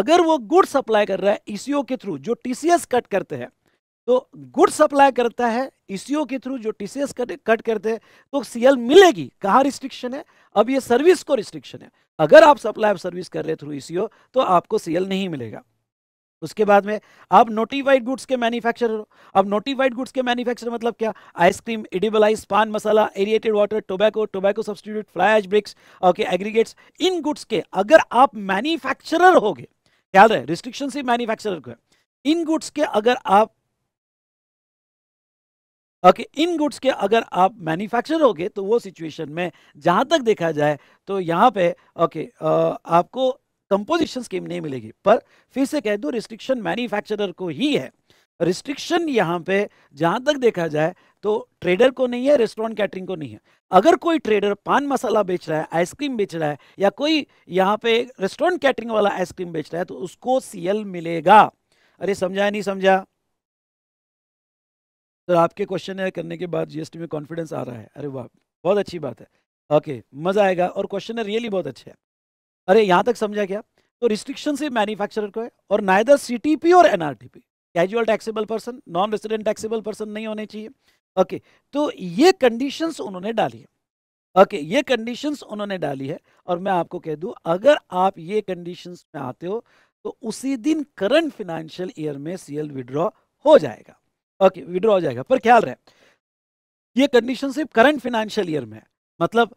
अगर वो गुड सप्लाई कर रहा है ईसीओ के थ्रू जो टीसीएस कट करते हैं तो गुड सप्लाई करता है ईसीओ के थ्रू जो टीसीएस कट कट करते हैं तो सीएल मिलेगी कहाँ रिस्ट्रिक्शन है अब ये सर्विस को रिस्ट्रिक्शन है अगर आप सप्लाई सर्विस कर रहे थ्रू ईसीओ तो आपको सीएल नहीं मिलेगा उसके बाद में आप नोटिफाइड गुड्स के मैन्युफैक्चरर हो अब नोटिफाइड गुड्स के मैन्युफैक्चरर मतलब क्या ice cream edible ice pan masala aerated water tobacco tobacco substitute fly bricks okay aggregates in goods के अगर आप मैन्युफैक्चरर हो गए ख्याल रहे रिस्ट्रिक्शन सिर्फ मैन्युफैक्चरर को है इन गुड्स के अगर आप ओके okay, इन गुड्स के अगर आप मैन्युफैक्चर होगे तो वो सिचुएशन में जहां तक देखा जाए तो यहां पे ओके okay, आपको कंपोजिशन स्कीम नहीं मिलेगी पर फिर से कह दूँ रिस्ट्रिक्शन मैन्युफैक्चरर को ही है रिस्ट्रिक्शन यहाँ पे जहाँ तक देखा जाए तो ट्रेडर को नहीं है रेस्टोरेंट कैटरिंग को नहीं है अगर कोई ट्रेडर पान मसाला बेच रहा है आइसक्रीम बेच रहा है या कोई यहाँ पे रेस्टोरेंट कैटरिंग वाला आइसक्रीम बेच रहा है तो उसको सीएल मिलेगा अरे समझा नहीं समझा तो आपके क्वेश्चन करने के बाद जीएसटी में कॉन्फिडेंस आ रहा है अरे वाह बहुत अच्छी बात है ओके मज़ा आएगा और क्वेश्चन रियली बहुत अच्छे है अरे यहां तक समझा क्या तो रिस्ट्रिक्शन सिर्फ मैन्युफैक्चरर को है और नायदर सीटीपी और NRTP casual taxable person non resident taxable person नहीं होने चाहिए ओके तो ये कंडीशन उन्होंने डाली है ओके okay, ये कंडीशंस उन्होंने डाली है और मैं आपको कह दूं अगर आप ये कंडीशंस में आते हो तो उसी दिन करंट फिनेंशियल ईयर में सीएल विड्रॉ हो जाएगा ओके okay, विड्रॉ हो जाएगा पर ख्याल रहे ये कंडीशन सिर्फ करंट फिनेंशियल ईयर में है मतलब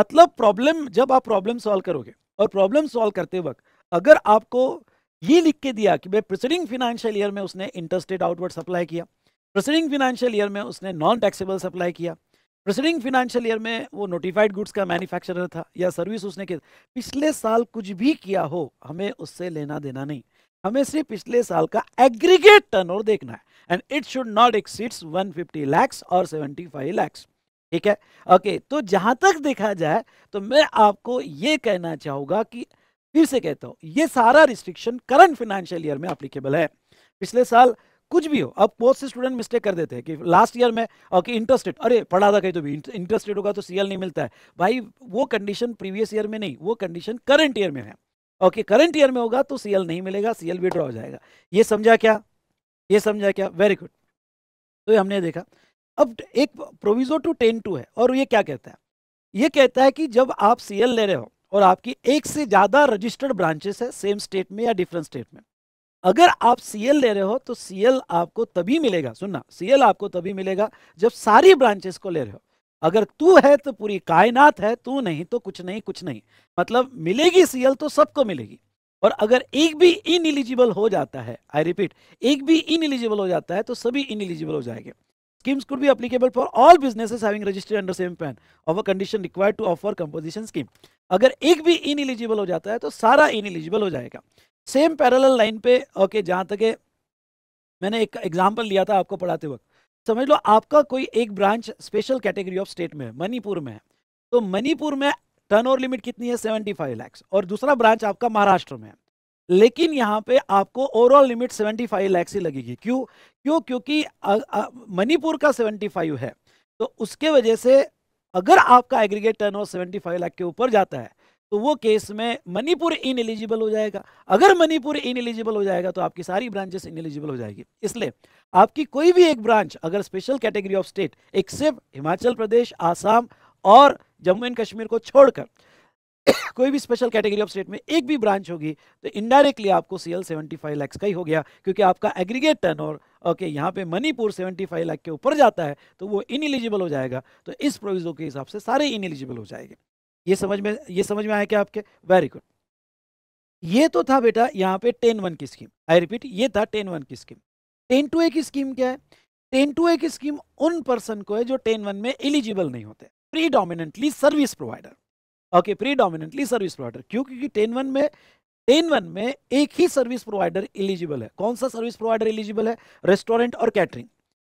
मतलब प्रॉब्लम जब आप प्रॉब्लम सॉल्व करोगे और प्रॉब्लम सॉल्व करते वक्त अगर आपको ये लिख के दिया कि भाई प्रिसीडिंग फिनेंशियल ईयर में उसने इंटरस्टेड आउटवर्ड सप्लाई किया प्रिसीडिंग फिनेंशियल ईयर में उसने नॉन टैक्सेबल सप्लाई किया प्रिसीडिंग फिनेंशियल ईयर में वो नोटिफाइड गुड्स का मैन्युफैक्चरर था या सर्विस उसने किया पिछले साल कुछ भी किया हो हमें उससे लेना देना नहीं हमें सिर्फ पिछले साल का एग्रीगेट टर्न देखना है and it should not exceeds one fifty और सेवेंटी फाइव ठीक है ओके तो जहां तक देखा जाए तो मैं आपको ये कहना चाहूंगा कि फिर से कहता हूं ये सारा रिस्ट्रिक्शन करंट फाइनेंशियल ईयर में अप्लीकेबल है पिछले साल कुछ भी हो अब बहुत से स्टूडेंट मिस्टेक कर देते हैं कि लास्ट ईयर में ओके इंटरेस्ट रेट अरे पढ़ा था कहीं तो भी इंटरेस्ट रेट होगा तो सीएल नहीं मिलता है भाई वो कंडीशन प्रीवियस ईयर में नहीं वो कंडीशन करंट ईयर में है ओके करंट ईयर में होगा तो सीएल नहीं मिलेगा सीएल विड्रॉ हो जाएगा ये समझा क्या ये समझा क्या वेरी गुड तो ये हमने देखा अब एक प्रोविजो टू टेन टू है और ये क्या कहता है ये कहता है कि जब आप सीएल ले रहे हो और आपकी एक से ज़्यादा रजिस्टर्ड ब्रांचेस है सेम स्टेट में या डिफरेंट स्टेट में अगर आप सीएल ले रहे हो तो सीएल आपको तभी मिलेगा सुनना सीएल आपको तभी मिलेगा जब सारी ब्रांचेस को ले रहे हो अगर तू है तो पूरी कायनात है तू नहीं तो कुछ नहीं कुछ नहीं मतलब मिलेगी सीएल तो सबको मिलेगी और अगर एक भी इन एलिजिबल हो जाता है आई रिपीट एक भी इन एलिजिबल हो जाता है तो सभी इन एलिजिबल हो जाएंगे Schemes could be applicable for all businesses having registered under same plan of a condition required to offer composition scheme. अगर एक भी इनएलिजिबल हो जाता है तो सारा इनएलिजिबल हो जाएगा सेम पैरेलल लाइन पे ओके okay, जहाँ तक है मैंने एक एग्जाम्पल लिया था आपको पढ़ाते वक्त समझ लो आपका कोई एक branch special category of state में है मणिपुर में है तो मणिपुर में टर्नओवर लिमिट कितनी है 75 लाख और दूसरा ब्रांच आपका महाराष्ट्र में है लेकिन यहाँ पे आपको ओवरऑल लिमिट 75 लैक्स ही लगेगी क्यों क्यों क्योंकि मणिपुर का 75 है तो उसके वजह से अगर आपका aggregate turn over seventy lakh के ऊपर जाता है तो वो केस में मणिपुर इन एलिजिबल हो जाएगा अगर मणिपुर इन एलिजिबल हो जाएगा तो आपकी सारी ब्रांचेस इन एलिजिबल हो जाएगी इसलिए आपकी कोई भी एक ब्रांच अगर special category of state except Himachal Pradesh Assam और जम्मू एंड कश्मीर को छोड़कर कोई भी स्पेशल कैटेगरी ऑफ स्टेट में एक भी ब्रांच होगी तो इनडायरेक्टली आपको सीएल 75 सेवेंटी फाइव लैक्स का ही हो गया क्योंकि आपका एग्रीगेट टर्न और ओके यहाँ पे मणिपुर सेवेंटी फाइव लाख के ऊपर जाता है तो वो इनएलिजिबल हो जाएगा तो इस प्रोविजो के हिसाब से सारे इनएलिजिबल हो जाएंगे ये समझ में ये समझ में आया क्या आपके वेरी गुड ये तो था बेटा यहाँ पे टेन वन की स्कीम आई रिपीट ये था टेन वन की स्कीम टेन टू ए की स्कीम क्या है टेन टू ए की स्कीम उन पर्सन को है जो टेन वन में एलिजिबल नहीं होते predominantly service provider okay predominantly service provider क्यों क्योंकि टेन वन में टेन वन में एक ही सर्विस प्रोवाइडर एलिजिबल है कौन सा सर्विस प्रोवाइडर एलिजिबल है रेस्टोरेंट और कैटरिंग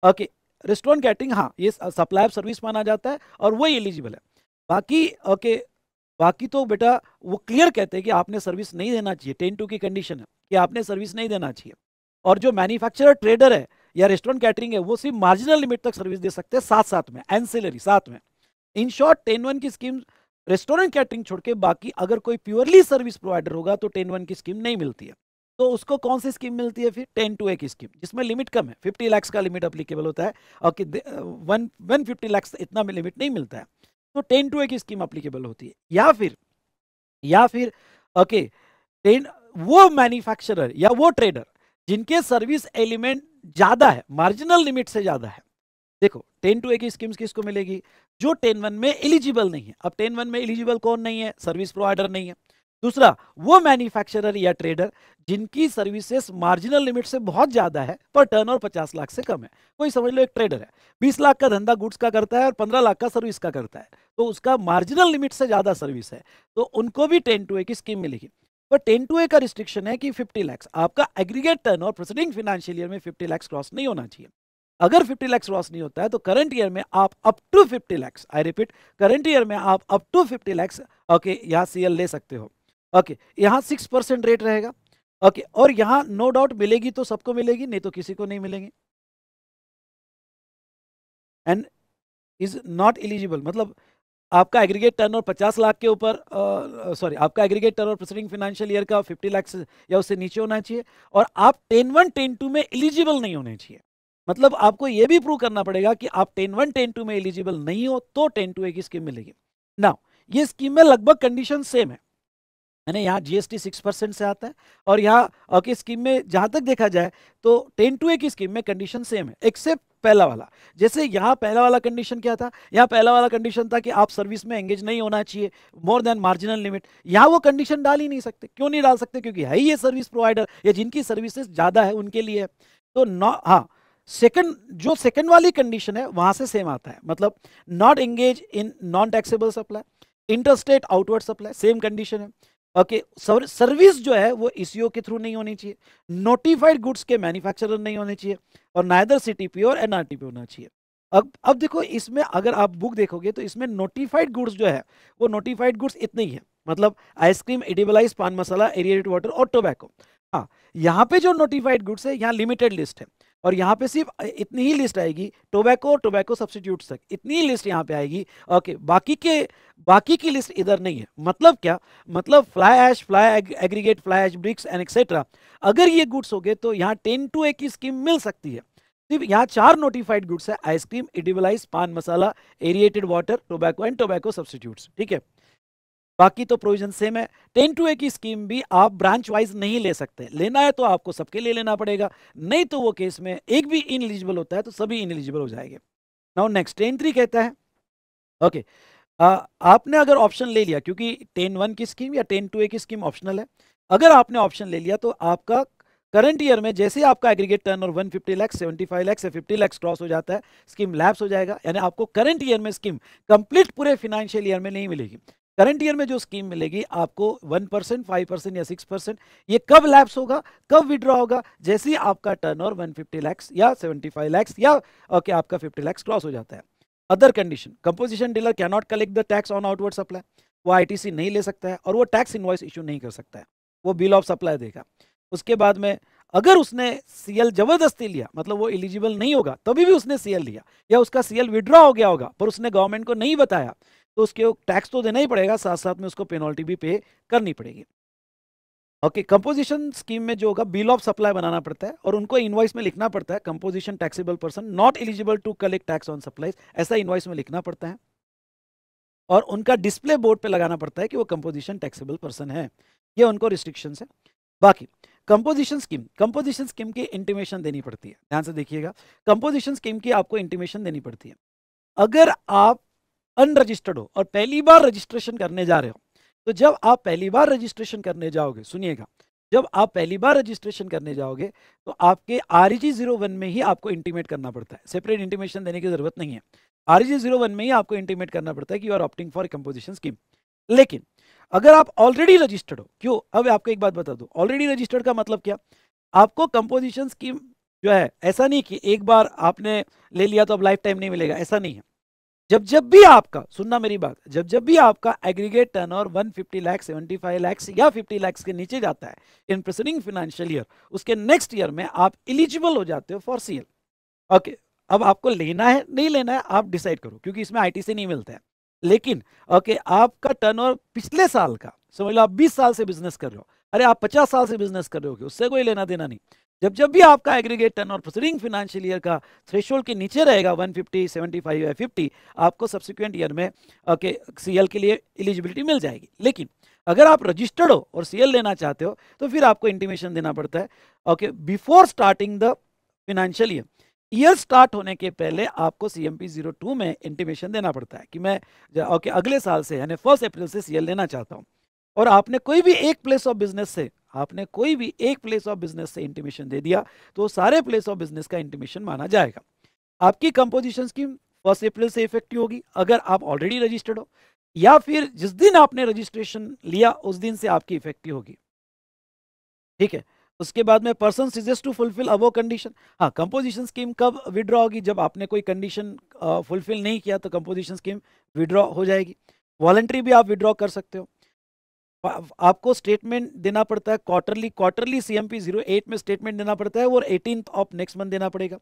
ओके रेस्टोरेंट कैटरिंग हाँ ये सप्लाई सर्विस माना जाता है और वही एलिजिबल है बाकी ओके बाकी तो बेटा वो क्लियर कहते हैं कि आपने सर्विस नहीं देना चाहिए टेन टू की कंडीशन है कि आपने सर्विस नहीं देना चाहिए और जो मैन्युफैक्चरर ट्रेडर है या रेस्टोरेंट कैटरिंग है वो सिर्फ मार्जिनल लिमिट तक सर्विस दे सकते हैं साथ साथ में एनसेलरी साथ में इन शॉर्ट टेन वन की स्कीम रेस्टोरेंट कैटरिंग छोड़ के बाकी अगर कोई प्योरली सर्विस प्रोवाइडर होगा तो टेन वन की स्कीम नहीं मिलती है तो उसको कौन सी स्कीम मिलती है फिर टेन टू ए की स्कीम जिसमें लिमिट कम है फिफ्टी लैक्स का लिमिट अप्लीकेबल होता है और कि वन वन फिफ्टी लैक्स इतना में लिमिट नहीं मिलता है तो टेन टू ए की स्कीम अप्लीकेबल होती है या फिर या फिर ओके टेन वो मैन्युफैक्चरर या वो ट्रेडर जिनके सर्विस एलिमेंट ज़्यादा है मार्जिनल लिमिट से ज़्यादा है देखो टेन टू ए की स्कीम्स किसको मिलेगी जो टेन वन में एलिजिबल नहीं है अब टेन वन में एलिजिबल कौन नहीं है सर्विस प्रोवाइडर नहीं है दूसरा वो मैन्युफैक्चरर या ट्रेडर जिनकी सर्विसेज मार्जिनल लिमिट से बहुत ज्यादा है पर टर्नओवर 50 लाख से कम है कोई समझ लो एक ट्रेडर है 20 लाख का धंधा गुड्स का करता है और 15 लाख का सर्विस का करता है तो उसका मार्जिनल लिमिट से ज्यादा सर्विस है तो उनको भी टेन टू ए की स्कीम मिलेगी पर टेन टू ए का रिस्ट्रिक्शन है कि फिफ्टी लैक्स आपका एग्रीगेट टर्न और प्रोसीडिंग फाइनेंशियल ईयर में फिफ्टी लैक्स क्रॉस नहीं होना चाहिए अगर 50 लैक्स लॉस नहीं होता है तो करंट ईयर में आप up to 50 lakhs I repeat current year में आप अप टू 50 लैक्स ओके यहाँ सीएल ले सकते हो ओके यहाँ सिक्स परसेंट रेट रहेगा ओके और यहाँ नो डाउट मिलेगी तो सबको मिलेगी नहीं तो किसी को नहीं मिलेंगे एंड इज नॉट एलिजिबल मतलब आपका एग्रीगेट टर्न और पचास लाख के ऊपर सॉरी आपका एग्रीगेट टर्न और प्रसिडिंग फाइनेंशियल ईयर का फिफ्टी लाख या उससे नीचे होना चाहिए और आप टेन वन टेन टू में एलिजिबल नहीं होने चाहिए मतलब आपको यह भी प्रूव करना पड़ेगा कि आप टेन वन टेन टू में एलिजिबल नहीं हो तो टेन टू ए की स्कीम मिलेगी ना ये स्कीम में लगभग कंडीशन सेम है यानी यहाँ जीएसटी सिक्स परसेंट से आता है और यहाँ की स्कीम में जहां तक देखा जाए तो टेन टू ए की स्कीम में कंडीशन सेम है एक्सेप्ट पहला वाला जैसे यहाँ पहला वाला कंडीशन क्या था यहाँ पहला वाला कंडीशन था कि आप सर्विस में एंगेज नहीं होना चाहिए मोर देन मार्जिनल लिमिट यहाँ वो कंडीशन डाल ही नहीं सकते क्यों नहीं डाल सकते क्योंकि है ही ये सर्विस प्रोवाइडर या जिनकी सर्विसेज ज़्यादा है उनके लिए तो नॉ हाँ सेकंड जो सेकंड वाली कंडीशन है वहां से सेम आता है मतलब not engage in non taxable supply interstate outward supply same condition है ओके okay, सर्विस जो है वो ई e के थ्रू नहीं होनी चाहिए नोटिफाइड गुड्स के मैन्युफैक्चरर नहीं होने चाहिए और नायदर सी और एन होना चाहिए अब अब देखो इसमें अगर आप बुक देखोगे तो इसमें नोटिफाइड गुड्स जो है वो नोटिफाइड गुड्स इतने ही है मतलब ice cream edible ice pan masala aerated water और टोबैको हाँ यहाँ पे जो नोटिफाइड गुड्स है यहाँ लिमिटेड लिस्ट है और यहाँ पे सिर्फ इतनी ही लिस्ट आएगी टोबैको और टोबैको सब्सिट्यूट तक इतनी ही लिस्ट यहाँ पे आएगी ओके बाकी के बाकी की लिस्ट इधर नहीं है मतलब क्या मतलब fly ash fly aggregate fly ash bricks and etcetera अगर ये गुड्स हो गए तो यहाँ टेन टू ए की स्कीम मिल सकती है सिर्फ यहाँ चार नोटिफाइड गुड्स है ice cream edible ice pan masala aerated water tobacco and tobacco substitute ठीक है बाकी तो प्रोविजन सेम है टेन टू ए की स्कीम भी आप ब्रांच वाइज नहीं ले सकते लेना है तो आपको सबके लिए लेना पड़ेगा नहीं तो वो केस में एक भी इनएलिजिबल होता है तो सभी इनएलिजिबल हो जाएंगे नाउ नेक्स्ट टेन थ्री कहता है ओके okay, आ, आपने अगर ऑप्शन ले लिया क्योंकि टेन वन की स्कीम या टेन टू ए की स्कीम ऑप्शनल है अगर आपने ऑप्शन ले लिया तो आपका करंट ईयर में जैसे आपका एग्रीगेट टर्न और लैक्स सेवेंटी फाइव लैक्स या फिफ्टी लैक्स क्रॉस हो जाता है स्कीम लैप्स हो जाएगा यानी आपको करंट ईयर में स्कीम कंप्लीट पूरे फिनेंशियल ईयर में नहीं मिलेगी करंट ईयर में जो स्कीम मिलेगी आपको वन परसेंट फाइव परसेंट या सिक्स परसेंट ये कब लैप्स होगा कब विड्रॉ होगा जैसे ही आपका turnover one fifty lakhs या सेवेंटी फाइव लैक्स या ओके आपका फिफ्टी लैक्स क्रॉस हो जाता है other condition composition dealer cannot collect the tax on outward supply वो सी नहीं ले सकता है और वो टैक्स इन्वॉइस इशू नहीं कर सकता है वो बिल ऑफ सप्लाई देगा उसके बाद में अगर उसने सीएल जबरदस्ती लिया मतलब वो एलिजिबल नहीं होगा तभी भी उसने सीएल लिया या उसका सीएल विड्रॉ हो गया होगा पर उसने गवर्नमेंट को नहीं बताया तो उसके टैक्स तो देना ही पड़ेगा साथ साथ में उसको पेनल्टी भी पे करनी पड़ेगी ओके कंपोजिशन स्कीम में जो होगा बिल ऑफ सप्लाई बनाना पड़ता है और उनको इनवॉइस में लिखना पड़ता है composition taxable person not eligible to collect tax on supplies ऐसा इनवॉइस में लिखना पड़ता है और उनका डिस्प्ले बोर्ड पे लगाना पड़ता है कि वो कंपोजिशन टैक्सेबल पर्सन है ये उनको रिस्ट्रिक्शन है बाकी कंपोजिशन स्कीम कंपोजिशन स्कीम की इंटीमेशन देनी पड़ती है ध्यान से देखिएगा कंपोजिशन स्कीम की आपको इंटीमेशन देनी पड़ती है अगर आप अनरजिस्टर्ड हो और पहली बार रजिस्ट्रेशन करने जा रहे हो तो जब आप पहली बार रजिस्ट्रेशन करने जाओगे सुनिएगा जब आप पहली बार रजिस्ट्रेशन करने जाओगे तो आपके आर जी जीरो वन में ही आपको इंटीमेट करना पड़ता है सेपरेट इंटीमेशन देने की जरूरत नहीं है आर जी जीरो वन में ही आपको इंटीमेट करना पड़ता है कि you are opting for composition scheme लेकिन अगर आप ऑलरेडी रजिस्टर्ड हो क्यों अब आपको एक बात बता दो ऑलरेडी रजिस्टर्ड का मतलब क्या आपको कंपोजिशन स्कीम जो है ऐसा नहीं कि एक बार आपने ले लिया तो अब लाइफ टाइम नहीं मिलेगा ऐसा नहीं है जब जब भी आपका सुनना मेरी बात जब जब भी आपका एग्रीगेट टर्न और one fifty lakhs seventy five lakhs या फिफ्टी लैक्स के नीचे जाता है इन प्रेसिडिंग फाइनेंशियल ईयर उसके नेक्स्ट ईयर में आप इलिजिबल हो जाते हो फॉर सी ओके अब आपको लेना है नहीं लेना है आप डिसाइड करो क्योंकि इसमें आई से नहीं मिलता है लेकिन ओके okay, आपका टर्न पिछले साल का समझ लो आप बीस साल से बिजनेस कर रहे हो अरे आप पचास साल से बिजनेस कर रहे हो उससे कोई लेना देना नहीं जब जब भी आपका एग्रीगेट टर्न और प्रोसीडिंग फाइनेंशियल ईयर का थ्रेशोल्ड के नीचे रहेगा 150, 75 या फिफ्टी आपको सब्सिक्वेंट ईयर में के सीएल के लिए एलिजिबिलिटी मिल जाएगी लेकिन अगर आप रजिस्टर्ड हो और सीएल लेना चाहते हो तो फिर आपको इंटीमेशन देना पड़ता है okay before starting the financial year year start होने के पहले आपको C M P zero two में इंटीमेशन देना पड़ता है कि मैं ओके अगले साल से यानी फर्स्ट अप्रैल से सी लेना चाहता हूँ और आपने कोई भी एक प्लेस ऑफ बिजनेस से आपने कोई भी एक प्लेस ऑफ बिजनेस से इंटीमेशन दे दिया तो सारे प्लेस ऑफ बिजनेस का इंटीमेशन माना जाएगा आपकी कंपोजिशन स्कीम फर्स्ट अप्रैल से इफेक्टिव होगी अगर आप ऑलरेडी रजिस्टर्ड हो या फिर जिस दिन आपने रजिस्ट्रेशन लिया उस दिन से आपकी इफेक्टिव होगी ठीक है उसके बाद में person ceases to fulfil above condition हाँ कंपोजिशन स्कीम कब विड्रॉ होगी जब आपने कोई कंडीशन फुलफिल नहीं किया तो कंपोजिशन स्कीम विड्रॉ हो जाएगी वॉलेंट्री भी आप विड्रॉ कर सकते हो आपको स्टेटमेंट देना पड़ता है quarterly quarterly CMP zero eight में स्टेटमेंट देना पड़ता है और एटीन ऑफ नेक्स्ट मंथ देना पड़ेगा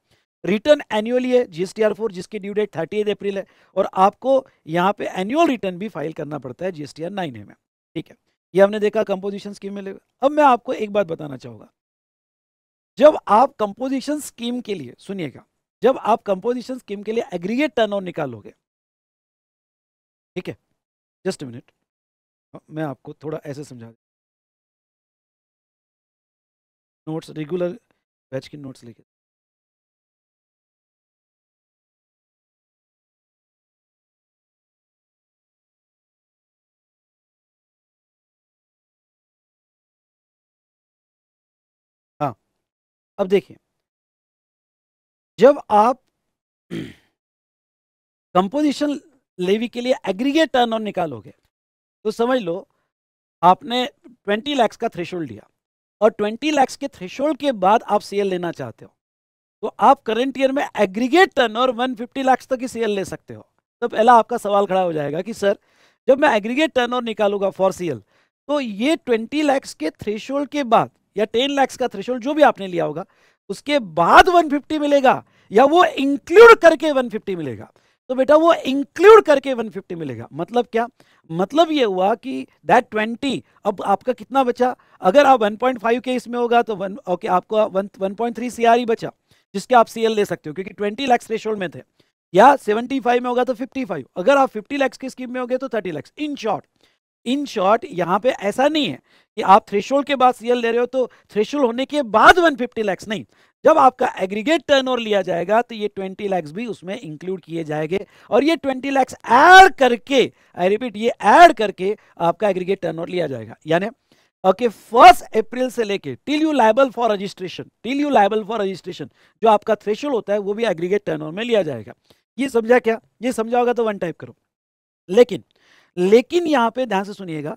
रिटर्न एनुअली है जीएसटीआर फोर जिसकी ड्यू डेट थर्टी अप्रैल है और आपको यहाँ पे एनुअल रिटर्न भी फाइल करना पड़ता है जीएसटीआर नाइन है ठीक है ये हमने देखा कंपोजिशन स्कीम में अब मैं आपको एक बात बताना चाहूँगा जब आप कंपोजिशन स्कीम के लिए सुनिएगा जब आप कंपोजिशन स्कीम के लिए एग्रीगेट टर्न निकालोगे ठीक है जस्ट मिनट हाँ, मैं आपको थोड़ा ऐसे समझा नोट्स रेगुलर बैच के नोट्स लेके हाँ अब देखिए जब आप कंपोजिशन लेवी के लिए एग्रीगेट टर्न ऑन निकालोगे तो समझ लो आपने 20 लैक्स का थ्रेशोल्ड लिया और 20 लैक्स के थ्रेशोल्ड के बाद आप सेल लेना चाहते हो तो आप करंट ईयर में एग्रीगेट टर्न और 150 लैक्स तक ही सेल ले सकते हो तो पहला आपका सवाल खड़ा हो जाएगा कि सर जब मैं एग्रीगेट टर्न और निकालूंगा फॉर सेल तो ये 20 लैक्स के थ्रेशोल्ड के बाद या 10 लैक्स का थ्रेशोल्ड जो भी आपने लिया होगा उसके बाद 150 मिलेगा या वो इंक्लूड करके 150 मिलेगा तो बेटा वो इंक्लूड करके 150 मिलेगा मतलब क्या मतलब ये हुआ कि दैट 20 अब आपका कितना बचा अगर आप 1.5 के इसमें होगा तो वन ओके okay, आपको वन वन पॉइंट ही बचा जिसके आप सीएल ले सकते हो क्योंकि 20 लैक्स रेशोल्ड में थे या 75 में होगा तो 55 अगर आप 50 लैक्स की स्कीम में होगे तो 30 lakhs in short in short यहाँ पे ऐसा नहीं है कि आप थ्रेशोल्ड के बाद सीएल ले रहे हो तो थ्रेशोल्ड होने के बाद 150 लैक्स नहीं जब आपका एग्रीगेट टर्नओवर लिया जाएगा तो ये 20 लैक्स भी उसमें इंक्लूड किए जाएंगे और ये 20 लैक्स ऐड करके आई रिपीट ये ऐड करके आपका एग्रीगेट टर्नओवर लिया जाएगा यानी ओके फर्स्ट अप्रैल से लेके till you liable for registration till you liable for registration जो आपका थ्रेशोल्ड होता है वो भी एग्रीगेट टर्न में लिया जाएगा ये समझा क्या ये समझा होगा तो वन टाइप करो लेकिन लेकिन यहां पे ध्यान से सुनिएगा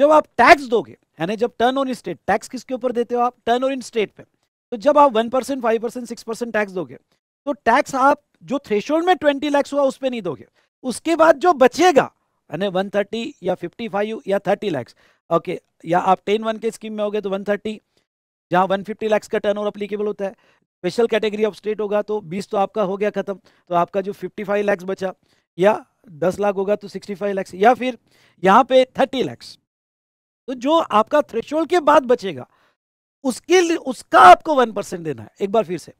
जब आप टैक्स दोगे यानी जब टर्न ऑन स्टेट टैक्स किसके ऊपर देते हो आप टर्न ऑन स्टेट पे तो जब आप one percent five percent six percent tax दोगे तो टैक्स आप जो थ्रेशोल्ड में ट्वेंटी लैक्स हुआ उस पर नहीं दोगे उसके बाद जो बचेगा यानी वन थर्टी या फिफ्टी फाइव या थर्टी लैक्स ओके या आप टेन वन के स्कीम में हो गए तो वन थर्टी जहाँ वन फिफ्टी लैक्स का टर्न ओवर अप्लीकेबल होता है स्पेशल कैटेगरी ऑफ स्टेट होगा तो बीस तो आपका हो गया खत्म तो आपका जो फिफ्टी फाइव लैक्स बचा या दस लाख होगा तो सिक्सटी फाइव लैक्स या फिर यहाँ पे थर्टी लैक्स तो जो आपका थ्रेशोल्ड के बाद बचेगा उसके लिए उसका आपको वन परसेंट देना है एक बार फिर से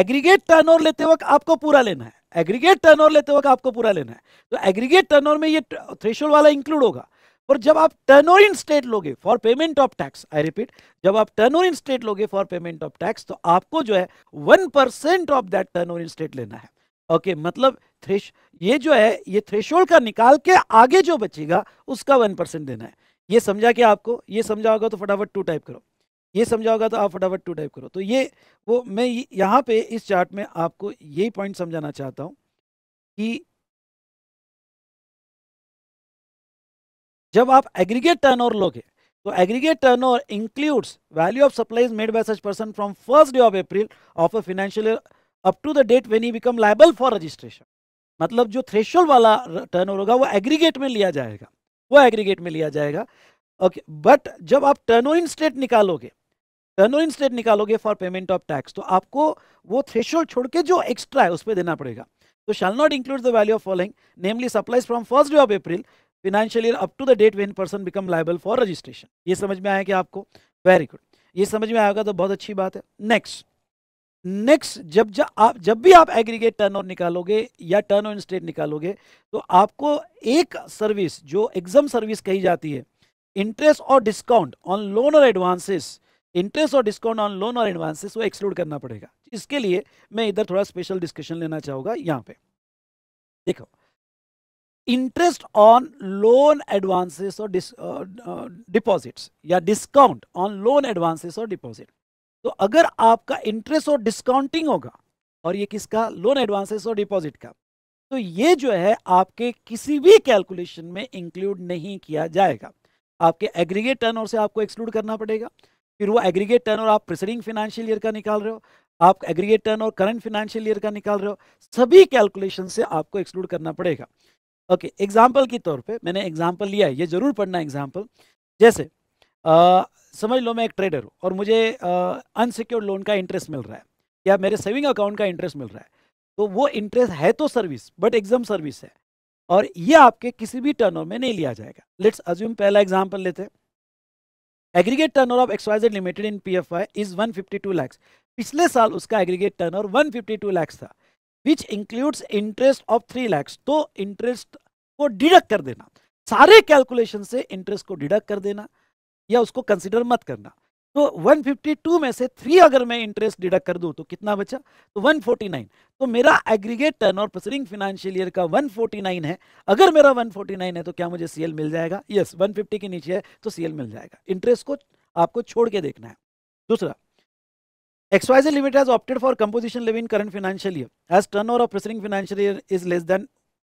एग्रीगेट टर्न लेते वक्त आपको पूरा लेना है एग्रीगेट टर्न लेते वक्त आपको पूरा लेना है तो एग्रीगेट टर्न में ये थ्रेशोल्ड वाला इंक्लूड होगा और जब आप टर्न ओवर इन स्टेट लोगे for payment of tax I repeat जब आप टर्न ओवर इन स्टेट लोगे फॉर पेमेंट ऑफ टैक्स तो आपको जो है one percent of that turn over in state लेना है ओके okay, मतलब थ्रेश ये जो है ये थ्रेशोल्ड का निकाल के आगे जो बचेगा उसका वन परसेंट देना है ये समझा क्या आपको ये समझा होगा तो फटाफट टू टाइप करो ये समझा होगा तो आप फटाफट टू टाइप करो तो ये वो मैं यहाँ पे इस चार्ट में आपको यही पॉइंट समझाना चाहता हूँ कि जब आप एग्रीगेट टर्नओवर लोगे तो aggregate turnover includes value of supplies made by such person from first day of April of a financial year up to the date when he become liable for registration मतलब जो थ्रेशोल वाला over होगा वो aggregate में लिया जाएगा वो aggregate में लिया जाएगा ओके okay, बट जब आप टर्नओवर इन स्टेट निकालोगे टर्न ओवर निकालोगे फॉर पेमेंट ऑफ टैक्स तो आपको वो थ्रेशोल्ड छोड़ के जो एक्स्ट्रा है उस पर देना पड़ेगा तो shall not include the value of following namely supplies from first day of April financial year up to the date when person become liable for registration ये समझ में आया कि आपको वेरी गुड ये समझ में आएगा तो बहुत अच्छी बात है नेक्स्ट नेक्स्ट जब जब आप जब भी आप एग्रीगेट टर्न ओवर निकालोगे या टर्न ओवर स्टेट निकालोगे तो आपको एक सर्विस जो एग्जाम सर्विस कही जाती है इंटरेस्ट और डिस्काउंट ऑन लोन और एडवांसेस इंटरेस्ट और डिस्काउंट ऑन लोन और एडवांसेस वो एक्सक्लूड करना पड़ेगा इसके लिए मैं इधर थोड़ा स्पेशल डिस्कशन लेना चाहूँगा यहाँ पे देखो इंटरेस्ट ऑन लोन एडवांसेस और डिपॉजिट्स या डिस्काउंट ऑन लोन एडवांसेस और डिपॉजिट तो अगर आपका इंटरेस्ट और डिस्काउंटिंग होगा और ये किसका लोन एडवांसेस और डिपॉजिट का तो ये जो है आपके किसी भी कैलकुलेशन में इंक्लूड नहीं किया जाएगा आपके एग्रीगेट टर्न से आपको एक्सक्लूड करना पड़ेगा फिर वो एग्रीगेट टर्न और आप प्रिसडिंग फाइनेंशियल ईयर का निकाल रहे हो आप aggregate turn turnover current financial year का निकाल रहे हो सभी कैलकुलेशन से आपको एक्सक्लूड करना पड़ेगा ओके okay, एग्जाम्पल के तौर पे मैंने एग्जाम्पल लिया है ये ज़रूर पढ़ना एग्जाम्पल जैसे आ, समझ लो मैं एक ट्रेडर हूँ और मुझे अनसिक्योर्ड लोन का इंटरेस्ट मिल रहा है या मेरे सेविंग अकाउंट का इंटरेस्ट मिल रहा है तो वो इंटरेस्ट है तो सर्विस बट एग्जाम सर्विस है और ये आपके किसी भी टर्न में नहीं लिया जाएगा लेट्स अज्यूम पहला एग्जाम्पल लेते हैं aggregate turnover of XYZ limited in PFI is 152 lakh पिछले साल उसका एग्रीगेट टर्नओवर 152 लाख था which includes interest of three lakhs तो इंटरेस्ट को डिडक्ट कर देना सारे कैलकुलेशन से इंटरेस्ट को डिडक्ट कर देना या उसको कंसिडर मत करना तो 152 में से थ्री अगर मैं इंटरेस्ट डिडक्ट कर दूं तो कितना बचा तो 149 तो मेरा एग्रीगेट टर्न और प्रोसीडिंग फाइनेंशियल ईयर का 149 है अगर मेरा 149 है तो क्या मुझे सीएल मिल जाएगा यस yes, 150 के नीचे है तो सीएल मिल जाएगा इंटरेस्ट को आपको छोड़ के देखना है दूसरा XYZ Limited has opted for composition levy in current financial year as turnover of preceding financial year is less than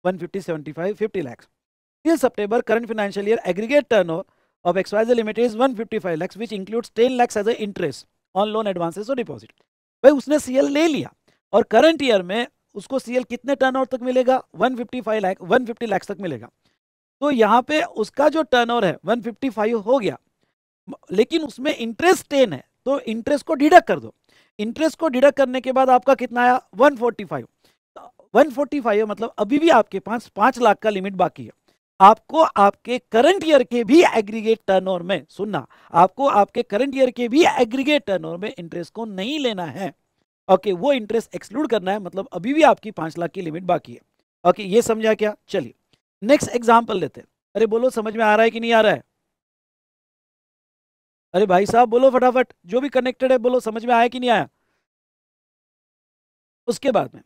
150 75 50 lakhs. Till September current financial year aggregate turnover of XYZ limit is 155 lakhs which includes 10 lakhs as a interest on loan advances or deposit भाई उसने CL ले लिया और current year में उसको CL कितने turnover तक मिलेगा 155 लाख 150 लाख तक मिलेगा तो यहाँ पे उसका जो टर्नओवर है 155 हो गया लेकिन उसमें इंटरेस्ट 10 है तो इंटरेस्ट को डिडक्ट कर दो इंटरेस्ट को डिडक्ट करने के बाद आपका कितना आया 145 145 मतलब अभी भी आपके पास पाँच लाख का लिमिट बाकी है आपको आपके करंट ईयर के भी एग्रीगेट टर्नओवर में सुनना आपको आपके करंट ईयर के भी एग्रीगेट टर्नओवर में इंटरेस्ट को नहीं लेना है ओके okay, वो इंटरेस्ट एक्सक्लूड करना है मतलब अभी भी आपकी पांच लाख की लिमिट बाकी है ओके okay, ये समझा क्या चलिए नेक्स्ट एग्जाम्पल लेते हैं अरे बोलो समझ में आ रहा है कि नहीं आ रहा है अरे भाई साहब बोलो फटाफट जो भी कनेक्टेड है बोलो समझ में आया कि नहीं आया उसके बाद में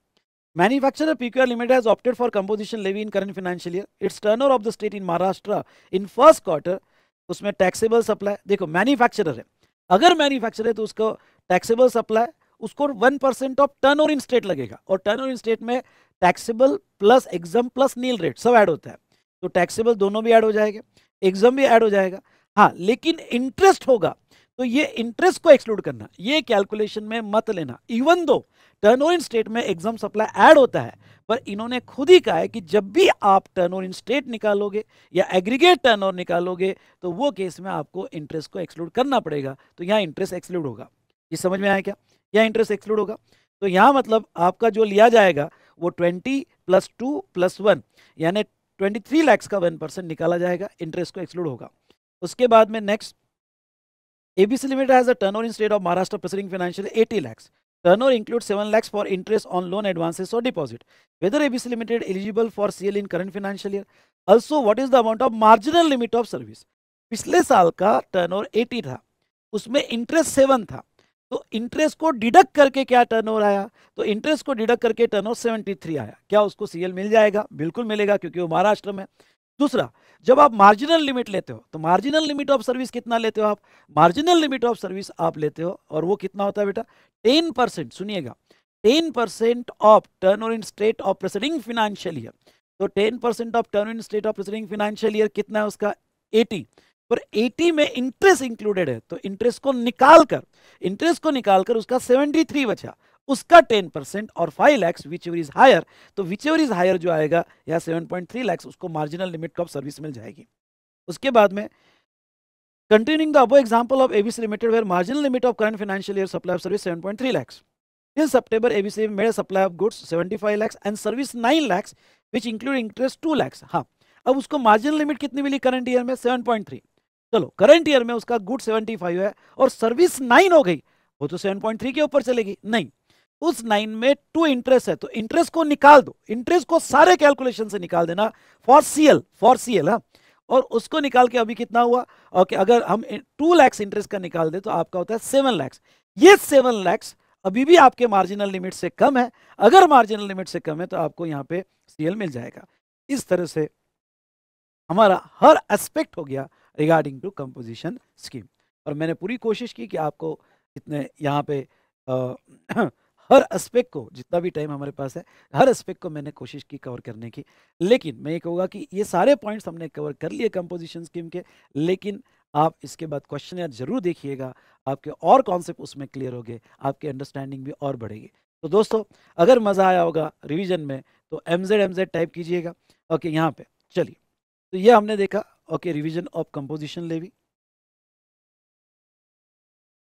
Manufacturer PQR Limited has opted for composition levy in current financial year. Its turnover of the state in Maharashtra in first quarter उसमें टैक्सेबल सप्लाई देखो मैन्युफैक्चरर है अगर मैन्युफैक्चर है तो उसको टैक्सेबल सप्लाई उसको one percent of turn over in state लगेगा और टर्न ओवर इन स्टेट में taxable plus exempt plus nil rate सब ऐड होता है तो टैक्सेबल दोनों भी ऐड हो जाएगा एग्जाम भी ऐड हो जाएगा हाँ लेकिन इंटरेस्ट होगा तो ये इंटरेस्ट को एक्सक्लूड करना ये कैलकुलेशन में मत लेना even though turn in state में एग्जाम सप्लाई ऐड होता है पर इन्होंने खुद ही कहा है कि जब भी आप टर्न ओवर इन स्टेट निकालोगे या एग्रीगेट टर्न ओवर निकालोगे तो वो केस में आपको इंटरेस्ट को एक्सक्लूड करना पड़ेगा तो यहाँ इंटरेस्ट एक्सक्लूड होगा ये समझ में आया क्या यहाँ इंटरेस्ट एक्सक्लूड होगा तो यहाँ मतलब आपका जो लिया जाएगा वो twenty plus two plus one यानी ट्वेंटी थ्री लैक्स का वन परसेंट निकाला जाएगा इंटरेस्ट को एक्सक्लूड होगा उसके बाद में next ABC limited has a turn over in state of Maharashtra preceding financial eighty lakhs Turnover includes 7 lakhs for interest on loan advances or deposit. Whether ABC Limited eligible for CL in current financial year? Also, what is the amount of marginal limit of service? पिछले साल का turnover 80 था उसमें interest 7 था तो interest को deduct करके क्या टर्नओवर आया तो इंटरेस्ट को डिडक्ट करके टर्नओवर 73 आया क्या उसको सीएल मिल जाएगा बिल्कुल मिलेगा क्योंकि वो महाराष्ट्र में दूसरा जब आप मार्जिनल लिमिट लेते हो तो मार्जिनल लिमिट ऑफ सर्विस कितना लेते हो आप मार्जिनल लिमिट ऑफ सर्विस आप लेते हो और वो कितना होता है बेटा टेन परसेंट सुनिएगा ten percent of turn in state of preceding financial year तो ten percent of turn in state of preceding financial year कितना है उसका एटी पर 80 में इंटरेस्ट इंक्लूडेड है तो इंटरेस्ट को निकालकर इंटरेस्ट को निकालकर उसका 73 बचा उसका 10 परसेंट और 5 lakhs whichever is higher तो विच एवर इज हायर जो आएगा या 7.3 पॉइंट लैक्स उसको मार्जिनल लिमिट को सर्विस मिल जाएगी उसके बाद में continuing the above example of ABC limited where marginal limit of current financial year supply of service 7.3 point in september abc made a supply of goods 75 lakhs and service 9 lakhs which include interest 2 lakhs हाँ अब उसको marginal limit कितनी मिली current year में 7.3 चलो current year में उसका good 75 है और सर्विस 9 हो गई वो तो 7.3 के ऊपर चलेगी नहीं उस लाइन में टू इंटरेस्ट है तो इंटरेस्ट को निकाल दो इंटरेस्ट को सारे कैलकुलेशन से निकाल देना for C L for C L और उसको निकाल के अभी कितना हुआ ओके okay, अगर हम टू लैक्स इंटरेस्ट का निकाल दे तो आपका होता है सेवन लैक्स ये सेवन लैक्स अभी भी आपके मार्जिनल लिमिट से कम है अगर मार्जिनल लिमिट से कम है तो आपको यहाँ पे सी मिल जाएगा इस तरह से हमारा हर एस्पेक्ट हो गया रिगार्डिंग टू कंपोजिशन स्कीम और मैंने पूरी कोशिश की कि आपको इतने यहाँ पे आ, हर एस्पेक्ट को जितना भी टाइम हमारे पास है हर एस्पेक्ट को मैंने कोशिश की कवर करने की लेकिन मैं ये कहूँगा कि ये सारे पॉइंट्स हमने कवर कर लिए कंपोजिशन स्कीम के लेकिन आप इसके बाद क्वेश्चन जरूर देखिएगा आपके और कॉन्सेप्ट उसमें क्लियर हो गए आपकी अंडरस्टैंडिंग भी और बढ़ेगी तो दोस्तों अगर मज़ा आया होगा रिविजन में तो M Z M Z type कीजिएगा ओके यहाँ पे चलिए तो ये हमने देखा okay revision of composition levy